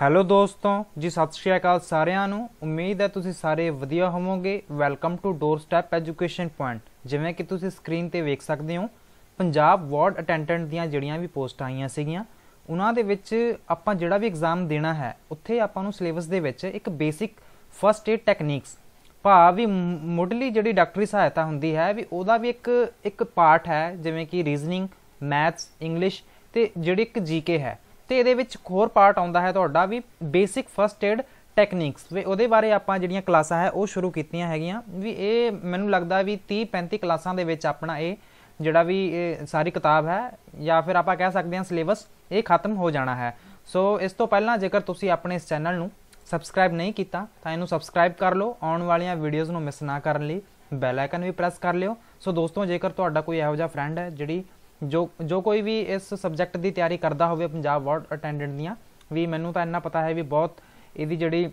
Hello ਦੋਸਤੋ ਜੀ ਸਤਿ ਸ਼੍ਰੀ ਅਕਾਲ ਸਾਰਿਆਂ ਨੂੰ ਉਮੀਦ ਹੈ ਤੁਸੀਂ ਸਾਰੇ ਵਧੀਆ ਹੋਵੋਗੇ welcome to doorstep education point ਜਿਵੇਂ ਕਿ ਤੁਸੀਂ ਸਕਰੀਨ ਤੇ ਵੇਖ ਸਕਦੇ ਹੋ ਪੰਜਾਬ ਵਾਰਡ ਅਟੈਂਡੈਂਟ ਦੀਆਂ ਜਿਹੜੀਆਂ ਵੀ ਪੋਸਟ ਆਈਆਂ ਸੀਗੀਆਂ ਉਹਨਾਂ ਦੇ ਵਿੱਚ ਆਪਾਂ ਜਿਹੜਾ ਵੀ ਐਗਜ਼ਾਮ ਦੇਣਾ ਹੈ ਉੱਥੇ ਆਪਾਂ ਨੂੰ ਸਿਲੇਬਸ ਦੇ ਵਿੱਚ ਇੱਕ ਬੇਸਿਕ ਫਰਸਟ ਏਡ ਟੈਕਨੀਕਸ ਭਾਵ ਵੀ ਮੋਢਲੀ ਜਿਹੜੀ ਡਾਕਟਰੀ ਸਹਾਇਤਾ ਹੁੰਦੀ ਹੈ ਵੀ ਉਹਦਾ ਵੀ ਇੱਕ ਇੱਕ ਪਾਰਟ ਹੈ ਜਿਵੇਂ ਕਿ ਰੀਜ਼ਨਿੰਗ ਮੈਥਸ ਇੰਗਲਿਸ਼ ਤੇ ਜਿਹੜੀ ਇੱਕ ਜੀਕੇ ਹੈ ਤੇ ਇਹਦੇ ਵਿੱਚ ਹੋਰ ਪਾਰਟ ਆਉਂਦਾ ਹੈ ਤੁਹਾਡਾ ਵੀ ਬੇਸਿਕ ਫਰਸਟ ਏਡ ਟੈਕਨੀਕਸ ਵੀ ਉਹਦੇ ਬਾਰੇ ਆਪਾਂ ਜਿਹੜੀਆਂ ਕਲਾਸਾਂ ਹੈ ਉਹ ਸ਼ੁਰੂ ਕੀਤੀਆਂ ਹੈਗੀਆਂ ਵੀ ਇਹ ਮੈਨੂੰ ਲੱਗਦਾ ਵੀ 30 35 ਕਲਾਸਾਂ ਦੇ ਵਿੱਚ ਆਪਣਾ ਇਹ ਜਿਹੜਾ ਵੀ ਸਾਰੀ ਕਿਤਾਬ ਹੈ ਜਾਂ ਫਿਰ ਆਪਾਂ ਕਹਿ ਸਕਦੇ ਹਾਂ ਸਿਲੇਬਸ ਇਹ ਖਤਮ ਹੋ ਜਾਣਾ ਹੈ ਸੋ ਇਸ ਤੋਂ ਪਹਿਲਾਂ ਜੇਕਰ ਤੁਸੀਂ ਆਪਣੇ ਇਸ ਚੈਨਲ ਨੂੰ ਸਬਸਕ੍ਰਾਈਬ ਨਹੀਂ ਕੀਤਾ ਤਾਂ ਇਹਨੂੰ ਸਬਸਕ੍ਰਾਈਬ ਕਰ ਲਓ ਆਉਣ ਵਾਲੀਆਂ ਵੀਡੀਓਜ਼ ਨੂੰ ਮਿਸ ਨਾ ਕਰਨ ਲਈ ਬੈਲ ਆਈਕਨ ਵੀ ਪ੍ਰੈਸ ਕਰ ਲਿਓ ਸੋ ਦੋਸਤੋ ਜੇਕਰ ਤੁਹਾਡਾ ਕੋਈ ਇਹੋ ਜਿਹਾ ਫਰੈਂਡ ਹੈ ਜਿਹੜੀ ਜੋ ਜੋ ਕੋਈ ਵੀ ਇਸ ਸਬਜੈਕਟ ਦੀ ਤਿਆਰੀ ਕਰਦਾ ਹੋਵੇ ਪੰਜਾਬ ਬੋਰਡ ਅਟੈਂਡੈਂਟ ਦੀਆਂ ਵੀ ਮੈਨੂੰ ਤਾਂ ਇੰਨਾ ਪਤਾ ਹੈ ਵੀ ਬਹੁਤ ਇਹਦੀ ਜਿਹੜੀ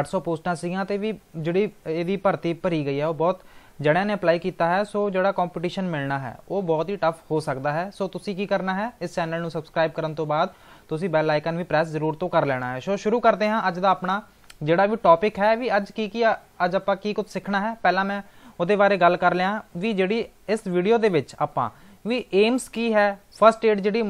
800 ਪੋਸਟਾਂ ਸੀਗੀਆਂ ਤੇ ਵੀ ਜਿਹੜੀ ਇਹਦੀ ਭਰਤੀ ਭਰੀ ਗਈ ਹੈ ਉਹ ਬਹੁਤ ਜੜਿਆਂ ਨੇ ਅਪਲਾਈ ਕੀਤਾ ਹੈ ਸੋ ਜਿਹੜਾ ਕੰਪੀਟੀਸ਼ਨ ਮਿਲਣਾ ਹੈ ਉਹ ਬਹੁਤ ਹੀ ਟਫ ਹੋ ਸਕਦਾ ਹੈ ਸੋ ਤੁਸੀਂ ਕੀ ਕਰਨਾ ਹੈ ਇਸ ਚੈਨਲ ਨੂੰ ਸਬਸਕ੍ਰਾਈਬ ਕਰਨ ਤੋਂ ਬਾਅਦ ਤੁਸੀਂ ਬੈਲ ਆਈਕਨ ਵੀ ਪ੍ਰੈਸ ਜ਼ਰੂਰ ਤੋਂ ਕਰ ਲੈਣਾ ਹੈ ਸੋ ਸ਼ੁਰੂ ਕਰਦੇ ਹਾਂ ਅੱਜ ਦਾ ਆਪਣਾ ਜਿਹੜਾ ਵੀ ਟੌਪਿਕ ਹੈ ਵੀ ਅੱਜ ਕੀ ਕੀ ਅੱਜ ਆਪਾਂ ਕੀ ਕੁਝ ਸਿੱਖਣਾ ਹੈ ਪਹਿਲਾਂ ਮੈਂ ਉਹਦੇ ਬਾਰੇ ਗੱਲ ਕਰ ਲਿਆ ਵੀ ਜਿਹੜੀ ਇਸ ਵੀਡੀਓ ਦੇ ਵਿੱਚ ਆਪਾਂ ਵੀ ਏਮਸ ਕੀ ਹੈ ਫਰਸਟ ਏਡ ਜਿਹੜੀ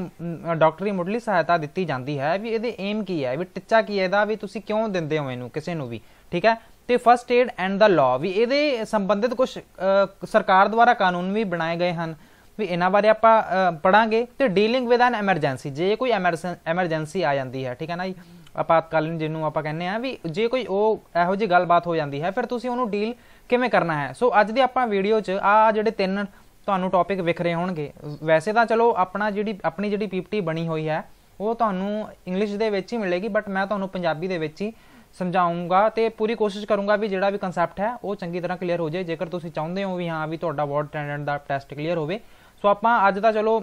ਡਾਕਟਰੀ ਮੁੱਢਲੀ ਸਹਾਇਤਾ ਦਿੱਤੀ ਜਾਂਦੀ ਹੈ ਵੀ ਇਹਦੇ ਏਮ ਕੀ ਹੈ ਵੀ ਟਿੱਚਾ ਕੀ ਹੈ ਇਹਦਾ ਵੀ ਤੁਸੀਂ ਕਿਉਂ ਦਿੰਦੇ ਹੋ ਇਹਨੂੰ ਕਿਸੇ ਨੂੰ ਵੀ ਠੀਕ ਹੈ ਤੇ first aid and the law ਵੀ ਇਹਦੇ ਸੰਬੰਧਿਤ ਕੁਝ ਸਰਕਾਰ ਦੁਆਰਾ ਕਾਨੂੰਨ ਵੀ ਬਣਾਏ ਗਏ ਹਨ ਵੀ ਇਹਨਾਂ ਬਾਰੇ ਆਪਾਂ ਪੜਾਂਗੇ ਤੇ ਡੀਲਿੰਗ ਵਿਦ ਐਨ ਐਮਰਜੈਂਸੀ ਜੇ ਕੋਈ ਐਮਰਜੈਂਸੀ ਆ ਜਾਂਦੀ ਹੈ ਠੀਕ ਹੈ ਨਾ ਜੀ ਆਪਾਤਕਾਲੀਨ ਜਿਹਨੂੰ ਆਪਾਂ ਕਹਿੰਦੇ ਆ ਵੀ ਜੇ ਕੋਈ ਉਹ ਇਹੋ ਜੀ ਗੱਲਬਾਤ ਹੋ ਜਾਂਦੀ ਹੈ ਫਿਰ ਤੁਸੀਂ ਉਹਨੂੰ ਡੀਲ ਕਿਵੇਂ ਕਰਨਾ ਹੈ ਸੋ ਅੱਜ ਦੇ ਆਪਾਂ ਵੀਡੀਓ 'ਚ ਆ ਜਿਹੜੇ ਤਿੰਨ ਤੁਹਾਨੂੰ ਟੌਪਿਕ ਵਿਖ ਰਹੇ ਹੋਣਗੇ ਵੈਸੇ ਤਾਂ ਚਲੋ ਆਪਣਾ ਜਿਹੜੀ ਆਪਣੀ ਜਿਹੜੀ ਪੀਪੀਟੀ ਬਣੀ ਹੋਈ ਹੈ ਉਹ ਤੁਹਾਨੂੰ ਇੰਗਲਿਸ਼ ਦੇ ਵਿੱਚ ਹੀ ਮਿਲੇਗੀ ਬਟ ਮੈਂ ਤੁਹਾਨੂੰ ਪੰਜਾਬੀ ਦੇ ਵਿੱਚ ਹੀ ਸਮਝਾਉਂਗਾ ਤੇ ਪੂਰੀ ਕੋਸ਼ਿਸ਼ ਕਰੂੰਗਾ ਵੀ ਜਿਹੜਾ ਵੀ ਕਨਸੈਪਟ ਹੈ ਉਹ ਚੰਗੀ ਤਰ੍ਹਾਂ ਕਲੀਅਰ ਹੋ ਜਾਏ ਜੇਕਰ ਤੁਸੀਂ ਚਾਹੁੰਦੇ ਹੋ ਵੀ ਹਾਂ ਵੀ ਤੁਹਾਡਾ ਵਰਡ ਟੈਂਡੈਂਟ ਦਾ ਟੈਸਟ ਕਲੀਅਰ ਹੋਵੇ ਸੋ ਆਪਾਂ ਅੱਜ ਦਾ ਚਲੋ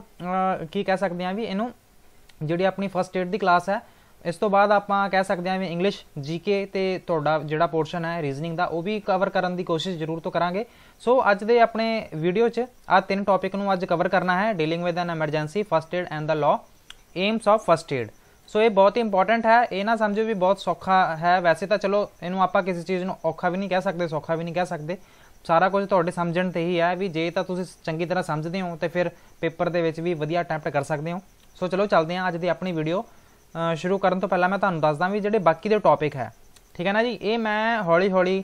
ਕੀ ਕਹਿ ਸਕਦੇ ਹਾਂ ਵੀ ਇਹਨੂੰ ਜਿਹੜੀ ਆਪਣੀ ਫਰਸਟ ਏਡ ਦੀ ਕਲਾਸ ਹੈ ਇਸ ਤੋਂ ਬਾਅਦ ਆਪਾਂ ਕਹਿ ਸਕਦੇ ਹਾਂ ਵੀ ਇੰਗਲਿਸ਼ ਜੀਕੇ ਤੇ ਤੁਹਾਡਾ ਜਿਹੜਾ ਪੋਰਸ਼ਨ ਹੈ ਰੀਜ਼ਨਿੰਗ ਦਾ ਉਹ ਵੀ ਕਵਰ ਕਰਨ ਦੀ ਕੋਸ਼ਿਸ਼ ਜ਼ਰੂਰ ਤੋਂ ਕਰਾਂਗੇ ਸੋ ਅੱਜ ਦੇ ਆਪਣੇ ਵੀਡੀਓ 'ਚ ਆ ਤਿੰਨ ਟੌਪਿਕ ਨੂੰ ਅੱਜ ਕਵਰ ਕਰਨਾ ਹੈ dealing with an emergency first aid and the law aims of first aid so ਇਹ ਬਹੁਤ ਹੀ ਇੰਪੋਰਟੈਂਟ ਹੈ ਇਹ ਨਾ ਸਮਝੋ ਵੀ ਬਹੁਤ ਸੌਖਾ ਹੈ ਵੈਸੇ ਤਾਂ ਚਲੋ ਇਹਨੂੰ ਆਪਾਂ ਕਿਸੇ ਚੀਜ਼ ਨੂੰ ਔਖਾ ਵੀ ਨਹੀਂ ਕਹਿ ਸਕਦੇ ਸੌਖਾ ਵੀ ਨਹੀਂ ਕਹਿ ਸਕਦੇ ਸਾਰਾ ਕੁਝ ਤੁਹਾਡੇ ਸਮਝਣ ਤੇ ਹੀ ਹੈ ਵੀ ਜੇ ਤਾਂ ਤੁਸੀਂ ਚੰਗੀ ਤਰ੍ਹਾਂ ਸਮਝਦੇ ਹੋ ਤੇ ਫਿਰ ਪੇਪਰ ਦੇ ਵਿੱਚ ਵੀ ਵਧੀਆ ਅਟੈਂਪਟ ਕਰ ਸਕਦੇ ਹੋ ਸੋ ਚਲੋ ਚੱਲਦੇ ਹਾਂ ਅੱਜ ਦੀ ਆਪਣੀ ਵੀਡੀਓ ਸ਼ੁਰੂ ਕਰਨ ਤੋਂ ਪਹਿਲਾਂ ਮੈਂ ਤੁਹਾਨੂੰ ਦੱਸਦਾ ਵੀ ਜਿਹੜੇ ਬਾਕੀ ਦੇ ਟੌਪਿਕ ਹੈ ਠੀਕ ਹੈ ਨਾ ਜੀ ਇਹ ਮੈਂ ਹੌਲੀ ਹੌਲੀ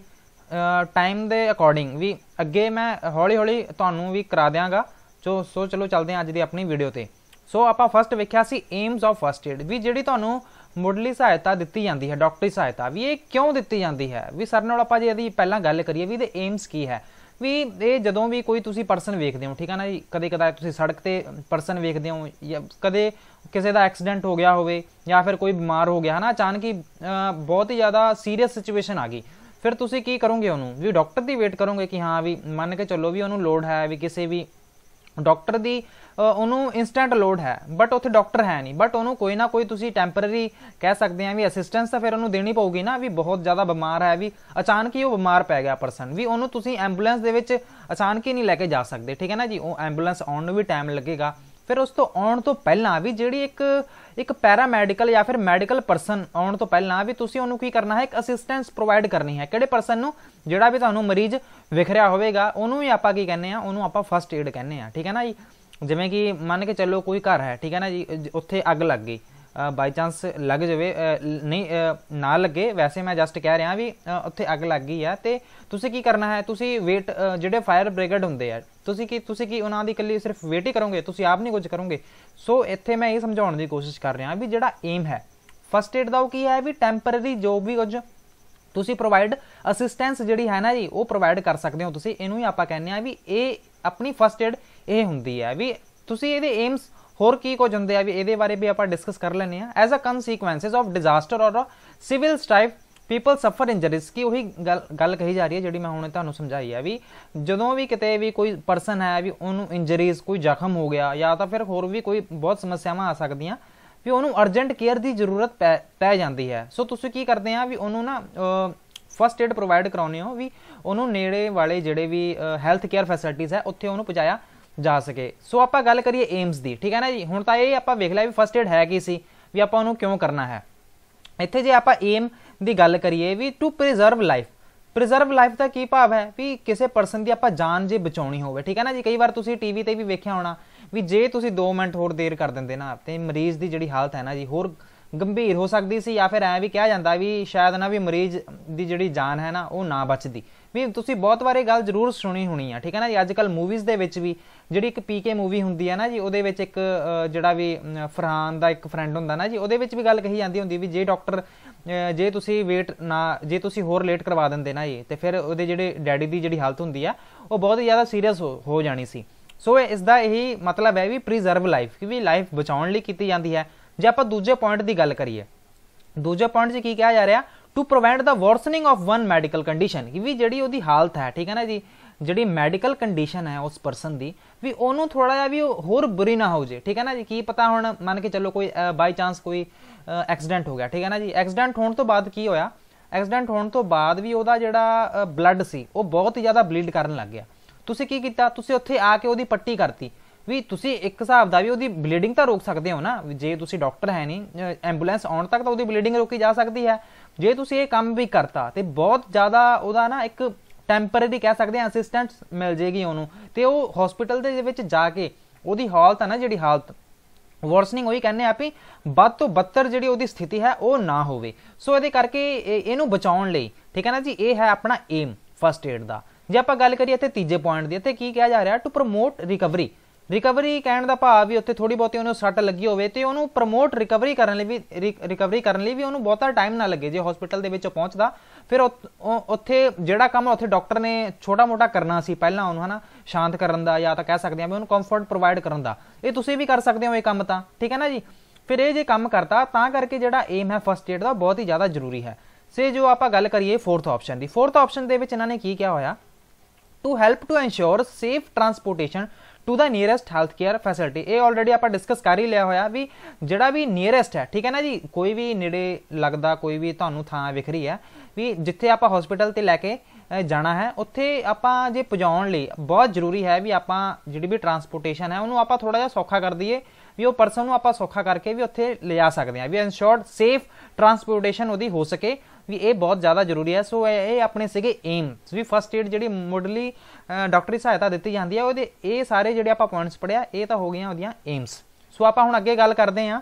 ਟਾਈਮ ਦੇ ਅਕੋਰਡਿੰਗ ਵੀ ਅੱਗੇ ਮੈਂ ਹੌਲੀ ਹੌਲੀ ਤੁਹਾਨੂੰ ਵੀ ਕਰਾ ਦਿਆਂਗਾ ਜੋ ਸੋ ਚਲੋ ਚੱਲਦੇ ਹਾਂ ਅੱਜ ਦੀ ਆਪਣੀ ਵੀਡੀਓ ਤੇ ਸੋ ਆਪਾਂ ਫਸਟ ਵੇਖਿਆ ਸੀ ਏਮਸ ਆਫ ਫਸਟ ਏਡ ਵੀ ਜਿਹੜੀ ਤੁਹਾਨੂੰ ਮੁੱਢਲੀ ਸਹਾਇਤਾ ਦਿੱਤੀ ਜਾਂਦੀ ਹੈ ਡਾਕਟਰੀ ਸਹਾਇਤਾ ਵੀ ਇਹ ਕਿਉਂ ਦਿੱਤੀ ਜਾਂਦੀ ਹੈ ਵੀ ਸਰ ਨਾਲ ਆਪਾਂ ਜੇ ਇਹਦੀ ਪਹਿਲਾਂ ਗੱਲ ਕਰੀਏ ਵੀ ਇਹਦੇ ਏਮਸ ਕੀ ਹੈ ਵੀ ਇਹ ਜਦੋਂ ਵੀ ਕੋਈ ਤੁਸੀਂ ਪਰਸਨ ਵੇਖਦੇ ਹੋ ਠੀਕ ਹੈ ਨਾ ਜੀ ਕਦੇ ਕਦਾ ਤੁਸੀਂ ਸੜਕ ਤੇ ਪਰਸਨ ਵੇਖਦੇ ਹੋ ਜਾਂ ਕਦੇ ਕਿਸੇ ਦਾ ਐਕਸੀਡੈਂਟ ਹੋ ਗਿਆ ਹੋਵੇ ਜਾਂ ਫਿਰ ਕੋਈ ਬਿਮਾਰ ਹੋ ਗਿਆ ਹੈ ਨਾ ਅਚਾਨਕ ਹੀ ਬਹੁਤ ਹੀ ਜ਼ਿਆਦਾ ਸੀਰੀਅਸ ਸਿਚੁਏਸ਼ਨ ਆ ਗਈ ਫਿਰ ਤੁਸੀਂ ਕੀ ਕਰੋਗੇ ਉਹਨੂੰ ਵੀ ਡਾਕਟਰ ਦੀ ਵੇਟ ਕਰੋਗੇ ਕਿ ਹਾਂ ਵੀ ਮੰਨ ਕੇ ਚੱਲੋ ਵੀ ਉਹਨੂੰ ਲੋਡ ਹੈ ਵੀ ਕਿਸੇ ਵੀ ਡਾਕਟਰ ਦੀ ਉਹਨੂੰ ਇਨਸਟੈਂਟ ਲੋਡ ਹੈ ਬਟ ਉੱਥੇ ਡਾਕਟਰ ਹੈ ਨਹੀਂ ਬਟ ਉਹਨੂੰ ਕੋਈ ਨਾ ਕੋਈ ਤੁਸੀਂ ਟੈਂਪਰੇਰੀ ਕਹਿ ਸਕਦੇ ਆ ਵੀ ਅਸਿਸਟੈਂਸ ਤਾਂ ਫਿਰ ਉਹਨੂੰ ਦੇਣੀ ਪਊਗੀ ਨਾ ਵੀ ਬਹੁਤ ਜ਼ਿਆਦਾ ਬਿਮਾਰ ਹੈ ਵੀ ਅਚਾਨਕ ਹੀ ਉਹ ਬਿਮਾਰ ਪੈ ਗਿਆ ਪਰਸਨ ਵੀ ਉਹਨੂੰ ਤੁਸੀਂ ਐਂਬੂਲੈਂਸ ਦੇ ਵਿੱਚ ਅਚਾਨਕ ਹੀ ਨਹੀਂ ਲੈ ਕੇ ਜਾ ਸਕਦੇ ਠੀਕ ਹੈ ਨਾ ਜੀ ਉਹ ਐਂਬੂਲੈਂਸ ਆਉਣ ਨੂੰ ਵੀ ਟਾਈਮ ਲੱਗੇਗਾ ਫਿਰ ਉਸ ਤੋਂ ਆਉਣ ਤੋਂ ਪਹਿਲਾਂ ਵੀ ਜਿਹੜੀ ਇੱਕ ਇੱਕ ਪੈਰਾਮੈਡੀਕਲ ਜਾਂ ਫਿਰ ਮੈਡੀਕਲ ਪਰਸਨ ਆਉਣ ਤੋਂ ਪਹਿਲਾਂ ਵੀ ਤੁਸੀਂ ਉਹਨੂੰ ਕੀ ਕਰਨਾ ਹੈ ਇੱਕ ਅਸਿਸਟੈਂਸ ਪ੍ਰੋਵਾਈਡ ਕਰਨੀ ਹੈ ਕਿਹੜੇ ਪਰਸਨ ਨੂੰ ਜਿਹੜਾ ਵੀ ਤੁਹਾਨੂੰ ਮਰੀਜ਼ ਵਿਖਰਿਆ ਹੋਵੇਗਾ ਉਹਨੂੰ ਹੀ ਆਪਾਂ ਕੀ ਕਹਿੰਦੇ ਆ ਉਹਨੂੰ ਆਪਾਂ ਫਸਟ ਏਡ ਕਹਿੰਦੇ ਆ ਠੀਕ ਹੈ ਨਾ ਜੀ ਜਿਵੇਂ ਕਿ ਮੰਨ ਕੇ ਚੱਲੋ ਕੋਈ ਘਰ ਹੈ ਠੀਕ ਹੈ ਨਾ ਜੀ ਉੱਥੇ ਅੱਗ ਲੱਗ ਗਈ ਬਾਈ ਚਾਂਸ ਲੱਗ ਜਾਵੇ ਨਹੀਂ ਨਾ ਲੱਗੇ ਵੈਸੇ ਮੈਂ ਜਸਟ ਕਹਿ ਰਿਹਾ ਵੀ ਉੱਥੇ ਅੱਗ ਲੱਗ ਗਈ ਆ ਤੇ ਤੁਸੀਂ ਕੀ ਕਰਨਾ ਹੈ ਤੁਸੀਂ ਵੇਟ ਜਿਹੜੇ ਫਾਇਰ ਬ੍ਰਿਗੇਡ ਹੁੰਦੇ ਆ ਤੁਸੀਂ ਕੀ ਤੁਸੀਂ ਕੀ ਉਹਨਾਂ ਦੀ ਇਕੱਲੀ ਸਿਰਫ ਵੇਟ ਹੀ ਕਰੋਗੇ ਤੁਸੀਂ ਆਪ ਨਹੀਂ ਕੁਝ ਕਰੋਗੇ ਸੋ ਇੱਥੇ ਮੈਂ ਇਹ ਸਮਝਾਉਣ ਦੀ ਕੋਸ਼ਿਸ਼ ਕਰ ਰਿਹਾ ਵੀ ਜਿਹੜਾ ਏਮ ਹੈ ਫਰਸਟ ਏਡ ਦਾ ਉਹ ਕੀ ਹੈ ਵੀ ਟੈਂਪਰੇਰੀ ਜੋਬ ਵੀ ਕੁਝ ਤੁਸੀਂ ਪ੍ਰੋਵਾਈਡ ਅਸਿਸਟੈਂਸ ਜਿਹੜੀ ਹੈ ਨਾ ਜੀ ਉਹ ਪ੍ਰੋਵਾਈਡ ਕਰ ਸਕਦੇ ਹੋ ਤੁਸੀਂ ਇਹਨੂੰ ਹੀ ਆਪਾਂ ਕਹਿੰਦੇ ਆ ਵੀ ਇਹ ਆਪਣੀ ਫਰਸਟ ਏਡ ਇਹ ਹੁੰਦੀ ਹੈ ਵੀ ਤੁਸੀਂ ਇਹਦੇ ਏਮਸ ਹੋਰ ਕੀ ਕੁਝ ਹੁੰਦੇ ਆ ਵੀ ਇਹਦੇ ਬਾਰੇ ਵੀ ਆਪਾਂ ਡਿਸਕਸ ਕਰ ਲੈਨੇ ਆ as a consequences of disaster or civil strike people suffer injuries ਕੀ ਉਹੀ ਗੱਲ ਕਹੀ ਜਾ ਰਹੀ ਹੈ ਜਿਹੜੀ ਮੈਂ ਹੁਣੇ ਤੁਹਾਨੂੰ ਸਮਝਾਈ ਆ ਵੀ ਜਦੋਂ ਵੀ ਕਿਤੇ ਵੀ ਕੋਈ ਪਰਸਨ ਹੈ ਵੀ ਉਹਨੂੰ ਇੰਜਰੀਜ਼ ਕੋਈ ਜ਼ਖਮ ਹੋ ਗਿਆ ਜਾਂ ਤਾਂ ਫਿਰ ਹੋਰ ਵੀ ਕੋਈ ਬਹੁਤ ਸਮੱਸਿਆਵਾਂ ਆ ਸਕਦੀਆਂ ਵੀ ਉਹਨੂੰ ਅਰਜੈਂਟ ਕੇਅਰ ਦੀ ਜ਼ਰੂਰਤ ਪੈ ਜਾਂਦੀ ਹੈ ਸੋ ਤੁਸੀਂ ਕੀ ਕਰਦੇ ਆ ਵੀ ਉਹਨੂੰ ਨਾ ਫਸਟ ਏਡ ਪ੍ਰੋਵਾਈਡ ਕਰਾਉਨੇ ਹੋ ਵੀ ਉਹਨੂੰ ਨੇੜੇ ਵਾਲੇ ਜਿਹੜੇ ਵੀ ਹੈਲਥ ਕੇਅਰ ਫੈਸਿਲਿਟੀਆਂ ਹੈ ਉੱਥੇ ਉਹਨੂੰ ਪਹੁੰਚਾਇਆ ਜਾ ਸਕੇ ਸੋ ਆਪਾਂ ਗੱਲ ਕਰੀਏ ਏਮਸ ਦੀ ਠੀਕ ਹੈ ਨਾ ਜੀ ਹੁਣ ਤਾਂ ਇਹ ਆਪਾਂ ਵੇਖ ਲਿਆ ਵੀ ਫਸਟ ਏਡ ਹੈ ਕੀ ਸੀ ਵੀ ਆਪਾਂ ਉਹਨੂੰ ਕਿਉਂ ਕਰਨਾ ਹੈ ਇੱਥੇ ਜੇ ਆਪਾਂ ਏਮ ਦੀ ਗੱਲ ਕਰੀਏ ਵੀ to preserve life preserve life ਦਾ ਕੀ ਭਾਵ ਹੈ ਵੀ ਕਿਸੇ ਪਰਸਨ ਦੀ ਆਪਾਂ ਜਾਨ ਜੇ ਬਚਾਉਣੀ ਹੋਵੇ ਠੀਕ ਹੈ ਨਾ ਜੀ ਕਈ ਵਾਰ ਤੁਸੀਂ ਟੀਵੀ ਤੇ ਵੀ ਵੇਖਿਆ ਹੋਣਾ ਵੀ ਜੇ ਤੁਸੀਂ 2 ਮਿੰਟ ਹੋਰ ਦੇਰ ਕਰ ਦਿੰਦੇ ਨਾ ਤੇ ਮਰੀਜ਼ ਦੀ ਜਿਹੜੀ ਹਾਲਤ ਹੈ ਨਾ ਜੀ ਹੋਰ ਗੰਭੀਰ ਹੋ ਸਕਦੀ ਸੀ ਜਾਂ ਫਿਰ ਐ ਵੀ ਕਿਹਾ ਜਾਂਦਾ ਵੀ ਸ਼ਾਇਦ ਨਾ ਵੀ ਮਰੀਜ਼ ਦੀ ਜਿਹੜੀ ਜਾਨ ਹੈ ਨਾ ਉਹ ਨਾ ਬਚਦੀ ਵੀ ਤੁਸੀਂ ਬਹੁਤ ਵਾਰ ਇਹ ਗੱਲ ਜ਼ਰੂਰ ਸੁਣੀ ਹੋਣੀ ਆ ਠੀਕ ਹੈ ਨਾ ਜੀ ਅੱਜ ਕੱਲ ਮੂਵੀਜ਼ ਦੇ ਵਿੱਚ ਵੀ ਜਿਹੜੀ ਇੱਕ ਪੀਕੇ ਮੂਵੀ ਹੁੰਦੀ ਹੈ ਨਾ ਜੀ ਉਹਦੇ ਵਿੱਚ ਇੱਕ ਜਿਹੜਾ ਵੀ ਫਰਹਾਨ ਦਾ ਇੱਕ ਫਰੈਂਡ ਹੁੰਦਾ ਨਾ ਜੀ ਉਹਦੇ ਵਿੱਚ ਵੀ ਗੱਲ ਕਹੀ ਜਾਂਦੀ ਹੁੰਦੀ ਵੀ ਜੇ ਡਾਕਟਰ ਜੇ ਤੁਸੀਂ ਵੇਟ ਨਾ ਜੇ ਤੁਸੀਂ ਹੋਰ ਲੇਟ ਕਰਵਾ ਦਿੰਦੇ ਨਾ ਇਹ ਤੇ ਫਿਰ ਉਹਦੇ ਜਿਹੜੇ ਡੈਡੀ ਦੀ ਜਿਹੜੀ ਹਾਲਤ ਹੁੰਦੀ ਆ ਉਹ ਬਹੁਤ ਜ਼ਿਆਦਾ ਸੀਰੀਅਸ ਹੋ ਜਾਣੀ ਸੀ ਸੋ ਇਸ ਦਾ ਇਹੀ ਮਤਲਬ ਹੈ ਵੀ ਪ੍ਰੀਜ਼ਰਵ ਲਾਈਫ ਕਿ ਵੀ ਲਾਈਫ ਬਚਾਉਣ ਲਈ ਕੀਤੀ ਜਾਂਦੀ ਹੈ ਜੇ ਆਪਾਂ ਦੂਜੇ ਪੁਆਇੰਟ ਦੀ ਗੱਲ ਕਰੀਏ ਦੂਜੇ ਪੁਆਇੰਟ 'ਚ ਕੀ ਕਿਹਾ ਜਾ ਰਿਹਾ to prevent the worsening of one medical condition ਕਿ ਵੀ ਜਿਹੜੀ ਉਹਦੀ ਹਾਲਤ ਹੈ ਠੀਕ ਹੈ ਨਾ ਜੀ ਜਿਹੜੀ ਮੈਡੀਕਲ ਕੰਡੀਸ਼ਨ ਹੈ ਉਸ ਪਰਸਨ ਦੀ ਵੀ ਉਹਨੂੰ ਥੋੜਾ ਜਿਹਾ ਵੀ ਹੋਰ ਬੁਰੀ ਨਾ ਹੋ ਜੇ ਠੀਕ ਹੈ ਨਾ ਜੀ ਕੀ ਪਤਾ ਹੁਣ ਮੰਨ ਕੇ ਚੱਲੋ ਕੋਈ ਬਾਈ ਚਾਂਸ ਕੋਈ ਐਕਸੀਡੈਂਟ ਹੋ ਗਿਆ ਠੀਕ ਹੈ ਨਾ ਜੀ ਐਕਸੀਡੈਂਟ ਹੋਣ ਤੋਂ ਬਾਅਦ ਕੀ ਹੋਇਆ ਐਕਸੀਡੈਂਟ ਹੋਣ ਤੋਂ ਬਾਅਦ ਵੀ ਉਹਦਾ ਜਿਹੜਾ ਬਲੱਡ ਸੀ ਉਹ ਬਹੁਤ ਜ਼ਿਆਦਾ ਬਲੀਡ ਕਰਨ ਲੱਗ ਗਿਆ ਤੁਸੀਂ ਕੀ ਕੀਤਾ ਤੁਸੀਂ ਉੱਥੇ ਆ ਕੇ ਉਹਦੀ ਪੱਟੀ ਕਰਤੀ ਵੀ ਤੁਸੀਂ ਇੱਕ ਹਿਸਾਬ ਦਾ ਵੀ ਉਹਦੀ ਬਲੀਡਿੰਗ ਤਾਂ ਰੋਕ ਸਕਦੇ ਹੋ ਨਾ ਜੇ ਤੁਸੀਂ ਡਾਕਟਰ ਹੈ ਨਹੀਂ ਐਂਬੂਲੈਂਸ ਆਉਣ ਤੱਕ ਤਾਂ ਉਹਦੀ ਬਲੀਡਿੰਗ ਰੋਕੀ ਜਾ ਸਕਦੀ ਹੈ ਜੇ ਤੁਸੀਂ ਇਹ ਕੰਮ ਵੀ ਕਰਤਾ ਤੇ ਬਹੁਤ ਜ਼ਿਆਦਾ ਉਹਦਾ ਨਾ ਇੱਕ ਟੈਂਪਰੇਰੀ ਕਹਿ ਸਕਦੇ ਆ ਅਸਿਸਟੈਂਟਸ ਮਿਲ ਜੇਗੀ ਉਹਨੂੰ ਤੇ ਉਹ ਹਸਪੀਟਲ ਦੇ ਵਿੱਚ ਜਾ ਕੇ ਉਹਦੀ ਹਾਲਤ ਆ ਨਾ ਜਿਹੜੀ ਹਾਲਤ ਵਰਸਨਿੰਗ ਹੋਈ ਕਹਿੰਦੇ ਆ ਵੀ ਵੱਧ ਤੋਂ ਬੱਤਰ ਜਿਹੜੀ ਉਹਦੀ ਸਥਿਤੀ ਹੈ ਉਹ ਨਾ ਹੋਵੇ ਸੋ ਇਹਦੇ ਕਰਕੇ ਇਹਨੂੰ ਬਚਾਉਣ ਲਈ ਠੀਕ ਹੈ ਨਾ ਜੀ ਇਹ ਹੈ ਆਪਣਾ ਏਮ ਫਰਸਟ ਏਡ ਦਾ ਜੇ ਆਪਾਂ ਗੱਲ ਕਰੀਏ ਇੱਥੇ ਤੀਜੇ ਪੁਆਇੰਟ ਦੀ ਇੱਥੇ ਕੀ ਕਿਹਾ ਜਾ ਰਿਹਾ ਟੂ ਪ੍ਰੋਮੋਟ ਰਿਕਵਰੀ ਰਿਕਵਰੀ ਕਹਿਣ ਦਾ ਭਾਵ ਵੀ ਉੱਥੇ ਥੋੜੀ ਬਹੁਤੀ ਉਹਨੂੰ ਸੱਟ ਲੱਗੀ ਹੋਵੇ ਤੇ ਉਹਨੂੰ ਪ੍ਰੋਮੋਟ ਰਿਕਵਰੀ ਕਰਨ ਲਈ ਵੀ ਰਿਕਵਰੀ ਕਰਨ ਲਈ ਵੀ ਉਹਨੂੰ ਬਹੁਤਾ ਟਾਈਮ ਨਾ ਲੱਗੇ ਜੇ ਹਸਪੀਟਲ ਦੇ ਵਿੱਚ ਪਹੁੰਚਦਾ ਫਿਰ ਉੱਥੇ ਜਿਹੜਾ ਕੰਮ ਉੱਥੇ ਡਾਕਟਰ ਨੇ ਛੋਟਾ ਮੋਟਾ ਕਰਨਾ ਸੀ ਪਹਿਲਾਂ ਉਹਨੂੰ ਹਨਾ ਸ਼ਾਂਤ ਕਰਨ ਦਾ ਜਾਂ ਤਾਂ ਕਹਿ ਸਕਦੇ ਆ ਵੀ ਉਹਨੂੰ ਕੰਫਰਟ ਪ੍ਰੋਵਾਈਡ ਕਰਨ ਦਾ ਇਹ ਤੁਸੀਂ ਵੀ ਕਰ ਸਕਦੇ ਹੋ ਇਹ ਕੰਮ ਤਾਂ ਠੀਕ ਹੈ ਨਾ ਜੀ ਫਿਰ ਇਹ ਜੇ ਕੰਮ ਕਰਤਾ ਤਾਂ ਕਰਕੇ ਜਿਹੜਾ ਏਮ ਹੈ ਫਰਸਟ ਏਡ ਦਾ ਬਹੁਤ ਹੀ ਜ਼ਿਆਦਾ ਜ਼ਰੂਰੀ ਹੈ ਸੇ ਜੋ ਆਪਾਂ ਗੱਲ ਕਰੀਏ ਫੋਰਥ ਆਪਸ਼ਨ ਦੀ ਫੋਰਥ ਆਪਸ਼ਨ ਦੇ ਵਿੱਚ ਇਹਨਾਂ ਨੇ ਕੀ ਕਿਹਾ ਹੋਇਆ to help to ensure safe transportation to the nearest health care facility ਇਹ ਆਲਰੇਡੀ ਆਪਾਂ ਡਿਸਕਸ ਕਰ ਹੀ ਲਿਆ ਹੋਇਆ ਵੀ ਜਿਹੜਾ ਵੀ ਨੀਅਰੈਸਟ ਹੈ ਠੀਕ ਹੈ ਨਾ ਜੀ ਕੋਈ ਵੀ ਨੇੜੇ ਲੱਗਦਾ ਕੋਈ ਵੀ ਤੁਹਾਨੂੰ ਥਾਂ ਵਿਖ ਰਹੀ ਹੈ ਵੀ ਜਿੱਥੇ ਆਪਾਂ ਹਸਪੀਟਲ ਤੇ ਲੈ ਕੇ ਜਾਣਾ ਹੈ ਉੱਥੇ ਆਪਾਂ ਜੇ ਪਹੁੰਚਾਉਣ ਲਈ ਬਹੁਤ ਜ਼ਰੂਰੀ ਹੈ ਵੀ ਆਪਾਂ ਜਿਹੜੀ ਵੀ ਟਰਾਂਸਪੋਰਟੇਸ਼ਨ ਹੈ ਉਹਨੂੰ ਆਪਾਂ ਥੋੜਾ ਜਿਹਾ ਸੌਖਾ ਕਰ ਦਈਏ ਵੀ ਉਹ ਪਰਸਨ ਨੂੰ ਆਪਾਂ ਸੌਖਾ ਕਰਕੇ ਵੀ ਉੱਥੇ ਲਿਜਾ ਸਕਦੇ ਹਾਂ ਵੀ ਇਨਸ਼ੋਰਡ ਸੇਫ ਟਰਾਂਸਪੋਰਟੇਸ਼ਨ ਉਹਦੀ ਹੋ ਸਕੇ ਵੀ ਇਹ ਬਹੁਤ ਜ਼ਿਆਦਾ ਜ਼ਰੂਰੀ ਹੈ ਸੋ ਇਹ ਆਪਣੇ ਏਮ ਸੋ ਵੀ ਫਰਸਟ ਏਡ ਜਿਹੜੀ ਮੋਡਲੀ ਡਾਕਟਰੀ ਸਹਾਇਤਾ ਦਿੱਤੀ ਜਾਂਦੀ ਹੈ ਉਹਦੇ ਇਹ ਸਾਰੇ ਜਿਹੜੇ ਆਪਾਂ ਪੁਆਇੰਟਸ ਪੜਿਆ ਇਹ ਤਾਂ ਹੋ ਗਈਆਂ ਉਹਦੀਆਂ ਏਮਸ ਸੋ ਆਪਾਂ ਹੁਣ ਅੱਗੇ ਗੱਲ ਕਰਦੇ ਹਾਂ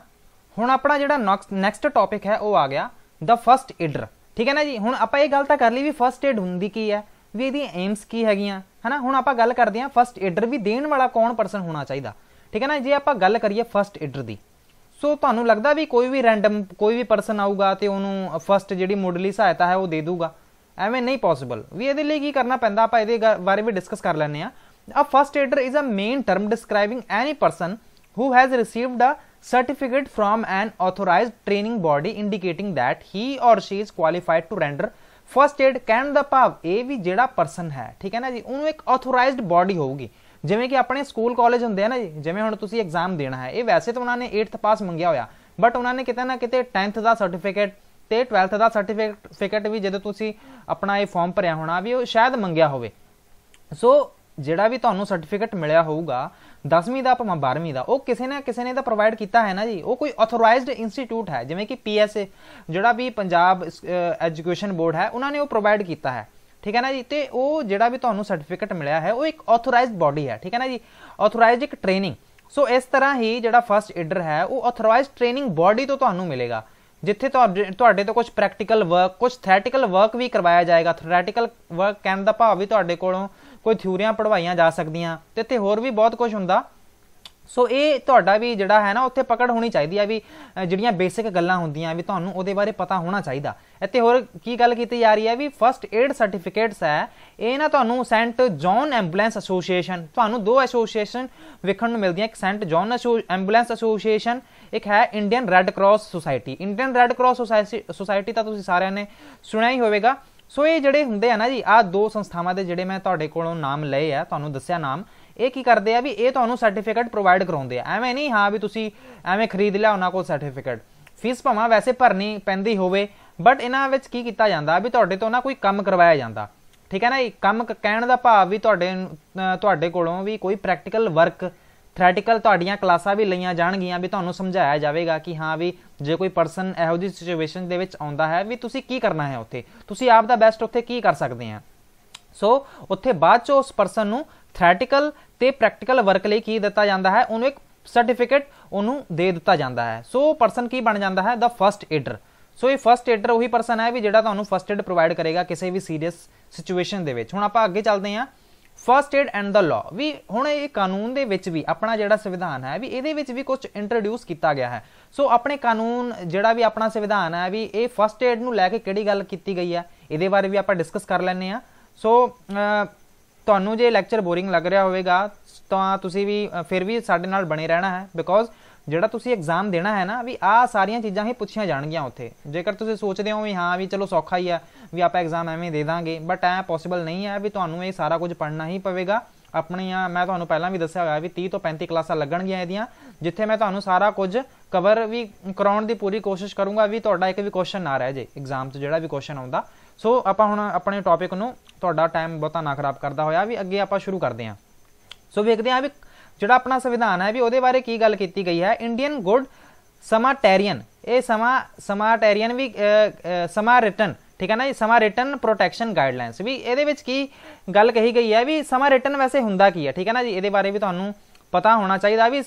ਹੁਣ ਆਪਣਾ ਜਿਹੜਾ ਨੈਕਸਟ ਟੌਪਿਕ ਹੈ ਉਹ ਆ ਗਿਆ ਦਾ ਫਰਸਟ ਏਡਰ ਠੀਕ ਹੈ ਨਾ ਜੀ ਹੁਣ ਆਪਾਂ ਇਹ ਗੱਲ ਤਾਂ ਕਰ ਲਈ ਵੀ ਫਰਸਟ ਏਡ ਹੁੰਦੀ ਕੀ ਹੈ ਵੀ ਇਹਦੀ ਏਮਸ ਕੀ ਹੈਗੀਆਂ ਹਨਾ ਹੁਣ ਆਪਾਂ ਗੱਲ ਕਰਦੇ ਹਾਂ ਫਰਸਟ ਏਡਰ ਵੀ ਦੇਣ ਵਾਲਾ ਕੌਣ ਪਰਸਨ ਹੋਣਾ ਚਾਹੀਦਾ ਠੀਕ ਹੈ ਨਾ ਜੇ ਆਪਾਂ ਗੱਲ ਕਰੀਏ ਫਰਸਟ ਏਡਰ ਦੀ ਸੋ ਤੁਹਾਨੂੰ ਲੱਗਦਾ ਵੀ ਕੋਈ ਵੀ ਰੈਂਡਮ ਕੋਈ ਵੀ ਪਰਸਨ ਆਊਗਾ ਤੇ ਉਹਨੂੰ ਫਸਟ ਜਿਹੜੀ ਮੁੱਢਲੀ ਸਹਾਇਤਾ ਹੈ ਉਹ ਦੇ ਦੂਗਾ ਐਵੇਂ ਨਹੀਂ ਪੋਸੀਬਲ ਵੀ ਇਹਦੇ ਲਈ ਕੀ ਕਰਨਾ ਪੈਂਦਾ ਆਪਾਂ ਇਹਦੇ ਬਾਰੇ ਵੀ ਡਿਸਕਸ ਕਰ ਲੈਣੇ ਆ a first aider is a main term describing any person who has received a certificate from an authorized training body indicating that he or she is qualified to render first aid ਕੈਨ ਦਾ ਭਾਵ ਇਹ ਵੀ ਜਿਹੜਾ person ਹੈ ਠੀਕ ਹੈ ਨਾ ਜੀ ਉਹਨੂੰ ਇੱਕ ਆਥੋਰਾਈਜ਼ਡ ਬਾਡੀ ਹੋਊਗੀ ਜਿਵੇਂ ਕਿ ਆਪਣੇ ਸਕੂਲ ਕਾਲਜ ਹੁੰਦੇ ਆ ਨਾ ਜੀ ਜਿਵੇਂ ਹੁਣ ਤੁਸੀਂ ਐਗਜ਼ਾਮ ਦੇਣਾ ਹੈ ਇਹ ਵੈਸੇ ਤਾਂ ਉਹਨਾਂ ਨੇ 8th ਪਾਸ ਮੰਗਿਆ ਹੋਇਆ ਬਟ ਉਹਨਾਂ ਨੇ ਕਿਤੇ ਨਾ ਕਿਤੇ 10th ਦਾ ਸਰਟੀਫਿਕੇਟ ਤੇ 12th ਦਾ ਸਰਟੀਫਿਕੇਟ ਵੀ ਜਦੋਂ ਤੁਸੀਂ ਆਪਣਾ ਇਹ ਫਾਰਮ ਭਰਿਆ ਹੋਣਾ ਵੀ ਉਹ ਸ਼ਾਇਦ ਮੰਗਿਆ ਹੋਵੇ ਸੋ ਜਿਹੜਾ ਵੀ ਤੁਹਾਨੂੰ ਸਰਟੀਫਿਕੇਟ ਮਿਲਿਆ ਹੋਊਗਾ 10ਵੀਂ ਦਾ ਭਾਵੇਂ 12ਵੀਂ ਦਾ ਉਹ ਕਿਸੇ ਨਾ ਕਿਸੇ ਨੇ ਤਾਂ ਪ੍ਰੋਵਾਈਡ ਕੀਤਾ ਹੈ ਨਾ ਜੀ ਉਹ ਕੋਈ ਆਥੋਰਾਈਜ਼ਡ ਇੰਸਟੀਚਿਊਟ ਹੈ ਜਿਵੇਂ ਕਿ ਪੀਐਸਏ ਜਿਹੜਾ ਵੀ ਪੰਜਾਬ ਐਜੂਕੇਸ਼ਨ ਬੋਰਡ ਹੈ ਉਹਨਾਂ ਨੇ ਉਹ ਪ੍ਰੋਵਾਈਡ ਕੀਤਾ ਹੈ ਠੀਕ ਹੈ ਨਾ ਜੀ ਤੇ ਉਹ ਜਿਹੜਾ ਵੀ ਤੁਹਾਨੂੰ ਸਰਟੀਫਿਕੇਟ ਮਿਲਿਆ ਹੈ ਉਹ ਇੱਕ ਆਥੋਰਾਈਜ਼ਡ ਬਾਡੀ ਹੈ ਠੀਕ ਹੈ ਨਾ ਜੀ ਆਥੋਰਾਈਜ਼ਡ ਇੱਕ ਟ੍ਰੇਨਿੰਗ ਸੋ ਇਸ ਤਰ੍ਹਾਂ ਹੀ ਜਿਹੜਾ ਫਰਸਟ ਐਡਰ ਹੈ ਉਹ ਆਥੋਰਾਈਜ਼ਡ ਟ੍ਰੇਨਿੰਗ ਬਾਡੀ ਤੋਂ ਤੁਹਾਨੂੰ ਮਿਲੇਗਾ ਜਿੱਥੇ ਤੁਹਾਡੇ ਤੋਂ ਕੁਝ ਪ੍ਰੈਕਟੀਕਲ ਵਰਕ ਕੁਝ ਥਿਓਰੈਟਿਕਲ ਵਰਕ ਵੀ ਕਰਵਾਇਆ ਜਾਏਗਾ ਥਿਓਰੈਟਿਕਲ ਵਰਕ ਕਹਿਣ ਦਾ ਭਾਵ ਵੀ ਤੁਹਾਡੇ ਕੋਲੋਂ ਕੋਈ ਥਿਊਰੀਆਂ ਪੜਵਾਈਆਂ ਜਾ ਸਕਦੀਆਂ ਤੇ ਇੱਥੇ ਹੋਰ ਵੀ ਬਹੁਤ ਕੁਝ ਹੁੰਦਾ ਸੋ ਇਹ ਤੁਹਾਡਾ ਵੀ ਜਿਹੜਾ ਹੈ ਨਾ ਉੱਥੇ ਪਕੜ ਹੋਣੀ ਚਾਹੀਦੀ ਆ ਵੀ ਜਿਹੜੀਆਂ ਬੇਸਿਕ ਗੱਲਾਂ ਹੁੰਦੀਆਂ ਵੀ ਤੁਹਾਨੂੰ ਉਹਦੇ ਬਾਰੇ ਪਤਾ ਹੋਣਾ ਚਾਹੀਦਾ ਇੱਥੇ ਹੋਰ ਕੀ ਗੱਲ ਕੀਤੀ ਜਾ ਰਹੀ ਹੈ ਵੀ ਫਰਸਟ ਏਡ ਸਰਟੀਫਿਕੇਟਸ ਹੈ ਇਹ ਨਾ ਤੁਹਾਨੂੰ ਸੈਂਟ ਜੌਨ ਐਂਬੂਲੈਂਸ ਐਸੋਸੀਏਸ਼ਨ ਤੁਹਾਨੂੰ ਦੋ ਐਸੋਸੀਏਸ਼ਨ ਵੇਖਣ ਨੂੰ ਮਿਲਦੀਆਂ ਇੱਕ ਸੈਂਟ ਜੌਨ ਐਂਬੂਲੈਂਸ ਐਸੋਸੀਏਸ਼ਨ ਇੱਕ ਹੈ Indian Red Cross Society Indian Red Cross Society ਤਾਂ ਤੁਸੀਂ ਸਾਰਿਆਂ ਨੇ ਸੁਣਿਆ ਹੀ ਹੋਵੇਗਾ ਸੋ ਇਹ ਜਿਹੜੇ ਹੁੰਦੇ ਆ ਨਾ ਜੀ ਆ ਦੋ ਸੰਸਥਾਵਾਂ ਦੇ ਜਿਹੜੇ ਮੈਂ ਤੁਹਾਡੇ ਕੋਲੋਂ ਨਾਮ ਲਏ ਆ ਤੁਹਾਨੂੰ ਦੱਸਿਆ ਨਾਮ ਇਹ ਕੀ ਕਰਦੇ ਆ ਵੀ ਇਹ ਤੁਹਾਨੂੰ ਸਰਟੀਫਿਕੇਟ ਪ੍ਰੋਵਾਈਡ ਕਰਾਉਂਦੇ ਆ ਐਵੇਂ ਨਹੀਂ ਹਾਂ ਵੀ ਤੁਸੀਂ ਐਵੇਂ ਖਰੀਦ ਲਿਆ ਉਹਨਾਂ ਕੋਲ ਸਰਟੀਫਿਕੇਟ ਫੀਸ ਭਾਵੇਂ ਵੈਸੇ ਭਰਨੀ ਪੈਂਦੀ ਹੋਵੇ ਬਟ ਇਹਨਾਂ ਵਿੱਚ ਕੀ ਕੀਤਾ ਜਾਂਦਾ ਵੀ ਤੁਹਾਡੇ ਤੋਂ ਨਾ ਕੋਈ ਕੰਮ ਕਰਵਾਇਆ ਜਾਂਦਾ ਠੀਕ ਹੈ ਨਾ ਇਹ ਕੰਮ ਕਹਿਣ ਦਾ ਭਾਵ ਵੀ ਤੁਹਾਡੇ ਤੁਹਾਡੇ ਕੋਲੋਂ ਵੀ ਕੋਈ ਪ੍ਰੈਕਟੀਕਲ ਵਰਕ ਥਰੈਟੀਕਲ ਤੁਹਾਡੀਆਂ ਕਲਾਸਾਂ ਵੀ ਲਈਆਂ ਜਾਣਗੀਆਂ ਵੀ ਤੁਹਾਨੂੰ ਸਮਝਾਇਆ ਜਾਵੇਗਾ ਕਿ ਹਾਂ ਵੀ ਜੇ ਕੋਈ ਪਰਸਨ ਇਹੋ ਜੀ ਸਿਚੁਏਸ਼ਨ ਦੇ ਵਿੱਚ ਆਉਂਦਾ ਹੈ ਵੀ ਤੁਸੀਂ ਕੀ ਕਰਨਾ ਹੈ ਉੱਥੇ ਤੁਸੀਂ ਆਪ ਦਾ ਬੈਸਟ ਉੱਥੇ ਕੀ ਕਰ ਸਕਦੇ ਆ ਸੋ ਉੱਥੇ ਬਾਅਦ ਚ ਉਸ ਪਰਸਨ ਨੂੰ ਥਰੈਟੀਕਲ ਤੇ ਪ੍ਰੈਕਟੀਕਲ ਵਰਕ ਲਈ ਕੀ ਦਿੱਤਾ ਜਾਂਦਾ ਹੈ ਉਹਨੂੰ ਇੱਕ ਸਰਟੀਫਿਕੇਟ ਉਹਨੂੰ ਦੇ ਦਿੱਤਾ ਜਾਂਦਾ ਹੈ ਸੋ ਪਰਸਨ ਕੀ ਬਣ ਜਾਂਦਾ ਹੈ ਦਾ ਫਰਸਟ ਏਡਰ ਸੋ ਇਹ ਫਰਸਟ ਏਡਰ ਉਹੀ ਪਰਸਨ ਹੈ ਵੀ ਜਿਹੜਾ ਤੁਹਾਨੂੰ ਫਰਸਟ ਏਡ ਪ੍ਰੋਵਾਈਡ ਕਰੇਗਾ ਕਿਸੇ ਵੀ ਸੀਰੀਅਸ ਸਿਚੁਏਸ਼ਨ ਦੇ ਵਿੱਚ ਹੁਣ ਆਪਾਂ ਅੱਗੇ ਚੱਲਦੇ ਹਾਂ first aid and the law ਵੀ ਹੁਣ ਇਹ ਕਾਨੂੰਨ ਦੇ ਵਿੱਚ ਵੀ ਆਪਣਾ ਜਿਹੜਾ ਸੰਵਿਧਾਨ ਹੈ ਵੀ ਇਹਦੇ ਵਿੱਚ ਵੀ ਕੁਝ ਇੰਟਰੋਡਿਊਸ ਕੀਤਾ ਗਿਆ ਹੈ ਸੋ ਆਪਣੇ ਕਾਨੂੰਨ ਜਿਹੜਾ ਵੀ ਆਪਣਾ ਸੰਵਿਧਾਨ ਹੈ ਵੀ ਇਹ ਫਰਸਟ ਏਡ ਨੂੰ ਲੈ ਕੇ ਕਿਹੜੀ ਗੱਲ ਕੀਤੀ ਗਈ ਹੈ ਇਹਦੇ ਬਾਰੇ ਵੀ ਆਪਾਂ ਡਿਸਕਸ ਕਰ ਲੈਣੇ ਆ ਸੋ ਤੁਹਾਨੂੰ ਜੇ ਲੈਕਚਰ ਬੋਰਿੰਗ ਲੱਗ ਰਿਹਾ ਹੋਵੇਗਾ ਤਾਂ ਤੁਸੀਂ ਵੀ ਫਿਰ ਵੀ ਸਾਡੇ ਨਾਲ ਬਣੇ ਰਹਿਣਾ ਹੈ ਬਿਕੋਜ਼ ਜਿਹੜਾ ਤੁਸੀਂ ਐਗਜ਼ਾਮ ਦੇਣਾ ਹੈ ਨਾ ਵੀ ਆ ਸਾਰੀਆਂ ਚੀਜ਼ਾਂ ਹੀ ਪੁੱਛੀਆਂ ਜਾਣਗੀਆਂ ਉੱਥੇ ਜੇਕਰ ਤੁਸੀਂ ਸੋਚਦੇ ਹੋ ਵੀ ਹਾਂ ਵੀ ਚਲੋ ਸੌਖਾ ਹੀ ਆ ਵੀ ਆਪਾਂ ਐਗਜ਼ਾਮ ਐਵੇਂ ਦੇ ਦਾਂਗੇ ਬਟ ਐ ਪੋਸੀਬਲ ਨਹੀਂ ਹੈ ਵੀ ਤੁਹਾਨੂੰ ਇਹ ਸਾਰਾ ਕੁਝ ਪੜ੍ਹਨਾ ਹੀ ਪਵੇਗਾ ਆਪਣੀਆਂ ਮੈਂ ਤੁਹਾਨੂੰ ਪਹਿਲਾਂ ਵੀ ਦੱਸਿਆ ਹੋਇਆ ਵੀ 30 ਤੋਂ 35 ਕਲਾਸਾਂ ਲੱਗਣਗੀਆਂ ਇਹਦੀਆਂ ਜਿੱਥੇ ਮੈਂ ਤੁਹਾਨੂੰ ਸਾਰਾ ਕੁਝ ਕਵਰ ਵੀ ਕਰਾਉਣ ਦੀ ਪੂਰੀ ਕੋਸ਼ਿਸ਼ ਕਰੂੰਗਾ ਵੀ ਤੁਹਾਡਾ ਇੱਕ ਵੀ ਕੁਐਸਚਨ ਨਾ ਰਹਿ ਜੇ ਐਗਜ਼ਾਮ 'ਚ ਜਿਹੜਾ ਵੀ ਕੁਐਸਚਨ ਆਉਂਦਾ ਸੋ ਆਪਾਂ ਹੁਣ ਆਪਣੇ ਟੌਪਿਕ ਨੂੰ ਤੁਹਾਡਾ ਟਾਈਮ ਬਹੁਤਾ ਨਾ ਖਰਾਬ ਕਰਦਾ ਹੋਇਆ ਵੀ ਅੱਗੇ ਆਪਾਂ ਸ਼ੁਰੂ ਕਰਦੇ ਹਾਂ ਸੋ ਵੇਖਦੇ ਹਾਂ ਵੀ ਜਿਹੜਾ ਆਪਣਾ ਸੰਵਿਧਾਨ ਹੈ ਵੀ ਉਹਦੇ ਬਾਰੇ ਕੀ ਗੱਲ ਕੀਤੀ ਗਈ ਹੈ ਇੰਡੀਅਨ ਗੁੱਡ ਸਮਾਟੈਰੀਅਨ ਇਹ ਸਮਾ ਸਮਾਟੈਰੀਅਨ ਵੀ ਸਮਾ ਰਿਟਨ ਠੀਕ ਹੈ ਨਾ ਇਹ ਸਮਾ ਰਿਟਨ ਪ੍ਰੋਟੈਕਸ਼ਨ ਗਾਈਡਲਾਈਨਸ ਵੀ ਇਹਦੇ ਵਿੱਚ ਕੀ ਗੱਲ ਕਹੀ ਗਈ ਹੈ ਵੀ ਸਮਾ ਰਿਟਨ ਵੈਸੇ ਹੁੰਦਾ ਕੀ ਹੈ ਠੀਕ ਹੈ ਨਾ ਜੀ ਇਹਦੇ ਬਾਰੇ ਵੀ ਤੁਹਾਨੂੰ ਪਤਾ ਹੋਣਾ ਚਾਹੀਦਾ ਵੀ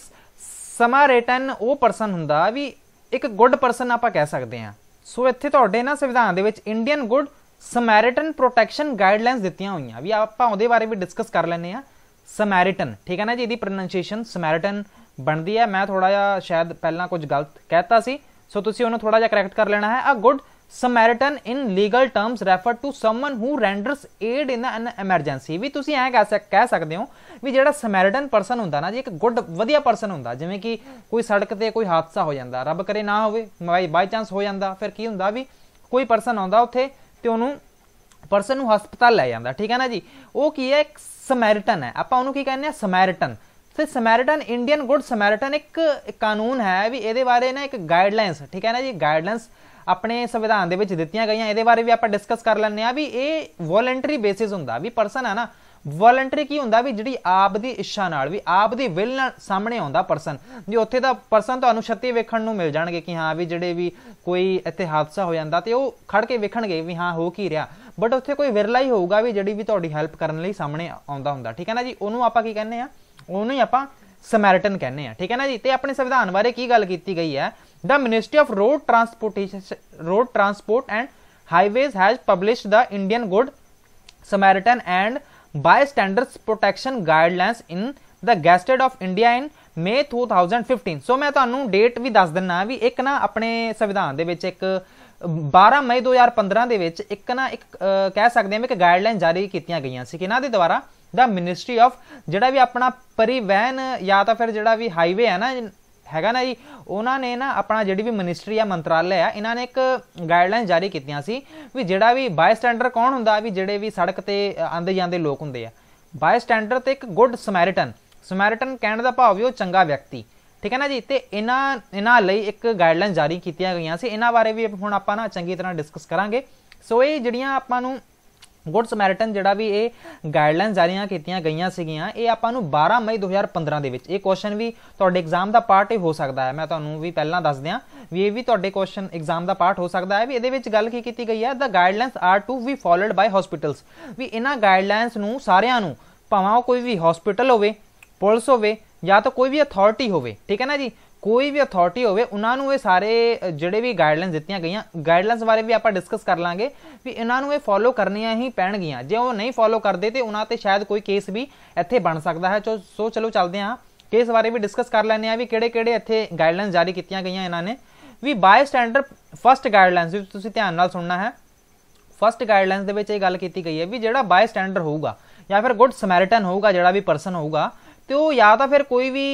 ਸਮਾ ਰਿਟਨ ਉਹ ਪਰਸਨ ਹੁੰਦਾ ਵੀ ਇੱਕ ਗੁੱਡ ਪਰਸਨ ਆਪਾਂ ਕਹਿ ਸਕਦੇ ਹਾਂ ਸੋ ਇੱਥੇ ਤੁਹਾਡੇ ਨਾ ਸੰਵਿਧਾਨ ਦੇ ਵਿੱਚ Indian good Samaritan protection guidelines ਦਿੱਤੀਆਂ ਹੋਈਆਂ ਵੀ ਆਪਾਂ ਉਹਦੇ ਬਾਰੇ ਵੀ ਡਿਸਕਸ ਕਰ ਲੈਨੇ ਆ ਸਮੈਰੀਟਨ ਠੀਕ ਹੈ ਨਾ ਜੀ ਇਹਦੀ ਪ੍ਰੋਨੰਸੀਏਸ਼ਨ ਸਮੈਰੀਟਨ ਬਣਦੀ ਹੈ ਮੈਂ ਥੋੜਾ ਜਿਹਾ ਸ਼ਾਇਦ ਪਹਿਲਾਂ ਕੁਝ ਗਲਤ ਕਹਿਤਾ ਸੀ ਸੋ ਤੁਸੀਂ ਉਹਨੂੰ ਥੋੜਾ ਜਿਹਾ ਕਰੈਕਟ ਕਰ ਲੈਣਾ ਹੈ a good Samaritan in legal terms refer to someone who renders aid in an emergency ਵੀ ਤੁਸੀਂ ਐਂ ਕਹਿ ਸਕਦੇ ਹੋ ਵੀ ਜਿਹੜਾ ਸਮੈਰੀਟਨ ਪਰਸਨ ਹੁੰਦਾ ਨਾ ਜੀ ਇੱਕ ਗੁੱਡ ਵਧੀਆ ਪਰਸਨ ਹੁੰਦਾ ਜਿਵੇਂ ਕਿ ਕੋਈ ਸੜਕ ਤੇ ਕੋਈ ਹਾਦਸਾ ਹੋ ਜਾਂਦਾ ਰੱਬ ਕਰੇ ਨਾ ਹੋਵੇ ਬਾਈ ਬਾਈ ਚਾਂਸ ਹੋ ਜਾਂਦਾ ਫਿਰ ਕੀ ਹੁੰਦਾ ਵੀ ਕੋਈ ਪਰਸਨ ਆਉਂਦਾ ਉੱਥੇ ਤੇ ਉਹਨੂੰ ਪਰਸਨ ਨੂੰ ਹਸਪਤਾਲ ਲੈ ਜਾਂਦਾ ਠੀਕ ਹੈ ਨਾ ਜੀ ਉਹ ਕੀ ਹੈ ਇੱਕ ਸਮੈਰਟਨ ਹੈ ਆਪਾਂ ਉਹਨੂੰ ਕੀ ਕਹਿੰਦੇ ਆ ਸਮੈਰਟਨ ਤੇ ਸਮੈਰਟਨ ਇੰਡੀਅਨ ਗੁੱਡ ਸਮੈਰਟਨ ਇੱਕ ਕਾਨੂੰਨ ਹੈ ਵੀ ਇਹਦੇ ਬਾਰੇ ਨਾ ਇੱਕ ਗਾਈਡਲਾਈਨਸ ਠੀਕ ਹੈ ਨਾ ਜੀ ਗਾਈਡਲਾਈਨਸ ਆਪਣੇ ਸੰਵਿਧਾਨ ਦੇ ਵਿੱਚ ਦਿੱਤੀਆਂ ਗਈਆਂ ਇਹਦੇ ਬਾਰੇ ਵੀ ਆਪਾਂ ਡਿਸਕਸ ਕਰ ਲੈਣੇ ਆ ਵੀ ਇਹ ਵੋਲੰਟਰੀ ਬੇਸਿਸ ਹੁੰਦਾ ਵੀ ਪਰਸਨ ਹੈ ਨਾ ਵੋਲੰਟਰੀ ਕੀ ਹੁੰਦਾ ਵੀ ਜਿਹੜੀ ਆਪ ਦੀ ਇੱਛਾ ਨਾਲ ਵੀ ਆਪ ਦੀ ਵਿਲ ਨਾਲ ਸਾਹਮਣੇ ਆਉਂਦਾ ਪਰਸਨ ਜੇ ਉੱਥੇ ਦਾ ਪਰਸਨ ਤੁਹਾਨੂੰ ਛੱਤੀ ਵੇਖਣ ਨੂੰ ਮਿਲ ਜਾਣਗੇ ਕਿ ਹਾਂ ਵੀ ਜਿਹੜੇ ਵੀ ਕੋਈ ਇੱਥੇ ਹਾਦਸਾ ਹੋ ਜਾਂਦਾ ਤੇ ਉਹ ਖੜ ਕੇ ਵੇਖਣਗੇ ਵੀ ਹਾਂ ਹੋ ਕੀ ਰਿਹਾ ਬਟ ਉੱਥੇ ਕੋਈ ਵਿਰਲਾ ਹੀ ਹੋਊਗਾ ਵੀ ਜਿਹੜੀ ਵੀ ਤੁਹਾਡੀ ਹੈਲਪ ਕਰਨ ਲਈ ਸਾਹਮਣੇ ਆਉਂਦਾ ਹੁੰਦਾ ਠੀਕ ਹੈ ਨਾ ਜੀ ਉਹਨੂੰ ਆਪਾਂ ਕੀ ਕਹਿੰਦੇ ਆ ਉਹਨੂੰ ਹੀ ਆਪਾਂ ਸਮੈਰਟਨ ਕਹਿੰਦੇ ਆ ਠੀਕ ਹੈ ਨਾ ਜੀ ਤੇ ਆਪਣੇ ਸੰਵਿਧਾਨ ਬਾਰੇ ਕੀ ਗੱਲ ਕੀਤੀ ਗਈ ਹੈ the ministry of road transportation road transport and highways has published the Indian good Samaritan and bystanders protection guidelines in the gazette of India in May 2015 so ਮੈਂ ਤੁਹਾਨੂੰ ਡੇਟ ਵੀ ਦੱਸ ਦਿੰਨਾ ਵੀ ਇੱਕ ਨਾ ਆਪਣੇ ਸੰਵਿਧਾਨ ਦੇ ਵਿੱਚ ਇੱਕ 12 ਮਈ 2015 ਦੇ ਵਿੱਚ ਇੱਕ ਨਾ ਇੱਕ ਕਹਿ ਸਕਦੇ ਹਾਂ ਕਿ ਗਾਈਡਲਾਈਨ ਜਾਰੀ ਕੀਤੀਆਂ ਗਈਆਂ ਸੀ ਕਿ ਕਿਹਨਾਂ ਦੇ ਦੁਆਰਾ ਦਾ ਮਿਨਿਸਟਰੀ ਆਫ ਜਿਹੜਾ ਵੀ ਆਪਣਾ ਪਰਿਵਹਿਨ ਜਾਂ ਤਾਂ ਫਿਰ ਜਿਹੜਾ ਵੀ ਹਾਈਵੇ ਹੈ ਨਾ ਹੈਗਾ ਨਾ ਜੀ ਉਹਨਾਂ ਨੇ ਨਾ ਆਪਣਾ ਜਿਹੜੀ ਵੀ ਮਿਨਿਸਟਰੀ ਆ ਮੰਤਰਾਲੇ ਆ ਇਹਨਾਂ ਨੇ ਇੱਕ ਗਾਈਡਲਾਈਨ ਜਾਰੀ ਕੀਤੀਆਂ ਸੀ ਵੀ ਜਿਹੜਾ ਵੀ ਬਾਈ ਸਟੈਂਡਰ ਕੌਣ ਹੁੰਦਾ ਵੀ ਜਿਹੜੇ ਵੀ ਸੜਕ ਤੇ ਆਂਦੇ ਜਾਂਦੇ ਲੋਕ ਹੁੰਦੇ ਆ ਬਾਈ ਸਟੈਂਡਰ ਤੇ ਇੱਕ ਗੁੱਡ ਸਮੈਰੀਟਨ ਸਮੈਰੀਟਨ ਕਹਿਣ ਦਾ ਭਾਵ ਵੀ ਉਹ ਚੰਗਾ ਵਿਅਕਤੀ ਠੀਕ ਹੈ ਨਾ ਜੀ ਤੇ ਇਹਨਾਂ ਇਹਨਾਂ ਲਈ ਇੱਕ ਗਾਈਡਲਾਈਨ ਜਾਰੀ ਕੀਤੀਆਂ ਗਈਆਂ ਸੀ ਇਹਨਾਂ ਬਾਰੇ ਵੀ ਹੁਣ ਆਪਾਂ ਨਾ ਚੰਗੀ ਤਰ੍ਹਾਂ ਡਿਸਕਸ ਕਰਾਂਗੇ ਸੋ ਇਹ ਜਿਹੜੀਆਂ ਆਪਾਂ ਨੂੰ ਗੁੱਡ ਸਮੈਰੀਟਨ ਜਿਹੜਾ ਵੀ ਇਹ ਗਾਈਡਲਾਈਨ ਜਾਰੀਆਂ ਕੀਤੀਆਂ ਗਈਆਂ ਸੀਗੀਆਂ ਇਹ ਆਪਾਂ ਨੂੰ 12 ਮਈ 2015 ਦੇ ਵਿੱਚ ਇਹ ਕੁਐਸਚਨ ਵੀ ਤੁਹਾਡੇ ਐਗਜ਼ਾਮ ਦਾ ਪਾਰਟ ਹੀ ਹੋ ਸਕਦਾ ਹੈ ਮੈਂ ਤੁਹਾਨੂੰ ਵੀ ਪਹਿਲਾਂ ਦੱਸ ਦਿਆਂ ਵੀ ਇਹ ਵੀ ਤੁਹਾਡੇ ਕੁਐਸਚਨ ਐਗਜ਼ਾਮ ਦਾ ਪਾਰਟ ਹੋ ਸਕਦਾ ਹੈ ਵੀ ਇਹਦੇ ਵਿੱਚ ਗੱਲ ਕੀ ਕੀਤੀ ਗਈ ਹੈ the guidelines are to be followed by hospitals ਵੀ ਇਹਨਾਂ ਗਾਈਡਲਾਈਨਸ ਨੂੰ ਸਾਰਿਆਂ ਨੂੰ ਭਾਵੇਂ ਕੋਈ ਵੀ ਹਸਪੀਟਲ ਹੋਵੇ ਪੁਲਿਸ ਹੋਵੇ ਜਾਂ ਤਾਂ ਕੋਈ ਵੀ ਅਥਾਰਟੀ ਹੋਵੇ ਠੀਕ ਹੈ ਨਾ ਜੀ ਕੋਈ ਵੀ ਅਥਾਰਟੀ ਹੋਵੇ ਉਹਨਾਂ ਨੂੰ ਇਹ ਸਾਰੇ ਜਿਹੜੇ ਵੀ ਗਾਈਡਲਾਈਨਸ ਦਿੱਤੀਆਂ ਗਈਆਂ ਗਾਈਡਲਾਈਨਸ ਬਾਰੇ ਵੀ ਆਪਾਂ ਡਿਸਕਸ ਕਰ ਲਾਂਗੇ ਵੀ ਇਹਨਾਂ ਨੂੰ ਇਹ ਫੋਲੋ ਕਰਨੀਆਂ ਹੀ ਪੈਣਗੀਆਂ ਜੇ ਉਹ ਨਹੀਂ ਫੋਲੋ ਕਰਦੇ ਤੇ ਉਹਨਾਂ ਤੇ ਸ਼ਾਇਦ ਕੋਈ ਕੇਸ ਵੀ ਇੱਥੇ ਬਣ ਸਕਦਾ ਹੈ ਸੋ ਚਲੋ ਚੱਲਦੇ ਹਾਂ ਕੇਸ ਬਾਰੇ ਵੀ ਡਿਸਕਸ ਕਰ ਲੈਣੇ ਆ ਵੀ ਕਿਹੜੇ ਕਿਹੜੇ ਇੱਥੇ ਗਾਈਡਲਾਈਨਸ ਜਾਰੀ ਕੀਤੀਆਂ ਗਈਆਂ ਇਹਨਾਂ ਨੇ ਵੀ ਬਾਇ ਸਟੈਂਡਰਡ ਫਰਸਟ ਗਾਈਡਲਾਈਨਸ ਵੀ ਤੁਸੀਂ ਧਿਆਨ ਨਾਲ ਸੁਣਨਾ ਹੈ ਫਰਸਟ ਗਾਈਡਲਾਈਨਸ ਦੇ ਵਿੱਚ ਇਹ ਗੱਲ ਕੀਤੀ ਗਈ ਹੈ ਵੀ ਜਿਹੜਾ ਬਾਇ ਸਟੈਂਡਰ ਹੋਊਗਾ ਜਾਂ ਫਿਰ ਗੁੱਡ ਸਮੈਰੀਟਨ ਹੋਊਗਾ ਜਿਹੜਾ ਵੀ ਪਰਸਨ ਹੋਊਗਾ ਤੇ ਉਹ ਜਾਂ ਤਾਂ ਫਿਰ ਕੋਈ ਵੀ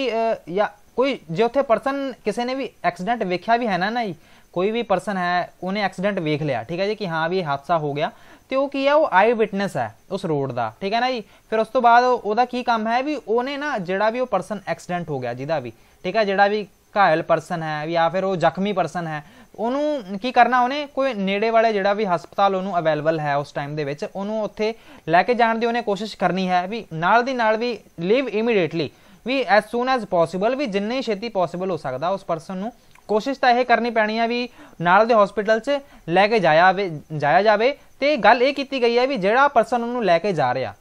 ਜਾਂ ਕੋਈ ਜੇ ਉੱਥੇ ਪਰਸਨ ਕਿਸੇ ਨੇ ਵੀ ਐਕਸੀਡੈਂਟ ਵੇਖਿਆ ਵੀ ਹੈ ਨਾ ਨਾ ਜੀ ਕੋਈ ਵੀ ਪਰਸਨ ਹੈ ਉਹਨੇ ਐਕਸੀਡੈਂਟ ਵੇਖ ਲਿਆ ਠੀਕ ਹੈ ਜੀ ਕਿ ਹਾਂ ਵੀ ਹਾਦਸਾ ਹੋ ਗਿਆ ਤੇ ਉਹ ਕੀ ਹੈ ਉਹ ਆਈ ਵਿਟਨੈਸ ਹੈ ਉਸ ਰੋਡ ਦਾ ਠੀਕ ਹੈ ਨਾ ਜੀ ਫਿਰ ਉਸ ਤੋਂ ਬਾਅਦ ਉਹਦਾ ਕੀ ਕੰਮ ਹੈ ਵੀ ਉਹਨੇ ਨਾ ਜਿਹੜਾ ਵੀ ਉਹ ਪਰਸਨ ਐਕਸੀਡੈਂਟ ਹੋ ਗਿਆ ਜਿਹਦਾ ਵੀ ਠੀਕ ਹੈ ਜਿਹੜਾ ਵੀ ਘਾਇਲ ਪਰਸਨ ਹੈ ਜਾਂ ਫਿਰ ਉਹ ਜ਼ਖਮੀ ਪਰਸਨ ਹੈ ਉਹਨੂੰ ਕੀ ਕਰਨਾ ਉਹਨੇ ਕੋਈ ਨੇੜੇ ਵਾਲੇ ਜਿਹੜਾ ਵੀ ਹਸਪਤਾਲ ਉਹਨੂੰ ਅਵੇਲੇਬਲ ਹੈ ਉਸ ਟਾਈਮ ਦੇ ਵਿੱਚ ਉਹਨੂੰ ਉੱਥੇ ਲੈ ਕੇ ਜਾਣ ਦੀ ਉਹਨੇ ਕੋਸ਼ਿਸ਼ ਕਰਨੀ ਹੈ ਵੀ ਨਾਲ ਦੀ ਨਾਲ ਵੀ ਲਿਵ ਇਮੀਡੀਏਟਲੀ ਵੀ ਐਸ ਸੂਨ ਐਸ ਪੋਸੀਬਲ ਵੀ ਜਿੰਨੇ ਛੇਤੀ ਪੋਸੀਬਲ ਹੋ ਸਕਦਾ ਉਸ ਪਰਸਨ ਨੂੰ ਕੋਸ਼ਿਸ਼ ਤਾਂ ਇਹ ਕਰਨੀ ਪੈਣੀ ਆ ਵੀ ਨਾਲ ਦੇ ਹਸਪੀਟਲ 'ਚ ਲੈ ਕੇ ਜਾਇਆ ਜਾਇਆ ਜਾਵੇ ਤੇ ਗੱਲ ਇਹ ਕੀਤੀ ਗਈ ਹੈ ਵੀ ਜਿਹੜਾ ਪਰਸਨ ਉਹਨੂੰ ਲੈ ਕੇ ਜਾ ਰਿਹਾ